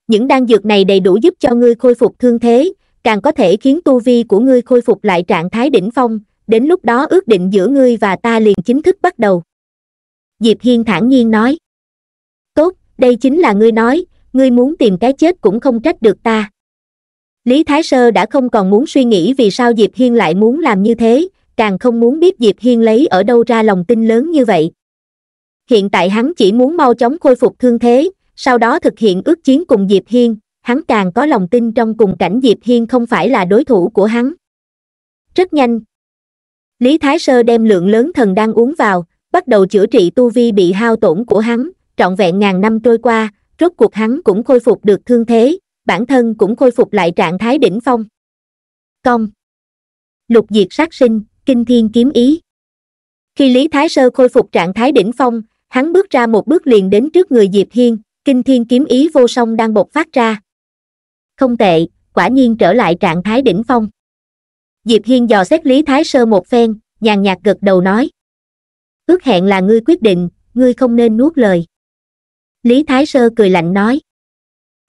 S1: những đan dược này đầy đủ giúp cho ngươi khôi phục thương thế càng có thể khiến tu vi của ngươi khôi phục lại trạng thái đỉnh phong đến lúc đó ước định giữa ngươi và ta liền chính thức bắt đầu diệp hiên thản nhiên nói tốt đây chính là ngươi nói ngươi muốn tìm cái chết cũng không trách được ta lý thái sơ đã không còn muốn suy nghĩ vì sao diệp hiên lại muốn làm như thế càng không muốn biết diệp hiên lấy ở đâu ra lòng tin lớn như vậy hiện tại hắn chỉ muốn mau chóng khôi phục thương thế sau đó thực hiện ước chiến cùng diệp hiên hắn càng có lòng tin trong cùng cảnh diệp hiên không phải là đối thủ của hắn rất nhanh lý thái sơ đem lượng lớn thần đang uống vào bắt đầu chữa trị tu vi bị hao tổn của hắn trọn vẹn ngàn năm trôi qua rốt cuộc hắn cũng khôi phục được thương thế bản thân cũng khôi phục lại trạng thái đỉnh phong công lục diệt sát sinh kinh thiên kiếm ý khi lý thái sơ khôi phục trạng thái đỉnh phong hắn bước ra một bước liền đến trước người Diệp Hiên, kinh thiên kiếm ý vô song đang bộc phát ra. Không tệ, quả nhiên trở lại trạng thái đỉnh phong. Diệp Hiên dò xét Lý Thái Sơ một phen, nhàn nhạt gật đầu nói. Ước hẹn là ngươi quyết định, ngươi không nên nuốt lời. Lý Thái Sơ cười lạnh nói.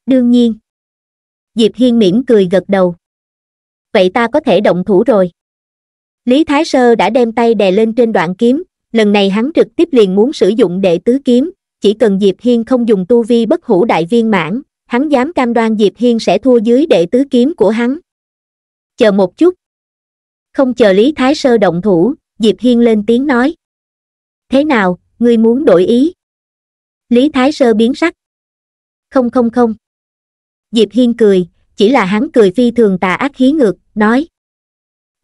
S2: Đương nhiên. Diệp Hiên mỉm cười gật đầu. Vậy
S1: ta có thể động thủ rồi. Lý Thái Sơ đã đem tay đè lên trên đoạn kiếm, lần này hắn trực tiếp liền muốn sử dụng đệ tứ kiếm, chỉ cần Diệp Hiên không dùng tu vi bất hủ đại viên mãn, hắn dám cam đoan Diệp Hiên sẽ thua dưới đệ tứ kiếm của hắn. Chờ một chút. Không chờ Lý Thái Sơ động thủ, Diệp Hiên lên tiếng nói.
S2: Thế nào, ngươi muốn đổi ý? Lý Thái Sơ biến sắc.
S1: Không không không. Diệp Hiên cười, chỉ là hắn cười phi thường tà ác khí ngược, nói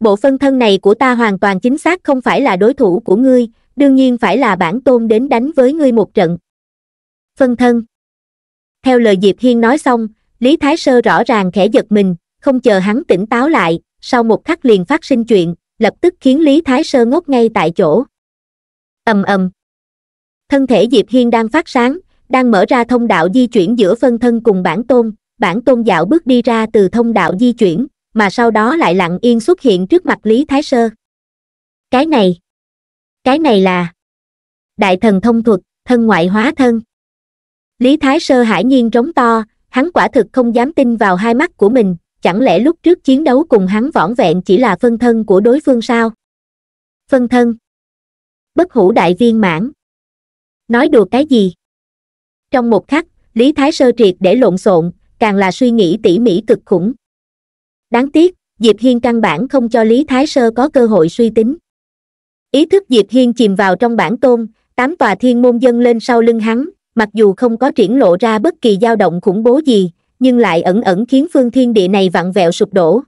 S1: bộ phân thân này của ta hoàn toàn chính xác không phải là đối thủ của ngươi, đương nhiên phải là bản tôn đến đánh với ngươi một trận. Phân thân Theo lời Diệp Hiên nói xong, Lý Thái Sơ rõ ràng khẽ giật mình, không chờ hắn tỉnh táo lại, sau một khắc liền phát sinh chuyện, lập tức khiến Lý Thái Sơ ngốc ngay tại chỗ. ầm ầm Thân thể Diệp Hiên đang phát sáng, đang mở ra thông đạo di chuyển giữa phân thân cùng bản tôn, bản tôn dạo bước đi ra từ thông đạo di chuyển mà sau đó lại lặng yên xuất hiện trước mặt Lý Thái Sơ. Cái này, cái này là Đại thần thông thuật, thân ngoại hóa thân. Lý Thái Sơ hải nhiên trống to, hắn quả thực không dám tin vào hai mắt của mình, chẳng lẽ lúc trước chiến đấu cùng hắn võn vẹn chỉ là phân thân của đối phương sao? Phân thân. Bất hủ đại viên mãn. Nói được cái gì? Trong một khắc, Lý Thái Sơ triệt để lộn xộn, càng là suy nghĩ tỉ mỉ cực khủng đáng tiếc diệp hiên căn bản không cho lý thái sơ có cơ hội suy tính ý thức diệp hiên chìm vào trong bản tôn tám tòa thiên môn dân lên sau lưng hắn mặc dù không có triển lộ ra bất kỳ dao động khủng bố gì nhưng lại ẩn ẩn khiến phương thiên địa này vặn vẹo sụp đổ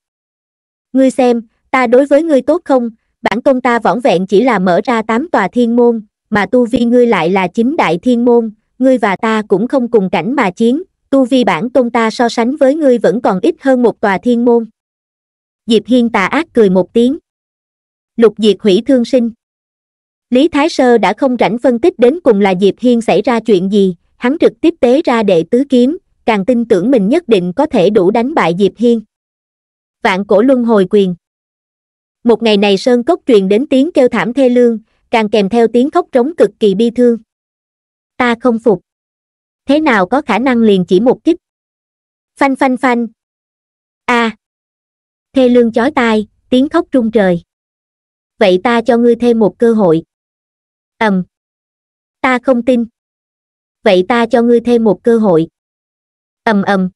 S1: ngươi xem ta đối với ngươi tốt không bản tôn ta võng vẹn chỉ là mở ra tám tòa thiên môn mà tu vi ngươi lại là chính đại thiên môn ngươi và ta cũng không cùng cảnh mà chiến tu vi bản tôn ta so sánh với ngươi vẫn còn ít hơn một tòa thiên môn diệp hiên tà ác cười một tiếng lục diệt hủy thương sinh lý thái sơ đã không rảnh phân tích đến cùng là diệp hiên xảy ra chuyện gì hắn trực tiếp tế ra đệ tứ kiếm càng tin tưởng mình nhất định có thể đủ đánh bại diệp hiên vạn cổ luân hồi quyền một ngày này sơn cốc truyền đến tiếng kêu thảm thê lương càng kèm theo tiếng khóc trống cực kỳ bi thương ta không phục thế nào có khả năng liền
S2: chỉ một kích phanh phanh phanh a à, thê lương chói tai tiếng khóc rung trời vậy ta cho ngươi thêm một cơ hội ầm um, ta không tin vậy ta cho ngươi thêm một cơ hội
S1: ầm um, ầm um.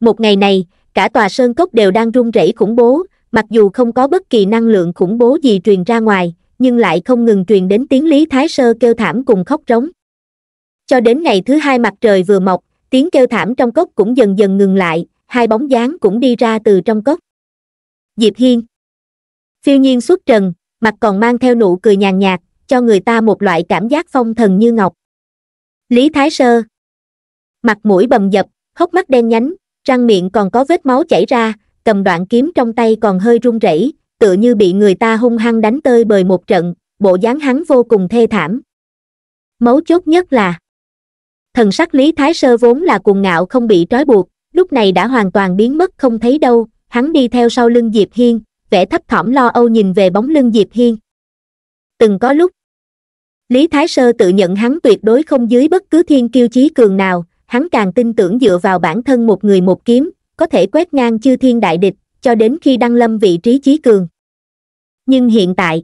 S1: một ngày này cả tòa sơn cốc đều đang rung rẩy khủng bố mặc dù không có bất kỳ năng lượng khủng bố gì truyền ra ngoài nhưng lại không ngừng truyền đến tiếng lý thái sơ kêu thảm cùng khóc rống cho đến ngày thứ hai mặt trời vừa mọc tiếng kêu thảm trong cốc cũng dần dần ngừng lại hai bóng dáng cũng đi ra từ trong cốc Diệp Hiên. Phiêu nhiên xuất trần, mặt còn mang theo nụ cười nhàn nhạt, cho người ta một loại cảm giác phong thần như ngọc. Lý Thái Sơ. Mặt mũi bầm dập, hốc mắt đen nhánh, răng miệng còn có vết máu chảy ra, cầm đoạn kiếm trong tay còn hơi run rẩy, tựa như bị người ta hung hăng đánh tơi bời một trận, bộ dáng hắn vô cùng thê thảm. Mấu chốt nhất là thần sắc Lý Thái Sơ vốn là cuồng ngạo không bị trói buộc, lúc này đã hoàn toàn biến mất không thấy đâu, hắn đi theo sau lưng Diệp Hiên, vẻ thấp thỏm lo âu nhìn về bóng lưng Diệp Hiên. Từng có lúc, Lý Thái Sơ tự nhận hắn tuyệt đối không dưới bất cứ thiên kiêu chí cường nào, hắn càng tin tưởng dựa vào bản thân một người một kiếm, có thể quét ngang chư thiên đại địch, cho đến khi đăng lâm vị trí chí cường. Nhưng hiện tại,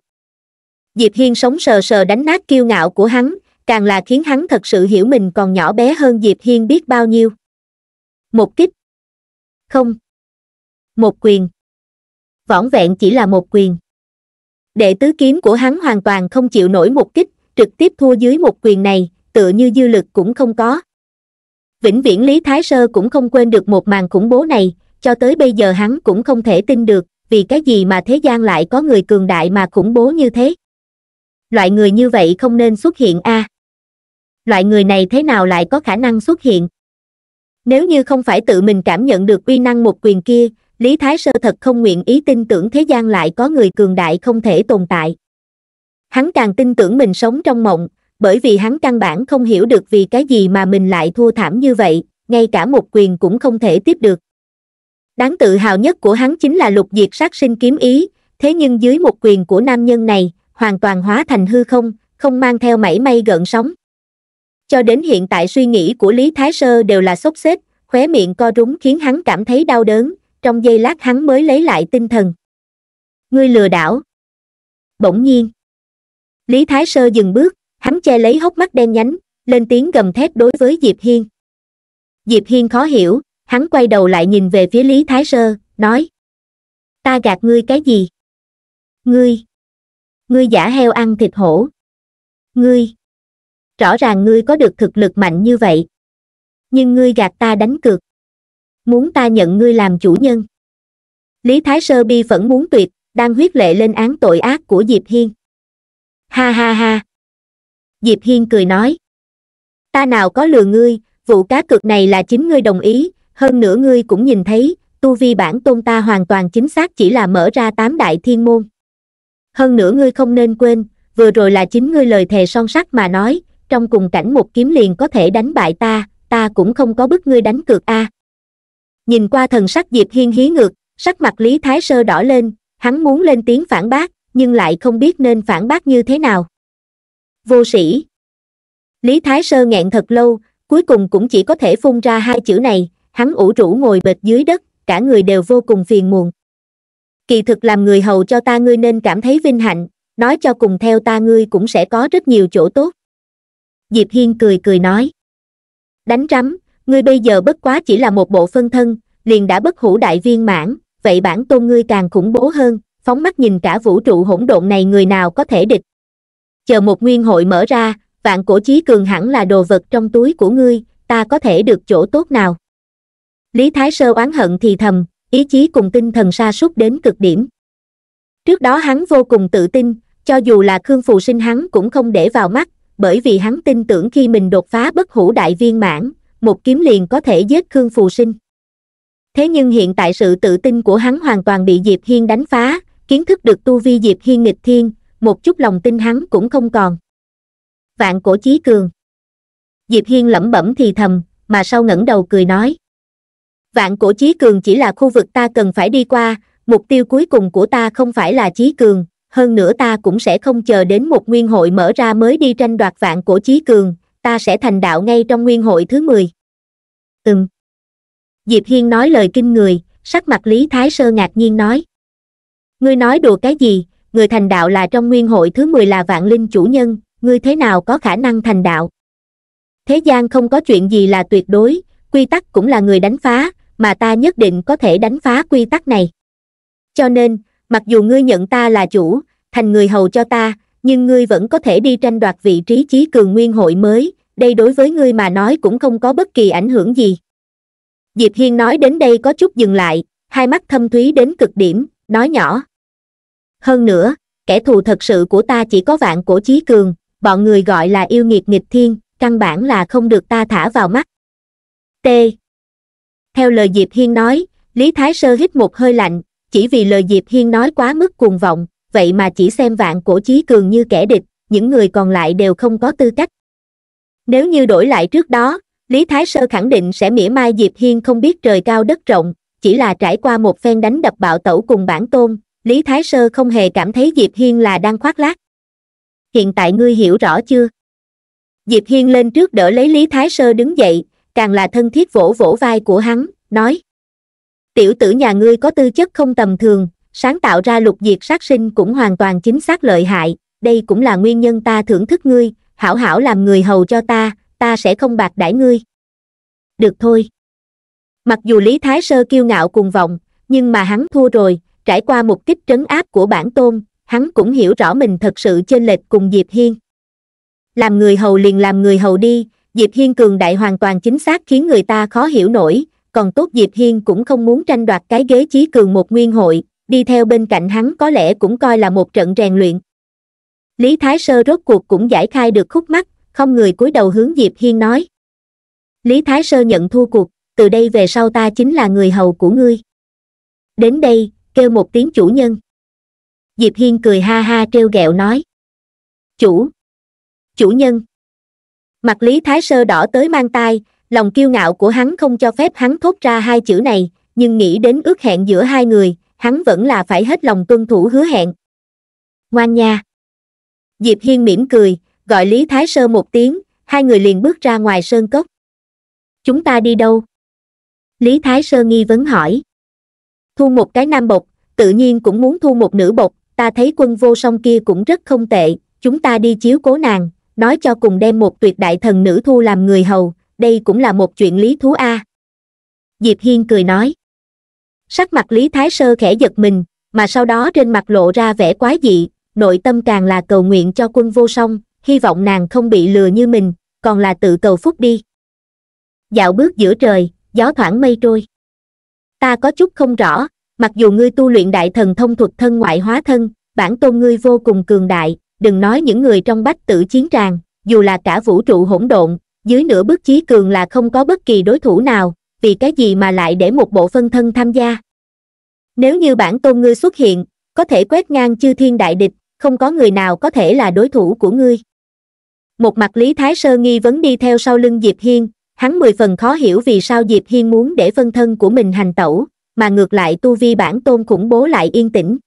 S1: Diệp Hiên sống sờ sờ đánh nát kiêu ngạo của hắn, càng là khiến hắn thật sự hiểu mình còn nhỏ bé hơn Diệp Hiên biết bao
S2: nhiêu. Một kích. Không, một quyền.
S1: Võng vẹn chỉ là một quyền. Đệ tứ kiếm của hắn hoàn toàn không chịu nổi một kích, trực tiếp thua dưới một quyền này, tựa như dư lực cũng không có. Vĩnh viễn Lý Thái Sơ cũng không quên được một màn khủng bố này, cho tới bây giờ hắn cũng không thể tin được, vì cái gì mà thế gian lại có người cường đại mà khủng bố như thế. Loại người như vậy không nên xuất hiện a. À. Loại người này thế nào lại có khả năng xuất hiện? Nếu như không phải tự mình cảm nhận được uy năng một quyền kia, Lý Thái Sơ thật không nguyện ý tin tưởng thế gian lại có người cường đại không thể tồn tại. Hắn càng tin tưởng mình sống trong mộng, bởi vì hắn căn bản không hiểu được vì cái gì mà mình lại thua thảm như vậy, ngay cả một quyền cũng không thể tiếp được. Đáng tự hào nhất của hắn chính là lục diệt sát sinh kiếm ý, thế nhưng dưới một quyền của nam nhân này, hoàn toàn hóa thành hư không, không mang theo mảy may gợn sóng. Cho đến hiện tại suy nghĩ của Lý Thái Sơ đều là sốc xếp, khóe miệng co rúng khiến hắn cảm thấy đau đớn, trong giây lát hắn mới lấy lại tinh thần ngươi lừa đảo bỗng nhiên lý thái sơ dừng bước hắn che lấy hốc mắt đen nhánh lên tiếng gầm thét đối với diệp hiên diệp hiên khó hiểu hắn quay đầu lại nhìn về phía lý thái sơ nói
S2: ta gạt ngươi cái gì ngươi ngươi giả heo ăn thịt hổ ngươi rõ ràng ngươi có được thực lực mạnh như vậy nhưng ngươi
S1: gạt ta đánh cược muốn ta nhận ngươi làm chủ nhân lý thái sơ bi vẫn muốn tuyệt đang huyết lệ lên án tội ác của diệp hiên ha ha ha diệp hiên cười nói ta nào có lừa ngươi vụ cá cược này là chính ngươi đồng ý hơn nữa ngươi cũng nhìn thấy tu vi bản tôn ta hoàn toàn chính xác chỉ là mở ra tám đại thiên môn hơn nữa ngươi không nên quên vừa rồi là chính ngươi lời thề son sắt mà nói trong cùng cảnh một kiếm liền có thể đánh bại ta ta cũng không có bức ngươi đánh cược a à nhìn qua thần sắc diệp hiên hí ngược sắc mặt lý thái sơ đỏ lên hắn muốn lên tiếng phản bác nhưng lại không biết nên phản bác như thế nào vô sĩ lý thái sơ nghẹn thật lâu cuối cùng cũng chỉ có thể phun ra hai chữ này hắn ủ rũ ngồi bệt dưới đất cả người đều vô cùng phiền muộn kỳ thực làm người hầu cho ta ngươi nên cảm thấy vinh hạnh nói cho cùng theo ta ngươi cũng sẽ có rất nhiều chỗ tốt diệp hiên cười cười nói đánh rắm ngươi bây giờ bất quá chỉ là một bộ phân thân liền đã bất hủ đại viên mãn vậy bản tôn ngươi càng khủng bố hơn phóng mắt nhìn cả vũ trụ hỗn độn này người nào có thể địch chờ một nguyên hội mở ra vạn cổ chí cường hẳn là đồ vật trong túi của ngươi ta có thể được chỗ tốt nào lý thái sơ oán hận thì thầm ý chí cùng tinh thần sa sút đến cực điểm trước đó hắn vô cùng tự tin cho dù là khương phù sinh hắn cũng không để vào mắt bởi vì hắn tin tưởng khi mình đột phá bất hủ đại viên mãn một kiếm liền có thể giết Khương Phù Sinh. Thế nhưng hiện tại sự tự tin của hắn hoàn toàn bị Diệp Hiên đánh phá, kiến thức được tu vi Diệp Hiên nghịch thiên, một chút lòng tin hắn cũng không còn. Vạn cổ chí cường. Diệp Hiên lẩm bẩm thì thầm, mà sau ngẩng đầu cười nói. Vạn cổ chí cường chỉ là khu vực ta cần phải đi qua, mục tiêu cuối cùng của ta không phải là chí cường, hơn nữa ta cũng sẽ không chờ đến một nguyên hội mở ra mới đi tranh đoạt vạn cổ chí cường, ta sẽ thành đạo ngay trong nguyên hội thứ 10. Ừm. Diệp Hiên nói lời kinh người, sắc mặt Lý Thái Sơ ngạc nhiên nói. Ngươi nói đùa cái gì, người thành đạo là trong nguyên hội thứ 10 là vạn linh chủ nhân, ngươi thế nào có khả năng thành đạo? Thế gian không có chuyện gì là tuyệt đối, quy tắc cũng là người đánh phá, mà ta nhất định có thể đánh phá quy tắc này. Cho nên, mặc dù ngươi nhận ta là chủ, thành người hầu cho ta, nhưng ngươi vẫn có thể đi tranh đoạt vị trí chí cường nguyên hội mới đây đối với ngươi mà nói cũng không có bất kỳ ảnh hưởng gì diệp hiên nói đến đây có chút dừng lại hai mắt thâm thúy đến cực điểm nói nhỏ hơn nữa kẻ thù thật sự của ta chỉ có vạn cổ chí cường bọn người gọi là yêu nghiệt nghịch thiên căn bản là không được ta thả vào mắt t theo lời diệp hiên nói lý thái sơ hít một hơi lạnh chỉ vì lời diệp hiên nói quá mức cuồng vọng vậy mà chỉ xem vạn cổ chí cường như kẻ địch những người còn lại đều không có tư cách nếu như đổi lại trước đó lý thái sơ khẳng định sẽ mỉa mai diệp hiên không biết trời cao đất rộng chỉ là trải qua một phen đánh đập bạo tẩu cùng bản tôn lý thái sơ không hề cảm thấy diệp hiên là đang khoác lác hiện tại ngươi hiểu rõ chưa diệp hiên lên trước đỡ lấy lý thái sơ đứng dậy càng là thân thiết vỗ vỗ vai của hắn nói tiểu tử nhà ngươi có tư chất không tầm thường sáng tạo ra lục diệt sát sinh cũng hoàn toàn chính xác lợi hại, đây cũng là nguyên nhân ta thưởng thức ngươi, hảo hảo làm người hầu cho ta, ta sẽ không bạc đãi ngươi. Được thôi. Mặc dù Lý Thái Sơ kiêu ngạo cùng vọng, nhưng mà hắn thua rồi, trải qua một kích trấn áp của bản tôn, hắn cũng hiểu rõ mình thật sự chênh lệch cùng Diệp Hiên. Làm người hầu liền làm người hầu đi, Diệp Hiên cường đại hoàn toàn chính xác khiến người ta khó hiểu nổi, còn tốt Diệp Hiên cũng không muốn tranh đoạt cái ghế chí cường một nguyên hội, đi theo bên cạnh hắn có lẽ cũng coi là một trận rèn luyện lý thái sơ rốt cuộc cũng giải khai được khúc mắt không người cúi đầu hướng diệp hiên nói lý thái sơ nhận thua cuộc từ đây về sau ta chính là người hầu của ngươi đến đây kêu một tiếng
S2: chủ nhân diệp hiên cười ha ha trêu ghẹo nói chủ
S1: chủ nhân mặt lý thái sơ đỏ tới mang tai lòng kiêu ngạo của hắn không cho phép hắn thốt ra hai chữ này nhưng nghĩ đến ước hẹn giữa hai người hắn vẫn là phải hết lòng tuân thủ hứa hẹn ngoan nha diệp hiên mỉm cười gọi lý thái sơ một tiếng hai người liền bước ra ngoài sơn cốc chúng ta đi đâu lý thái sơ nghi vấn hỏi thu một cái nam bột tự nhiên cũng muốn thu một nữ bột ta thấy quân vô song kia cũng rất không tệ chúng ta đi chiếu cố nàng nói cho cùng đem một tuyệt đại thần nữ thu làm người hầu đây cũng là một chuyện lý thú a diệp hiên cười nói sắc mặt lý thái sơ khẽ giật mình mà sau đó trên mặt lộ ra vẻ quái dị nội tâm càng là cầu nguyện cho quân vô song hy vọng nàng không bị lừa như mình còn là tự cầu phúc đi dạo bước giữa trời gió thoảng mây trôi ta có chút không rõ mặc dù ngươi tu luyện đại thần thông thuật thân ngoại hóa thân bản tôn ngươi vô cùng cường đại đừng nói những người trong bách tử chiến tràng dù là cả vũ trụ hỗn độn dưới nửa bước chí cường là không có bất kỳ đối thủ nào vì cái gì mà lại để một bộ phân thân tham gia. Nếu như bản tôn ngươi xuất hiện, có thể quét ngang chư thiên đại địch, không có người nào có thể là đối thủ của ngươi. Một mặt Lý Thái Sơ nghi vấn đi theo sau lưng Diệp Hiên, hắn mười phần khó hiểu vì sao Diệp Hiên muốn để phân thân của mình hành tẩu, mà ngược lại tu vi bản tôn khủng bố lại yên tĩnh.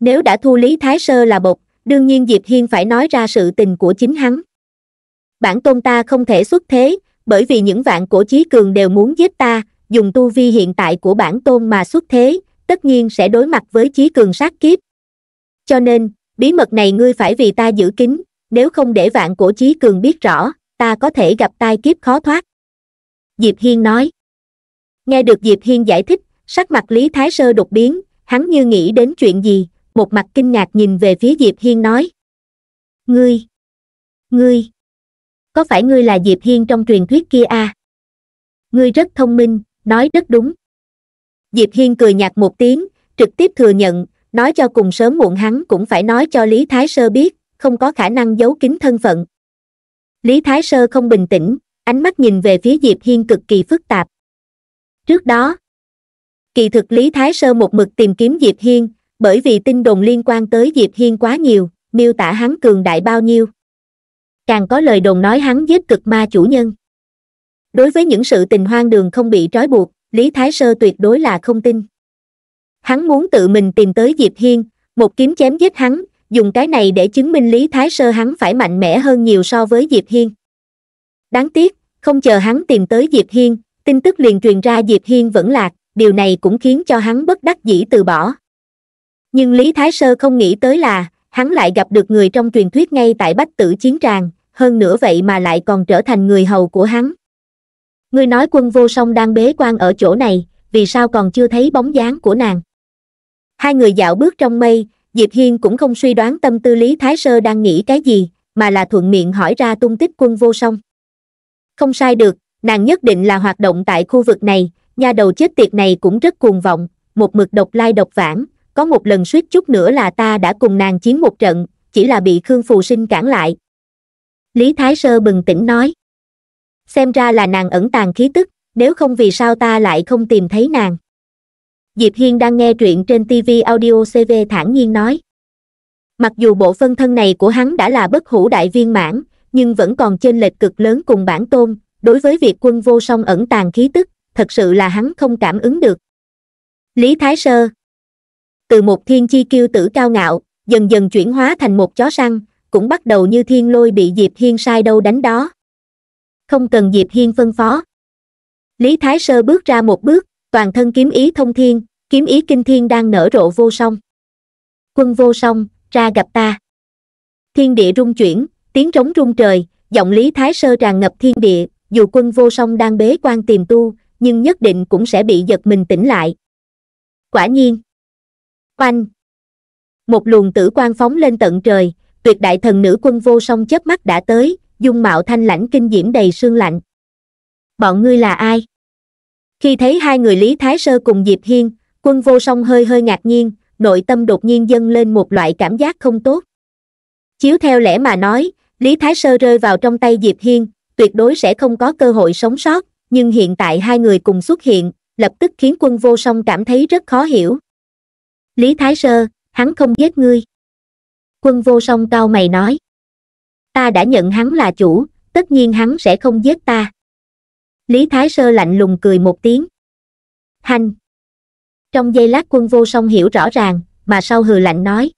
S1: Nếu đã thu Lý Thái Sơ là bột, đương nhiên Diệp Hiên phải nói ra sự tình của chính hắn. Bản tôn ta không thể xuất thế, bởi vì những vạn cổ chí cường đều muốn giết ta, dùng tu vi hiện tại của bản tôn mà xuất thế, tất nhiên sẽ đối mặt với chí cường sát kiếp. Cho nên, bí mật này ngươi phải vì ta giữ kín, nếu không để vạn cổ chí cường biết rõ, ta có thể gặp tai kiếp khó thoát. Diệp Hiên nói. Nghe được Diệp Hiên giải thích, sắc mặt Lý Thái Sơ đột biến, hắn như nghĩ đến chuyện gì, một mặt kinh ngạc nhìn về phía Diệp Hiên nói. Ngươi!
S2: Ngươi! có phải ngươi là diệp hiên trong truyền thuyết kia a à?
S1: ngươi rất thông minh nói rất đúng diệp hiên cười nhạt một tiếng trực tiếp thừa nhận nói cho cùng sớm muộn hắn cũng phải nói cho lý thái sơ biết không có khả năng giấu kín thân phận lý thái sơ không bình tĩnh ánh mắt nhìn về phía diệp hiên cực kỳ phức tạp trước đó kỳ thực lý thái sơ một mực tìm kiếm diệp hiên bởi vì tin đồn liên quan tới diệp hiên quá nhiều miêu tả hắn cường đại bao nhiêu càng có lời đồn nói hắn giết cực ma chủ nhân đối với những sự tình hoang đường không bị trói buộc lý thái sơ tuyệt đối là không tin hắn muốn tự mình tìm tới diệp hiên một kiếm chém giết hắn dùng cái này để chứng minh lý thái sơ hắn phải mạnh mẽ hơn nhiều so với diệp hiên đáng tiếc không chờ hắn tìm tới diệp hiên tin tức liền truyền ra diệp hiên vẫn lạc điều này cũng khiến cho hắn bất đắc dĩ từ bỏ nhưng lý thái sơ không nghĩ tới là hắn lại gặp được người trong truyền thuyết ngay tại bách tử chiến tràng, hơn nữa vậy mà lại còn trở thành người hầu của hắn. người nói quân vô song đang bế quan ở chỗ này, vì sao còn chưa thấy bóng dáng của nàng? Hai người dạo bước trong mây, Diệp Hiên cũng không suy đoán tâm tư Lý Thái Sơ đang nghĩ cái gì, mà là thuận miệng hỏi ra tung tích quân vô song. Không sai được, nàng nhất định là hoạt động tại khu vực này, nha đầu chết tiệt này cũng rất cuồng vọng, một mực độc lai độc vãng, có một lần suýt chút nữa là ta đã cùng nàng chiến một trận chỉ là bị khương phù sinh cản lại lý thái sơ bừng tỉnh nói xem ra là nàng ẩn tàng khí tức nếu không vì sao ta lại không tìm thấy nàng diệp hiên đang nghe truyện trên tv audio cv thản nhiên nói mặc dù bộ phân thân này của hắn đã là bất hủ đại viên mãn nhưng vẫn còn chênh lệch cực lớn cùng bản tôn đối với việc quân vô song ẩn tàng khí tức thật sự là hắn không cảm ứng được lý thái sơ từ một thiên chi kiêu tử cao ngạo dần dần chuyển hóa thành một chó săn cũng bắt đầu như thiên lôi bị diệp hiên sai đâu đánh đó không cần diệp hiên phân phó lý thái sơ bước ra một bước toàn thân kiếm ý thông thiên kiếm ý kinh thiên đang nở rộ vô song quân vô song ra gặp ta thiên địa rung chuyển tiếng trống rung trời giọng lý thái sơ tràn ngập thiên địa dù quân vô song đang bế quan tìm tu nhưng nhất định cũng sẽ bị giật mình tỉnh lại quả nhiên Oanh! Một luồng tử quan phóng lên tận trời, tuyệt đại thần nữ quân vô song chớp mắt đã tới, dung mạo thanh lãnh kinh diễm đầy sương lạnh. Bọn ngươi là ai? Khi thấy hai người Lý Thái Sơ cùng Diệp Hiên, quân vô song hơi hơi ngạc nhiên, nội tâm đột nhiên dâng lên một loại cảm giác không tốt. Chiếu theo lẽ mà nói, Lý Thái Sơ rơi vào trong tay Diệp Hiên, tuyệt đối sẽ không có cơ hội sống sót, nhưng hiện tại hai người cùng xuất hiện, lập tức khiến quân vô song cảm thấy rất khó hiểu. Lý Thái Sơ, hắn không giết ngươi. Quân vô song cao mày nói. Ta đã nhận hắn là chủ, tất nhiên hắn sẽ không giết ta. Lý Thái Sơ lạnh lùng cười một tiếng. Hành. Trong giây lát quân vô song hiểu rõ ràng, mà sau hừ lạnh nói.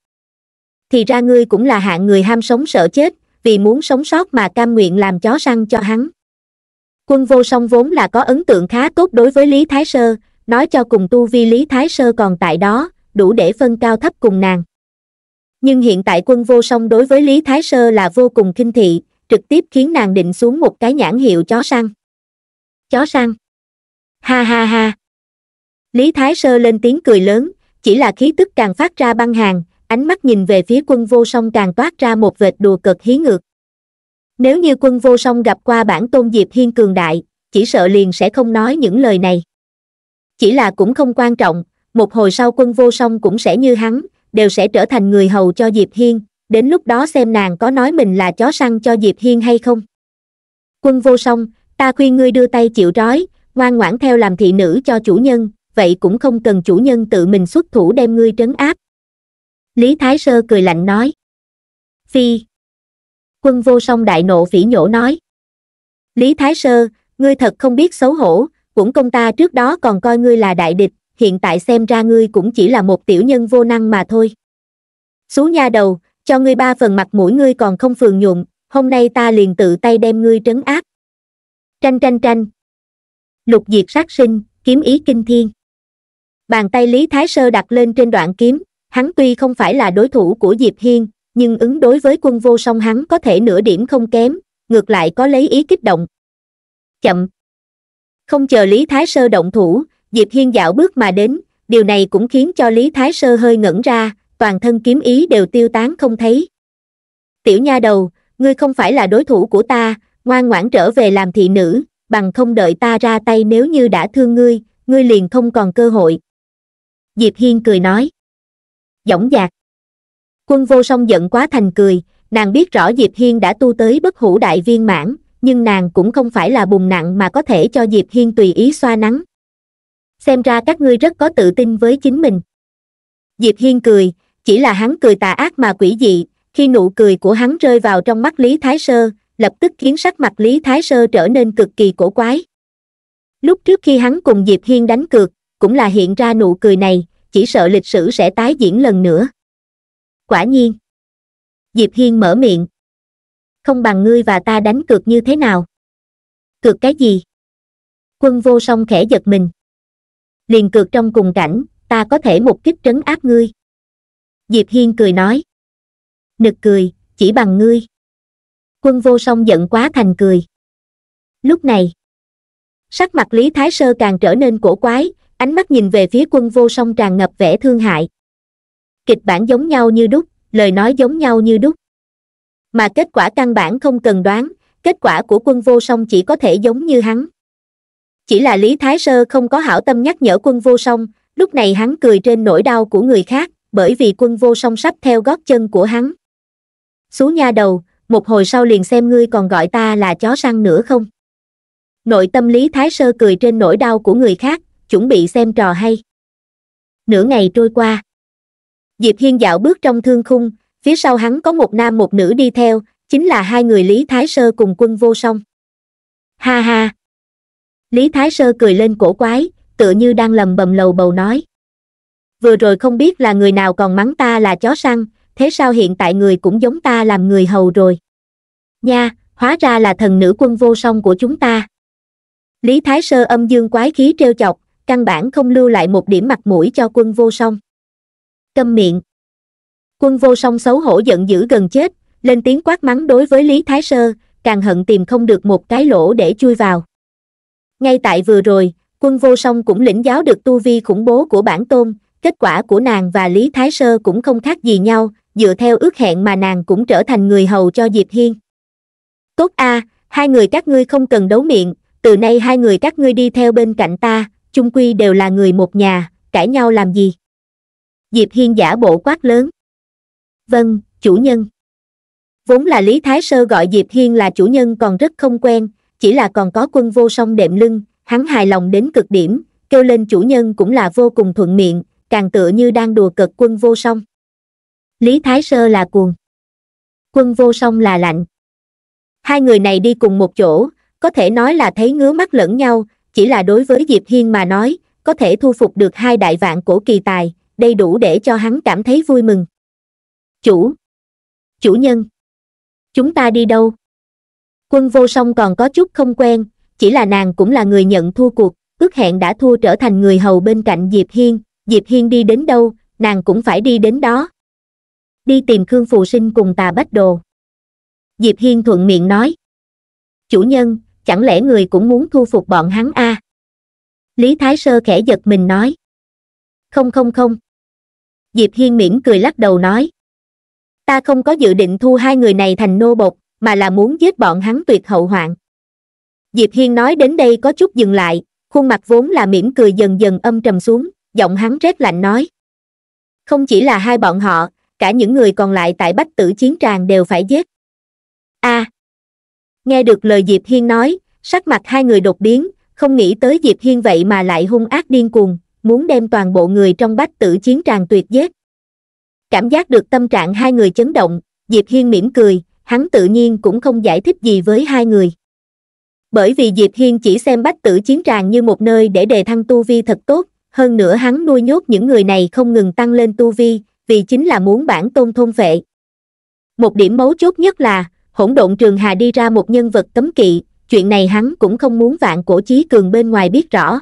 S1: Thì ra ngươi cũng là hạng người ham sống sợ chết, vì muốn sống sót mà cam nguyện làm chó săn cho hắn. Quân vô song vốn là có ấn tượng khá tốt đối với Lý Thái Sơ, nói cho cùng tu vi Lý Thái Sơ còn tại đó, đủ để phân cao thấp cùng nàng nhưng hiện tại quân vô song đối với lý thái sơ là vô cùng kinh thị trực tiếp khiến nàng định xuống một cái nhãn hiệu chó săn chó săn ha ha ha lý thái sơ lên tiếng cười lớn chỉ là khí tức càng phát ra băng hàng ánh mắt nhìn về phía quân vô song càng toát ra một vệt đùa cực hí ngược nếu như quân vô song gặp qua bản tôn diệp hiên cường đại chỉ sợ liền sẽ không nói những lời này chỉ là cũng không quan trọng một hồi sau quân vô song cũng sẽ như hắn đều sẽ trở thành người hầu cho diệp hiên đến lúc đó xem nàng có nói mình là chó săn cho diệp hiên hay không quân vô song ta khuyên ngươi đưa tay chịu trói ngoan ngoãn theo làm thị nữ cho chủ nhân vậy cũng không cần chủ nhân tự mình xuất thủ đem ngươi trấn áp lý thái sơ cười lạnh nói phi quân vô song đại nộ phỉ nhổ nói lý thái sơ ngươi thật không biết xấu hổ cũng công ta trước đó còn coi ngươi là đại địch hiện tại xem ra ngươi cũng chỉ là một tiểu nhân vô năng mà thôi. Xú nha đầu, cho ngươi ba phần mặt mũi ngươi còn không phường nhuộm, hôm nay ta liền tự tay đem ngươi trấn áp. Tranh tranh tranh. Lục diệt sát sinh, kiếm ý kinh thiên. Bàn tay Lý Thái Sơ đặt lên trên đoạn kiếm, hắn tuy không phải là đối thủ của Diệp Hiên, nhưng ứng đối với quân vô song hắn có thể nửa điểm không kém, ngược lại có lấy ý kích động. Chậm. Không chờ Lý Thái Sơ động thủ, Diệp Hiên dạo bước mà đến, điều này cũng khiến cho Lý Thái Sơ hơi ngẩn ra, toàn thân kiếm ý đều tiêu tán không thấy. Tiểu nha đầu, ngươi không phải là đối thủ của ta, ngoan ngoãn trở về làm thị nữ, bằng không đợi ta ra tay nếu như đã thương ngươi, ngươi liền không còn cơ hội. Diệp Hiên cười nói. Dõng dạc. Quân vô song giận quá thành cười, nàng biết rõ Diệp Hiên đã tu tới bất hủ đại viên mãn, nhưng nàng cũng không phải là bùng nặng mà có thể cho Diệp Hiên tùy ý xoa nắng xem ra các ngươi rất có tự tin với chính mình diệp hiên cười chỉ là hắn cười tà ác mà quỷ dị khi nụ cười của hắn rơi vào trong mắt lý thái sơ lập tức khiến sắc mặt lý thái sơ trở nên cực kỳ cổ quái lúc trước khi hắn cùng diệp hiên đánh cược cũng là hiện ra nụ cười này chỉ sợ lịch sử sẽ tái diễn lần nữa quả nhiên diệp hiên mở miệng không bằng ngươi và ta đánh cược như thế nào cược cái gì quân vô song khẽ giật mình liền cược trong cùng cảnh ta có thể một kích trấn áp ngươi
S2: diệp hiên cười nói nực cười chỉ bằng ngươi
S1: quân vô song giận quá thành cười lúc này sắc mặt lý thái sơ càng trở nên cổ quái ánh mắt nhìn về phía quân vô song tràn ngập vẻ thương hại kịch bản giống nhau như đúc lời nói giống nhau như đúc mà kết quả căn bản không cần đoán kết quả của quân vô song chỉ có thể giống như hắn chỉ là lý thái sơ không có hảo tâm nhắc nhở quân vô song lúc này hắn cười trên nỗi đau của người khác bởi vì quân vô song sắp theo gót chân của hắn xú nha đầu một hồi sau liền xem ngươi còn gọi ta là chó săn nữa không nội tâm lý thái sơ cười trên nỗi đau của người khác chuẩn bị xem trò hay nửa ngày trôi qua diệp hiên dạo bước trong thương khung phía sau hắn có một nam một nữ đi theo chính là hai người lý thái sơ cùng quân vô song ha ha Lý Thái Sơ cười lên cổ quái, tựa như đang lầm bầm lầu bầu nói. Vừa rồi không biết là người nào còn mắng ta là chó săn, thế sao hiện tại người cũng giống ta làm người hầu rồi. Nha, hóa ra là thần nữ quân vô song của chúng ta. Lý Thái Sơ âm dương quái khí trêu chọc, căn bản không lưu lại một điểm mặt mũi cho quân vô song. Câm miệng. Quân vô song xấu hổ giận dữ gần chết, lên tiếng quát mắng đối với Lý Thái Sơ, càng hận tìm không được một cái lỗ để chui vào. Ngay tại vừa rồi, quân vô song cũng lĩnh giáo được tu vi khủng bố của bản tôn, kết quả của nàng và Lý Thái Sơ cũng không khác gì nhau, dựa theo ước hẹn mà nàng cũng trở thành người hầu cho Diệp Hiên. Tốt a, hai người các ngươi không cần đấu miệng, từ nay hai người các ngươi đi theo bên cạnh ta, chung quy đều là người một nhà, cãi nhau làm gì? Diệp Hiên giả bộ quát lớn. Vâng, chủ nhân. Vốn là Lý Thái Sơ gọi Diệp Hiên là chủ nhân còn rất không quen, chỉ là còn có quân vô song đệm lưng hắn hài lòng đến cực điểm kêu lên chủ nhân cũng là vô cùng thuận miệng càng tựa như đang đùa cực quân vô song lý thái sơ là cuồng quân vô song là lạnh hai người này đi cùng một chỗ có thể nói là thấy ngứa mắt lẫn nhau chỉ là đối với diệp hiên mà nói có thể thu phục được hai đại vạn cổ kỳ tài đây đủ để cho hắn cảm thấy vui mừng chủ chủ nhân chúng ta đi đâu quân vô song còn có chút không quen chỉ là nàng cũng là người nhận thua cuộc ước hẹn đã thua trở thành người hầu bên cạnh diệp hiên diệp hiên đi đến đâu nàng cũng phải đi đến đó đi tìm khương phù sinh cùng tà bách đồ diệp hiên
S2: thuận miệng nói chủ nhân chẳng lẽ người cũng muốn thu phục bọn hắn a à? lý thái sơ khẽ giật mình nói không không không diệp
S1: hiên miễn cười lắc đầu nói ta không có dự định thu hai người này thành nô bộc mà là muốn giết bọn hắn tuyệt hậu hoạn diệp hiên nói đến đây có chút dừng lại khuôn mặt vốn là mỉm cười dần dần âm trầm xuống giọng hắn rét lạnh nói không chỉ là hai bọn họ cả những người còn lại tại bách tử chiến tràng đều phải giết a à, nghe được lời diệp hiên nói sắc mặt hai người đột biến không nghĩ tới diệp hiên vậy mà lại hung ác điên cuồng muốn đem toàn bộ người trong bách tử chiến tràng tuyệt giết cảm giác được tâm trạng hai người chấn động diệp hiên mỉm cười hắn tự nhiên cũng không giải thích gì với hai người. Bởi vì Diệp Hiên chỉ xem bách tử chiến tràng như một nơi để đề thăng tu vi thật tốt, hơn nữa hắn nuôi nhốt những người này không ngừng tăng lên tu vi, vì chính là muốn bản tôn thôn vệ. Một điểm mấu chốt nhất là, hỗn độn trường hà đi ra một nhân vật cấm kỵ, chuyện này hắn cũng không muốn vạn cổ chí cường bên ngoài biết rõ.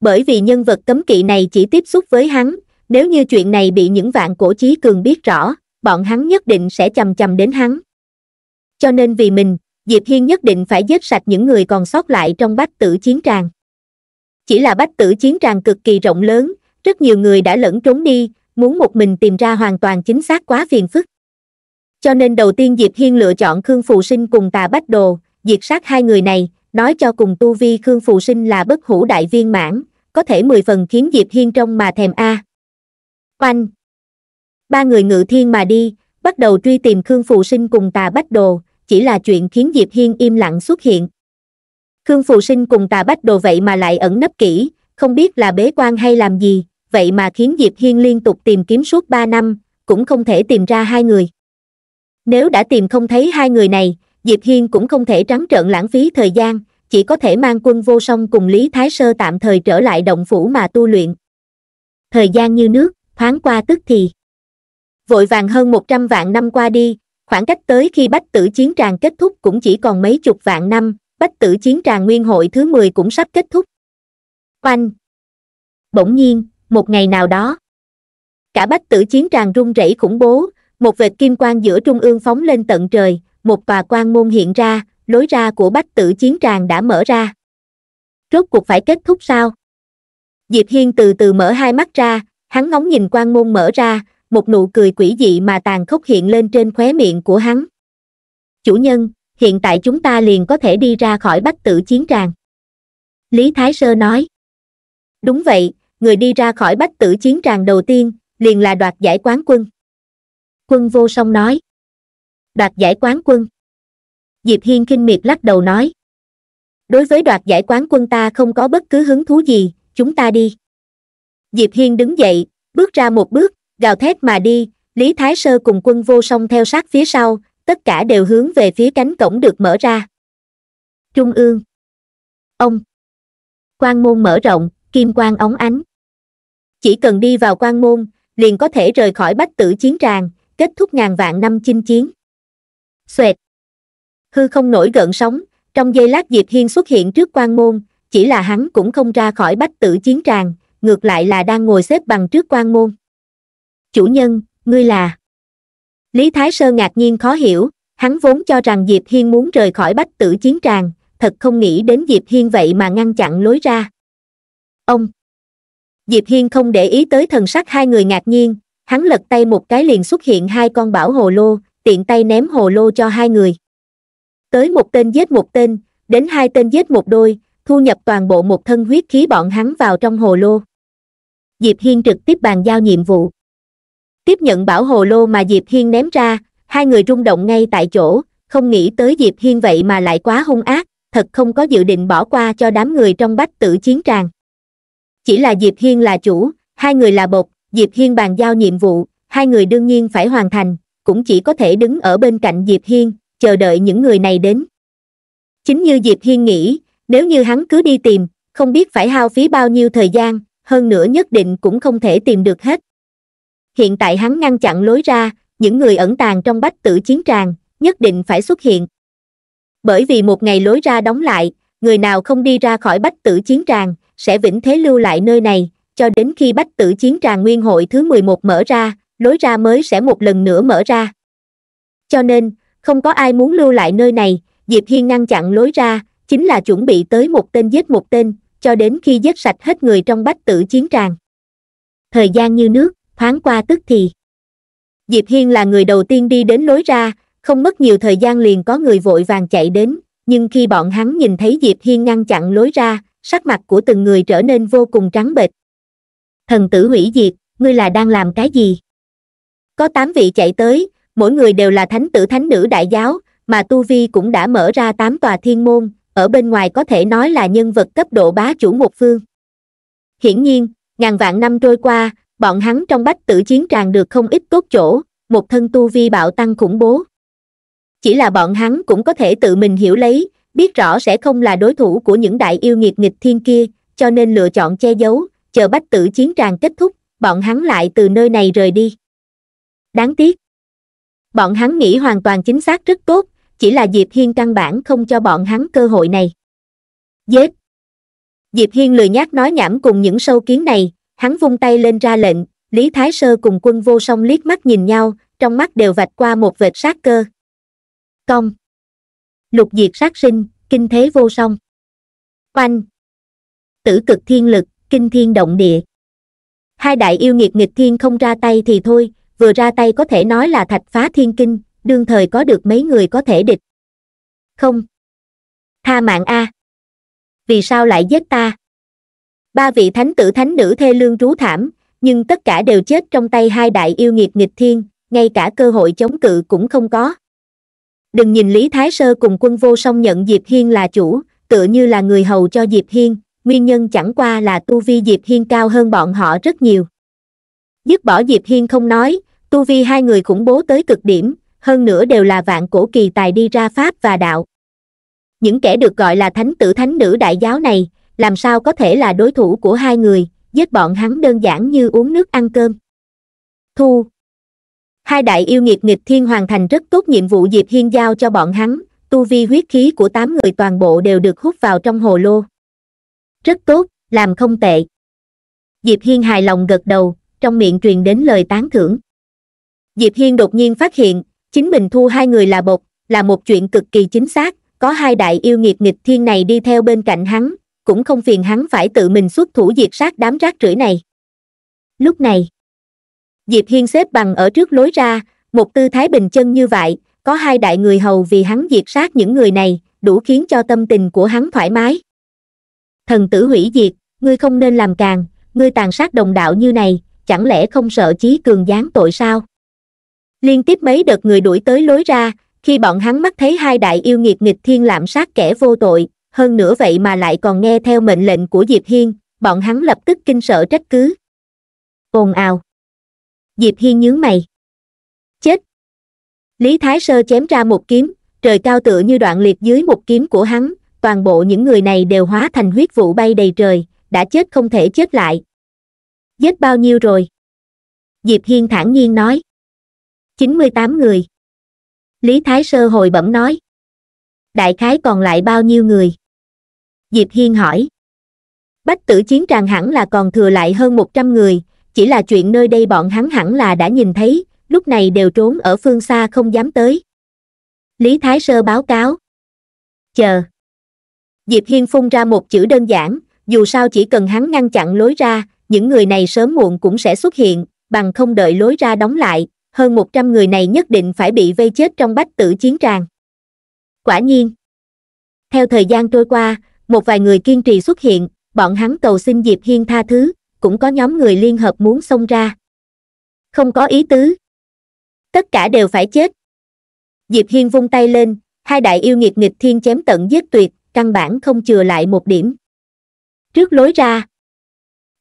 S1: Bởi vì nhân vật cấm kỵ này chỉ tiếp xúc với hắn, nếu như chuyện này bị những vạn cổ chí cường biết rõ, bọn hắn nhất định sẽ chầm chầm đến hắn. Cho nên vì mình, Diệp Hiên nhất định phải giết sạch những người còn sót lại trong bách tử chiến tràng. Chỉ là bách tử chiến tràng cực kỳ rộng lớn, rất nhiều người đã lẫn trốn đi, muốn một mình tìm ra hoàn toàn chính xác quá phiền phức. Cho nên đầu tiên Diệp Hiên lựa chọn Khương Phù Sinh cùng Tà Bách Đồ, diệt sát hai người này, nói cho cùng tu vi Khương Phù Sinh là bất hủ đại viên mãn, có thể mười phần khiến Diệp Hiên trong mà thèm a. À. Oanh, ba người ngự thiên mà đi, bắt đầu truy tìm Khương Phụ Sinh cùng tà Bách Đồ, chỉ là chuyện khiến Diệp Hiên im lặng xuất hiện. Khương Phụ Sinh cùng tà Bách Đồ vậy mà lại ẩn nấp kỹ, không biết là bế quan hay làm gì, vậy mà khiến Diệp Hiên liên tục tìm kiếm suốt 3 năm, cũng không thể tìm ra hai người. Nếu đã tìm không thấy hai người này, Diệp Hiên cũng không thể trắng trợn lãng phí thời gian, chỉ có thể mang quân vô song cùng Lý Thái Sơ tạm thời trở lại động phủ mà tu luyện. Thời gian như nước, thoáng qua tức thì vội vàng hơn một trăm vạn năm qua đi khoảng cách tới khi bách tử chiến tràng kết thúc cũng chỉ còn mấy chục vạn năm bách tử chiến tràng nguyên hội thứ mười cũng sắp kết thúc oanh bỗng nhiên một ngày nào đó cả bách tử chiến tràng rung rẩy khủng bố một vệt kim quang giữa trung ương phóng lên tận trời một tòa quan môn hiện ra lối ra của bách tử chiến tràng đã mở ra rốt cuộc phải kết thúc sao diệp hiên từ từ mở hai mắt ra hắn ngóng nhìn quan môn mở ra một nụ cười quỷ dị mà tàn khốc hiện lên trên khóe miệng của hắn chủ nhân hiện tại chúng ta liền có thể đi ra khỏi bách tử chiến tràng lý thái sơ nói đúng vậy người đi ra khỏi bách tử chiến tràng đầu tiên liền là đoạt giải quán quân quân vô song nói đoạt giải quán quân diệp hiên khinh miệt lắc đầu nói đối với đoạt giải quán quân ta không có bất cứ hứng thú gì chúng ta đi diệp hiên đứng dậy bước ra một bước gào thét mà đi lý thái sơ cùng quân vô song theo sát phía sau tất cả đều hướng về phía cánh cổng được mở ra trung ương ông quan môn mở rộng kim quang óng ánh chỉ cần đi vào quan môn liền có thể rời khỏi bách tử chiến tràng kết thúc ngàn vạn năm chinh chiến xoẹt hư không nổi gợn sóng trong giây lát diệp hiên xuất hiện trước quan môn chỉ là hắn cũng không ra khỏi bách tử chiến tràng ngược lại là đang ngồi xếp bằng trước quan môn chủ nhân, ngươi là... Lý Thái Sơ ngạc nhiên khó hiểu, hắn vốn cho rằng Diệp Hiên muốn rời khỏi bách tử chiến tràng, thật không nghĩ đến Diệp Hiên vậy mà ngăn chặn lối ra. Ông! Diệp Hiên không để ý tới thần sắc hai người ngạc nhiên, hắn lật tay một cái liền xuất hiện hai con bảo hồ lô, tiện tay ném hồ lô cho hai người. Tới một tên giết một tên, đến hai tên giết một đôi, thu nhập toàn bộ một thân huyết khí bọn hắn vào trong hồ lô. Diệp Hiên trực tiếp bàn giao nhiệm vụ tiếp nhận bảo hồ lô mà diệp hiên ném ra hai người rung động ngay tại chỗ không nghĩ tới diệp hiên vậy mà lại quá hung ác thật không có dự định bỏ qua cho đám người trong bách tử chiến tràng chỉ là diệp hiên là chủ hai người là bột diệp hiên bàn giao nhiệm vụ hai người đương nhiên phải hoàn thành cũng chỉ có thể đứng ở bên cạnh diệp hiên chờ đợi những người này đến chính như diệp hiên nghĩ nếu như hắn cứ đi tìm không biết phải hao phí bao nhiêu thời gian hơn nữa nhất định cũng không thể tìm được hết hiện tại hắn ngăn chặn lối ra những người ẩn tàng trong bách tử chiến tràng nhất định phải xuất hiện bởi vì một ngày lối ra đóng lại người nào không đi ra khỏi bách tử chiến tràng sẽ vĩnh thế lưu lại nơi này cho đến khi bách tử chiến tràng nguyên hội thứ mười một mở ra lối ra mới sẽ một lần nữa mở ra cho nên không có ai muốn lưu lại nơi này diệp hiên ngăn chặn lối ra chính là chuẩn bị tới một tên giết một tên cho đến khi giết sạch hết người trong bách tử chiến tràng thời gian như nước thoáng qua tức thì diệp hiên là người đầu tiên đi đến lối ra không mất nhiều thời gian liền có người vội vàng chạy đến nhưng khi bọn hắn nhìn thấy diệp hiên ngăn chặn lối ra sắc mặt của từng người trở nên vô cùng trắng bệch thần tử hủy diệt ngươi là đang làm cái gì có tám vị chạy tới mỗi người đều là thánh tử thánh nữ đại giáo mà tu vi cũng đã mở ra tám tòa thiên môn ở bên ngoài có thể nói là nhân vật cấp độ bá chủ một phương hiển nhiên ngàn vạn năm trôi qua bọn hắn trong bách tử chiến tràn được không ít tốt chỗ một thân tu vi bạo tăng khủng bố chỉ là bọn hắn cũng có thể tự mình hiểu lấy biết rõ sẽ không là đối thủ của những đại yêu nghiệt nghịch thiên kia cho nên lựa chọn che giấu chờ bách tử chiến tràn kết thúc bọn hắn lại từ nơi này rời đi đáng tiếc bọn hắn nghĩ hoàn toàn chính xác rất tốt chỉ là diệp hiên căn bản không cho bọn hắn cơ hội này dết diệp hiên lười nhác nói nhảm cùng những sâu kiến này hắn vung tay lên ra lệnh lý thái sơ cùng quân vô song liếc mắt nhìn nhau trong mắt đều vạch qua một vệt sát cơ công
S2: lục diệt sát sinh kinh thế vô song oanh
S1: tử cực thiên lực kinh thiên động địa hai đại yêu nghiệt nghịch thiên không ra tay thì thôi vừa ra tay có thể nói là thạch phá thiên kinh đương thời có được mấy người có thể địch không tha mạng a vì sao lại giết ta ba vị thánh tử thánh nữ thê lương rú thảm nhưng tất cả đều chết trong tay hai đại yêu nghiệt nghịch thiên ngay cả cơ hội chống cự cũng không có đừng nhìn lý thái sơ cùng quân vô song nhận diệp hiên là chủ tựa như là người hầu cho diệp hiên nguyên nhân chẳng qua là tu vi diệp hiên cao hơn bọn họ rất nhiều dứt bỏ diệp hiên không nói tu vi hai người khủng bố tới cực điểm hơn nữa đều là vạn cổ kỳ tài đi ra pháp và đạo những kẻ được gọi là thánh tử thánh nữ đại giáo này làm sao có thể là đối thủ của hai người, giết bọn hắn đơn giản như uống nước ăn cơm. Thu Hai đại yêu nghiệt nghịch thiên hoàn thành rất tốt nhiệm vụ Diệp Hiên giao cho bọn hắn, tu vi huyết khí của tám người toàn bộ đều được hút vào trong hồ lô. Rất tốt, làm không tệ. Diệp Hiên hài lòng gật đầu, trong miệng truyền đến lời tán thưởng. Diệp Hiên đột nhiên phát hiện, chính mình thu hai người là bột, là một chuyện cực kỳ chính xác, có hai đại yêu nghiệt nghịch thiên này đi theo bên cạnh hắn, cũng không phiền hắn phải tự mình xuất thủ diệt sát đám rác rưởi này lúc này diệp hiên xếp bằng ở trước lối ra một tư thái bình chân như vậy có hai đại người hầu vì hắn diệt sát những người này đủ khiến cho tâm tình của hắn thoải mái thần tử hủy diệt ngươi không nên làm càng ngươi tàn sát đồng đạo như này chẳng lẽ không sợ chí cường giáng tội sao liên tiếp mấy đợt người đuổi tới lối ra khi bọn hắn mắt thấy hai đại yêu nghiệt nghịch thiên lạm sát kẻ vô tội hơn nữa vậy mà lại còn nghe theo mệnh lệnh của Diệp Hiên, bọn hắn lập tức kinh sợ trách cứ. Ồn ào. Diệp Hiên nhướng mày. Chết. Lý Thái Sơ chém ra một kiếm, trời cao tựa như đoạn liệt dưới một kiếm của hắn, toàn bộ những người này đều hóa thành huyết vụ bay đầy trời, đã chết không thể chết lại. Giết bao nhiêu rồi? Diệp Hiên
S2: thản nhiên nói. 98 người. Lý Thái Sơ hồi bẩm nói.
S1: Đại khái còn lại bao nhiêu người? diệp hiên hỏi bách tử chiến tràng hẳn là còn thừa lại hơn một trăm người chỉ là chuyện nơi đây bọn hắn hẳn là đã nhìn thấy lúc này đều trốn ở phương xa không dám tới lý thái sơ báo cáo chờ diệp hiên phun ra một chữ đơn giản dù sao chỉ cần hắn ngăn chặn lối ra những người này sớm muộn cũng sẽ xuất hiện bằng không đợi lối ra đóng lại hơn một trăm người này nhất định phải bị vây chết trong bách tử chiến tràng quả nhiên theo thời gian trôi qua một vài người kiên trì xuất hiện, bọn hắn cầu xin Diệp Hiên tha thứ, cũng có nhóm người liên hợp muốn xông ra. Không có ý tứ. Tất cả đều phải chết. Diệp Hiên vung tay lên, hai đại yêu nghiệt nghịch thiên chém tận giết tuyệt, căn bản không chừa lại một điểm. Trước lối ra,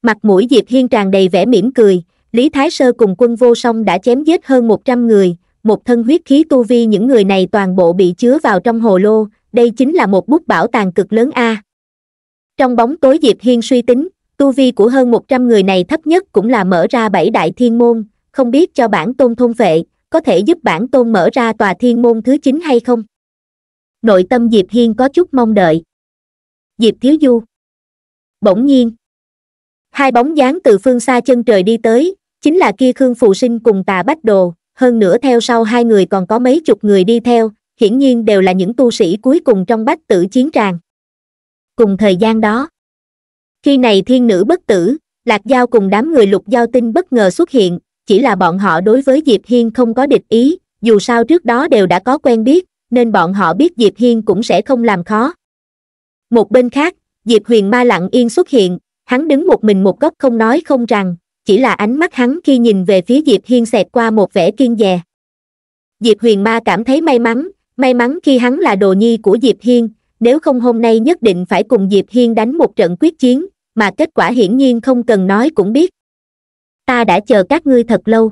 S1: mặt mũi Diệp Hiên tràn đầy vẻ mỉm cười, Lý Thái Sơ cùng quân vô song đã chém giết hơn 100 người, một thân huyết khí tu vi những người này toàn bộ bị chứa vào trong hồ lô, đây chính là một bút bảo tàng cực lớn a trong bóng tối diệp hiên suy tính tu vi của hơn một trăm người này thấp nhất cũng là mở ra bảy đại thiên môn không biết cho bản tôn thôn vệ có thể giúp bản tôn mở ra tòa thiên môn thứ chín hay không nội tâm diệp hiên có chút mong đợi diệp thiếu du bỗng nhiên hai bóng dáng từ phương xa chân trời đi tới chính là kia khương phụ sinh cùng tà bách đồ hơn nữa theo sau hai người còn có mấy chục người đi theo hiển nhiên đều là những tu sĩ cuối cùng trong bách tử chiến tràng. Cùng thời gian đó, khi này thiên nữ bất tử, Lạc Giao cùng đám người lục giao tinh bất ngờ xuất hiện, chỉ là bọn họ đối với Diệp Hiên không có địch ý, dù sao trước đó đều đã có quen biết, nên bọn họ biết Diệp Hiên cũng sẽ không làm khó. Một bên khác, Diệp Huyền Ma lặng yên xuất hiện, hắn đứng một mình một góc không nói không rằng, chỉ là ánh mắt hắn khi nhìn về phía Diệp Hiên xẹt qua một vẻ kiên dè. Diệp Huyền Ma cảm thấy may mắn, May mắn khi hắn là đồ nhi của Diệp Hiên, nếu không hôm nay nhất định phải cùng Diệp Hiên đánh một trận quyết chiến, mà kết quả hiển nhiên không cần nói cũng biết. Ta đã chờ các ngươi thật lâu.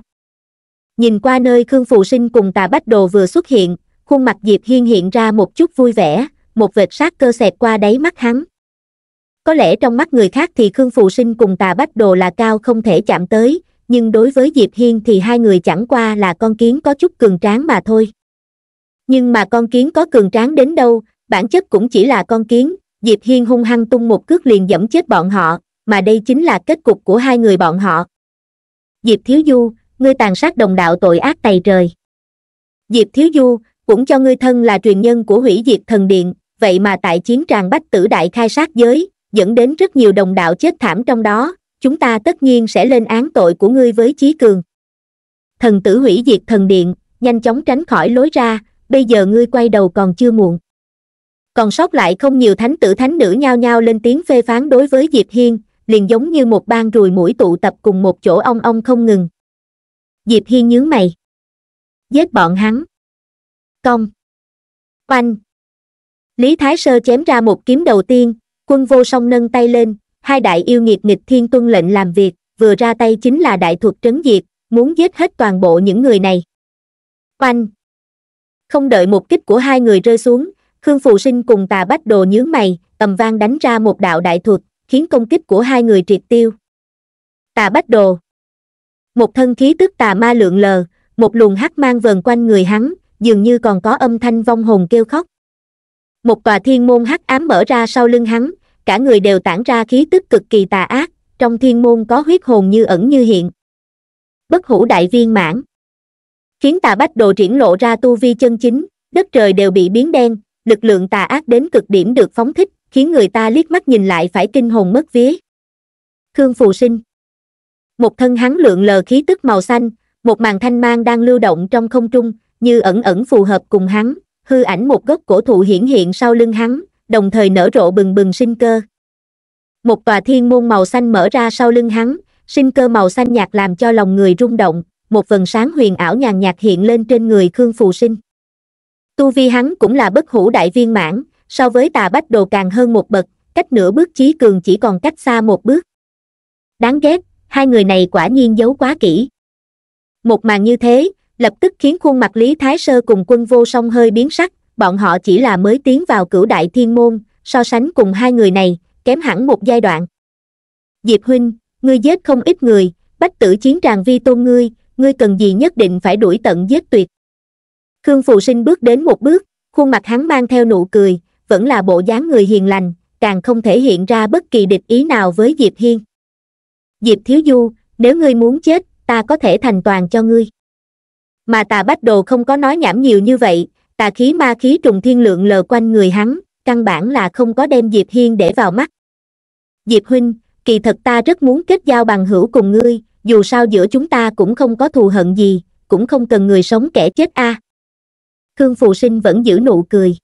S1: Nhìn qua nơi Khương Phù Sinh cùng tà Bách Đồ vừa xuất hiện, khuôn mặt Diệp Hiên hiện ra một chút vui vẻ, một vệt sát cơ xẹt qua đáy mắt hắn. Có lẽ trong mắt người khác thì Khương Phù Sinh cùng tà Bách Đồ là cao không thể chạm tới, nhưng đối với Diệp Hiên thì hai người chẳng qua là con kiến có chút cường tráng mà thôi nhưng mà con kiến có cường tráng đến đâu bản chất cũng chỉ là con kiến diệp hiên hung hăng tung một cước liền dẫm chết bọn họ mà đây chính là kết cục của hai người bọn họ diệp thiếu du ngươi tàn sát đồng đạo tội ác tày trời diệp thiếu du cũng cho ngươi thân là truyền nhân của hủy diệt thần điện vậy mà tại chiến tràng bách tử đại khai sát giới dẫn đến rất nhiều đồng đạo chết thảm trong đó chúng ta tất nhiên sẽ lên án tội của ngươi với chí cường thần tử hủy diệt thần điện nhanh chóng tránh khỏi lối ra bây giờ ngươi quay đầu còn chưa muộn còn sót lại không nhiều thánh tử thánh nữ nhao nhao lên tiếng phê phán đối với diệp hiên liền giống như một bang rùi mũi tụ tập cùng một chỗ ong ong không ngừng
S2: diệp hiên nhướng mày giết bọn hắn công oanh
S1: lý thái sơ chém ra một kiếm đầu tiên quân vô song nâng tay lên hai đại yêu nghiệt nghịch thiên tuân lệnh làm việc vừa ra tay chính là đại thuật trấn diệt muốn giết hết toàn bộ những người này oanh không đợi một kích của hai người rơi xuống, Khương Phù Sinh cùng Tà Bách Đồ nhướng mày, tầm vang đánh ra một đạo đại thuật, khiến công kích của hai người triệt tiêu. Tà Bách Đồ Một thân khí tức tà ma lượng lờ, một luồng hắc mang vờn quanh người hắn, dường như còn có âm thanh vong hồn kêu khóc. Một tòa thiên môn hắc ám mở ra sau lưng hắn, cả người đều tản ra khí tức cực kỳ tà ác, trong thiên môn có huyết hồn như ẩn như hiện. Bất hủ đại viên mãn khiến tà bách đồ triển lộ ra tu vi chân chính đất trời đều bị biến đen lực lượng tà ác đến cực điểm được phóng thích khiến người ta liếc mắt nhìn lại phải kinh hồn mất vía khương phù sinh một thân hắn lượng lờ khí tức màu xanh một màn thanh mang đang lưu động trong không trung như ẩn ẩn phù hợp cùng hắn hư ảnh một gốc cổ thụ hiển hiện sau lưng hắn đồng thời nở rộ bừng bừng sinh cơ một tòa thiên môn màu xanh mở ra sau lưng hắn sinh cơ màu xanh nhạt làm cho lòng người rung động một phần sáng huyền ảo nhàn nhạt hiện lên trên người Khương Phù Sinh. Tu vi hắn cũng là bất hủ đại viên mãn, so với tà bách đồ càng hơn một bậc, cách nửa bước chí cường chỉ còn cách xa một bước. Đáng ghét, hai người này quả nhiên giấu quá kỹ. Một màn như thế, lập tức khiến khuôn mặt Lý Thái Sơ cùng quân vô song hơi biến sắc, bọn họ chỉ là mới tiến vào cửu đại thiên môn, so sánh cùng hai người này, kém hẳn một giai đoạn. Diệp Huynh, ngươi giết không ít người, bách tử chiến tràng vi tôn ngươi, ngươi cần gì nhất định phải đuổi tận giết tuyệt. Khương Phù Sinh bước đến một bước, khuôn mặt hắn mang theo nụ cười, vẫn là bộ dáng người hiền lành, càng không thể hiện ra bất kỳ địch ý nào với Diệp Hiên. Diệp Thiếu Du, nếu ngươi muốn chết, ta có thể thành toàn cho ngươi. Mà tà bách đồ không có nói nhảm nhiều như vậy, tà khí ma khí trùng thiên lượng lờ quanh người hắn, căn bản là không có đem Diệp Hiên để vào mắt. Diệp Huynh, kỳ thật ta rất muốn kết giao bằng hữu cùng ngươi, dù sao giữa chúng ta cũng không có thù hận gì, cũng không cần người sống kẻ chết a. À. Khương Phù Sinh vẫn giữ nụ cười.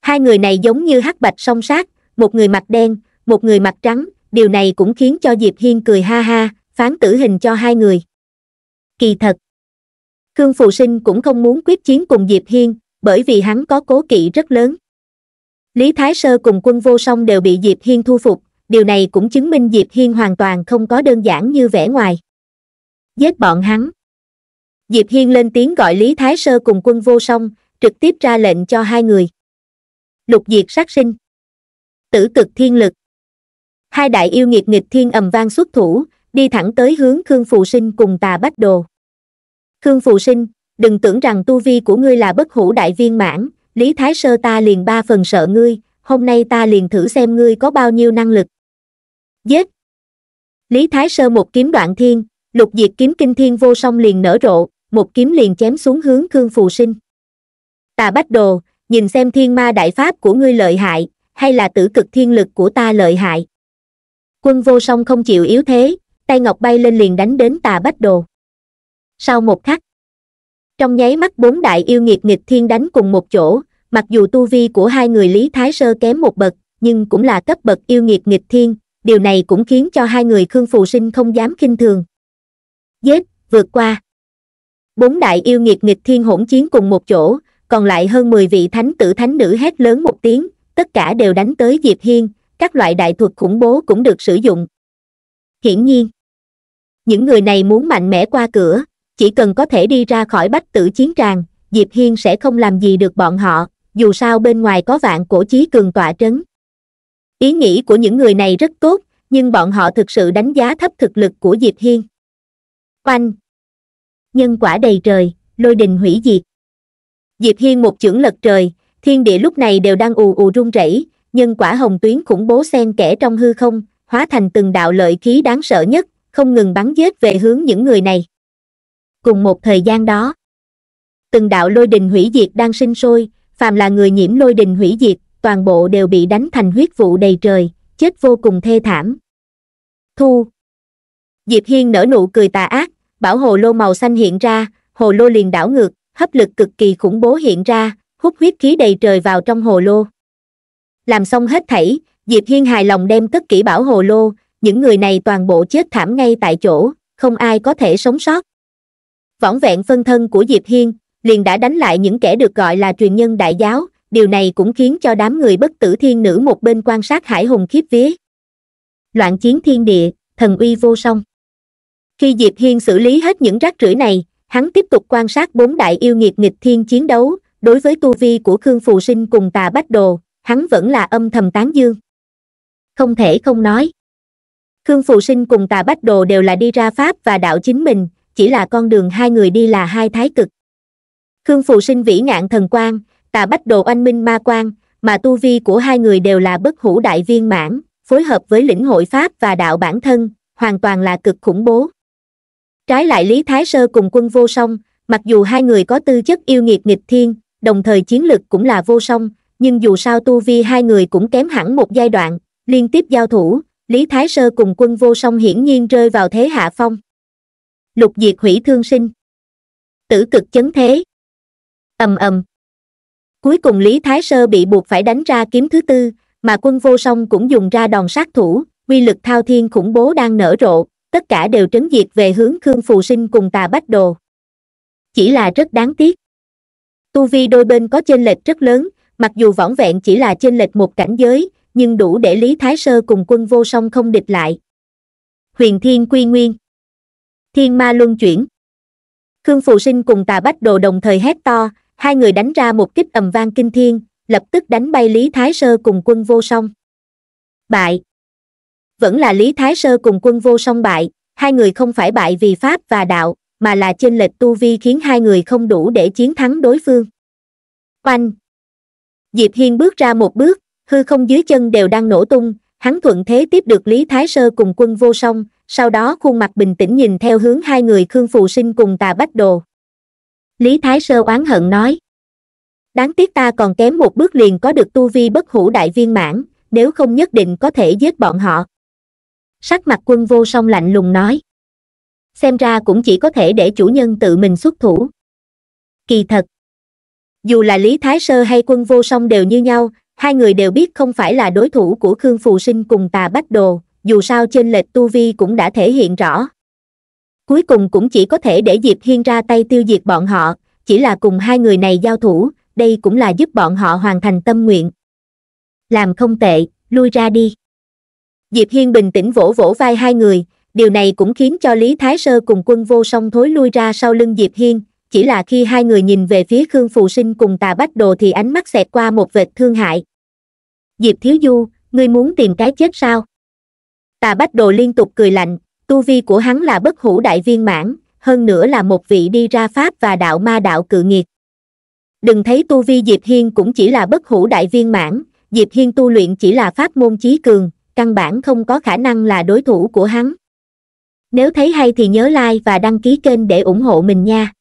S1: Hai người này giống như hắc bạch song sát, một người mặt đen, một người mặt trắng, điều này cũng khiến cho Diệp Hiên cười ha ha, phán tử hình cho hai người. Kỳ thật, Khương Phù Sinh cũng không muốn quyết chiến cùng Diệp Hiên, bởi vì hắn có cố kỵ rất lớn. Lý Thái Sơ cùng quân vô song đều bị Diệp Hiên thu phục, điều này cũng chứng minh Diệp Hiên hoàn toàn không có đơn giản như vẻ ngoài. Giết bọn hắn. Diệp Hiên lên tiếng gọi Lý Thái Sơ cùng quân vô song, trực tiếp ra lệnh cho hai người. Lục diệt sát sinh. Tử cực thiên lực. Hai đại yêu nghiệt nghịch thiên ầm vang xuất thủ, đi thẳng tới hướng Khương Phù Sinh cùng tà bách đồ. Khương Phù Sinh, đừng tưởng rằng tu vi của ngươi là bất hủ đại viên mãn, Lý Thái Sơ ta liền ba phần sợ ngươi, hôm nay ta liền thử xem ngươi có bao nhiêu năng lực. Giết! Lý Thái Sơ một kiếm đoạn thiên, lục diệt kiếm kinh thiên vô song liền nở rộ, một kiếm liền chém xuống hướng Khương Phù Sinh. Tà Bách Đồ, nhìn xem thiên ma đại pháp của ngươi lợi hại, hay là tử cực thiên lực của ta lợi hại. Quân vô song không chịu yếu thế, tay ngọc bay lên liền đánh đến tà Bách Đồ. Sau một khắc, trong nháy mắt bốn đại yêu nghiệt nghịch thiên đánh cùng một chỗ, mặc dù tu vi của hai người Lý Thái Sơ kém một bậc, nhưng cũng là cấp bậc yêu nghiệt nghịch thiên, điều này cũng khiến cho hai người Khương Phù Sinh không dám kinh thường. Giết, vượt qua. Bốn đại yêu nghiệt nghịch thiên hỗn chiến cùng một chỗ, còn lại hơn 10 vị thánh tử thánh nữ hét lớn một tiếng, tất cả đều đánh tới Diệp Hiên, các loại đại thuật khủng bố cũng được sử dụng. Hiển nhiên, những người này muốn mạnh mẽ qua cửa, chỉ cần có thể đi ra khỏi bách tử chiến tràng, Diệp Hiên sẽ không làm gì được bọn họ, dù sao bên ngoài có vạn cổ chí cường tọa trấn ý nghĩ của những người này rất tốt nhưng bọn họ thực sự đánh giá thấp thực lực của diệp hiên oanh nhân quả đầy trời lôi đình hủy diệt diệp hiên một chưởng lật trời thiên địa lúc này đều đang ù ù rung rẩy nhân quả hồng tuyến khủng bố xen kẽ trong hư không hóa thành từng đạo lợi khí đáng sợ nhất không ngừng bắn giết về hướng những người này cùng một thời gian đó từng đạo lôi đình hủy diệt đang sinh sôi phàm là người nhiễm lôi đình hủy diệt toàn bộ đều bị đánh thành huyết vụ đầy trời, chết vô cùng thê thảm. Thu Diệp Hiên nở nụ cười tà ác, bảo hồ lô màu xanh hiện ra, hồ lô liền đảo ngược, hấp lực cực kỳ khủng bố hiện ra, hút huyết khí đầy trời vào trong hồ lô. Làm xong hết thảy, Diệp Hiên hài lòng đem tất kỹ bảo hồ lô, những người này toàn bộ chết thảm ngay tại chỗ, không ai có thể sống sót. Võng vẹn phân thân của Diệp Hiên, liền đã đánh lại những kẻ được gọi là truyền nhân đại giáo, điều này cũng khiến cho đám người bất tử thiên nữ một bên quan sát hải hùng khiếp vía loạn chiến thiên địa thần uy vô song khi diệp hiên xử lý hết những rác rưởi này hắn tiếp tục quan sát bốn đại yêu nghiệt nghịch thiên chiến đấu đối với tu vi của khương phù sinh cùng tà bách đồ hắn vẫn là âm thầm tán dương không thể không nói khương phù sinh cùng tà bách đồ đều là đi ra pháp và đạo chính mình chỉ là con đường hai người đi là hai thái cực khương phù sinh vĩ ngạn thần quang tà bách đồ oanh minh ma quan mà tu vi của hai người đều là bất hủ đại viên mãn phối hợp với lĩnh hội pháp và đạo bản thân hoàn toàn là cực khủng bố trái lại lý thái sơ cùng quân vô song mặc dù hai người có tư chất yêu nghiệt nghịch thiên đồng thời chiến lực cũng là vô song nhưng dù sao tu vi hai người cũng kém hẳn một giai đoạn liên tiếp giao thủ lý thái sơ cùng quân vô song hiển nhiên rơi vào thế hạ phong lục diệt hủy thương sinh tử cực chấn thế ầm ầm Cuối cùng Lý Thái Sơ bị buộc phải đánh ra kiếm thứ tư, mà quân vô song cũng dùng ra đòn sát thủ, quy lực thao thiên khủng bố đang nở rộ, tất cả đều trấn diệt về hướng Khương Phù Sinh cùng tà Bách Đồ. Chỉ là rất đáng tiếc. Tu vi đôi bên có chênh lệch rất lớn, mặc dù võng vẹn chỉ là chênh lệch một cảnh giới, nhưng đủ để Lý Thái Sơ cùng quân vô song không địch lại. Huyền Thiên Quy Nguyên Thiên Ma Luân Chuyển Khương Phù Sinh cùng tà Bách Đồ đồng thời hét to, hai người đánh ra một kích ầm vang kinh thiên lập tức đánh bay lý thái sơ cùng quân vô song bại vẫn là lý thái sơ cùng quân vô song bại hai người không phải bại vì pháp và đạo mà là trên lệch tu vi khiến hai người không đủ để chiến thắng đối phương oanh diệp hiên bước ra một bước hư không dưới chân đều đang nổ tung hắn thuận thế tiếp được lý thái sơ cùng quân vô song sau đó khuôn mặt bình tĩnh nhìn theo hướng hai người khương phụ sinh cùng tà bách đồ lý thái sơ oán hận nói đáng tiếc ta còn kém một bước liền có được tu vi bất hữu đại viên mãn nếu không nhất định có thể giết bọn họ sắc mặt quân vô song lạnh lùng nói xem ra cũng chỉ có thể để chủ nhân tự mình xuất thủ kỳ thật dù là lý thái sơ hay quân vô song đều như nhau hai người đều biết không phải là đối thủ của khương phù sinh cùng tà bách đồ dù sao trên lệch tu vi cũng đã thể hiện rõ cuối cùng cũng chỉ có thể để Diệp Hiên ra tay tiêu diệt bọn họ, chỉ là cùng hai người này giao thủ, đây cũng là giúp bọn họ hoàn thành tâm nguyện. Làm không tệ, lui ra đi. Diệp Hiên bình tĩnh vỗ vỗ vai hai người, điều này cũng khiến cho Lý Thái Sơ cùng quân vô song thối lui ra sau lưng Diệp Hiên, chỉ là khi hai người nhìn về phía Khương Phù Sinh cùng Tà Bách Đồ thì ánh mắt xẹt qua một vệt thương hại. Diệp Thiếu Du, ngươi muốn tìm cái chết sao? Tà Bách Đồ liên tục cười lạnh, tu vi của hắn là bất hủ đại viên mãn hơn nữa là một vị đi ra pháp và đạo ma đạo cự nghiệt đừng thấy tu vi diệp hiên cũng chỉ là bất hủ đại viên mãn diệp hiên tu luyện chỉ là pháp môn chí cường căn bản không có khả năng là đối thủ của hắn nếu thấy hay thì nhớ like và đăng ký kênh để ủng hộ
S2: mình nha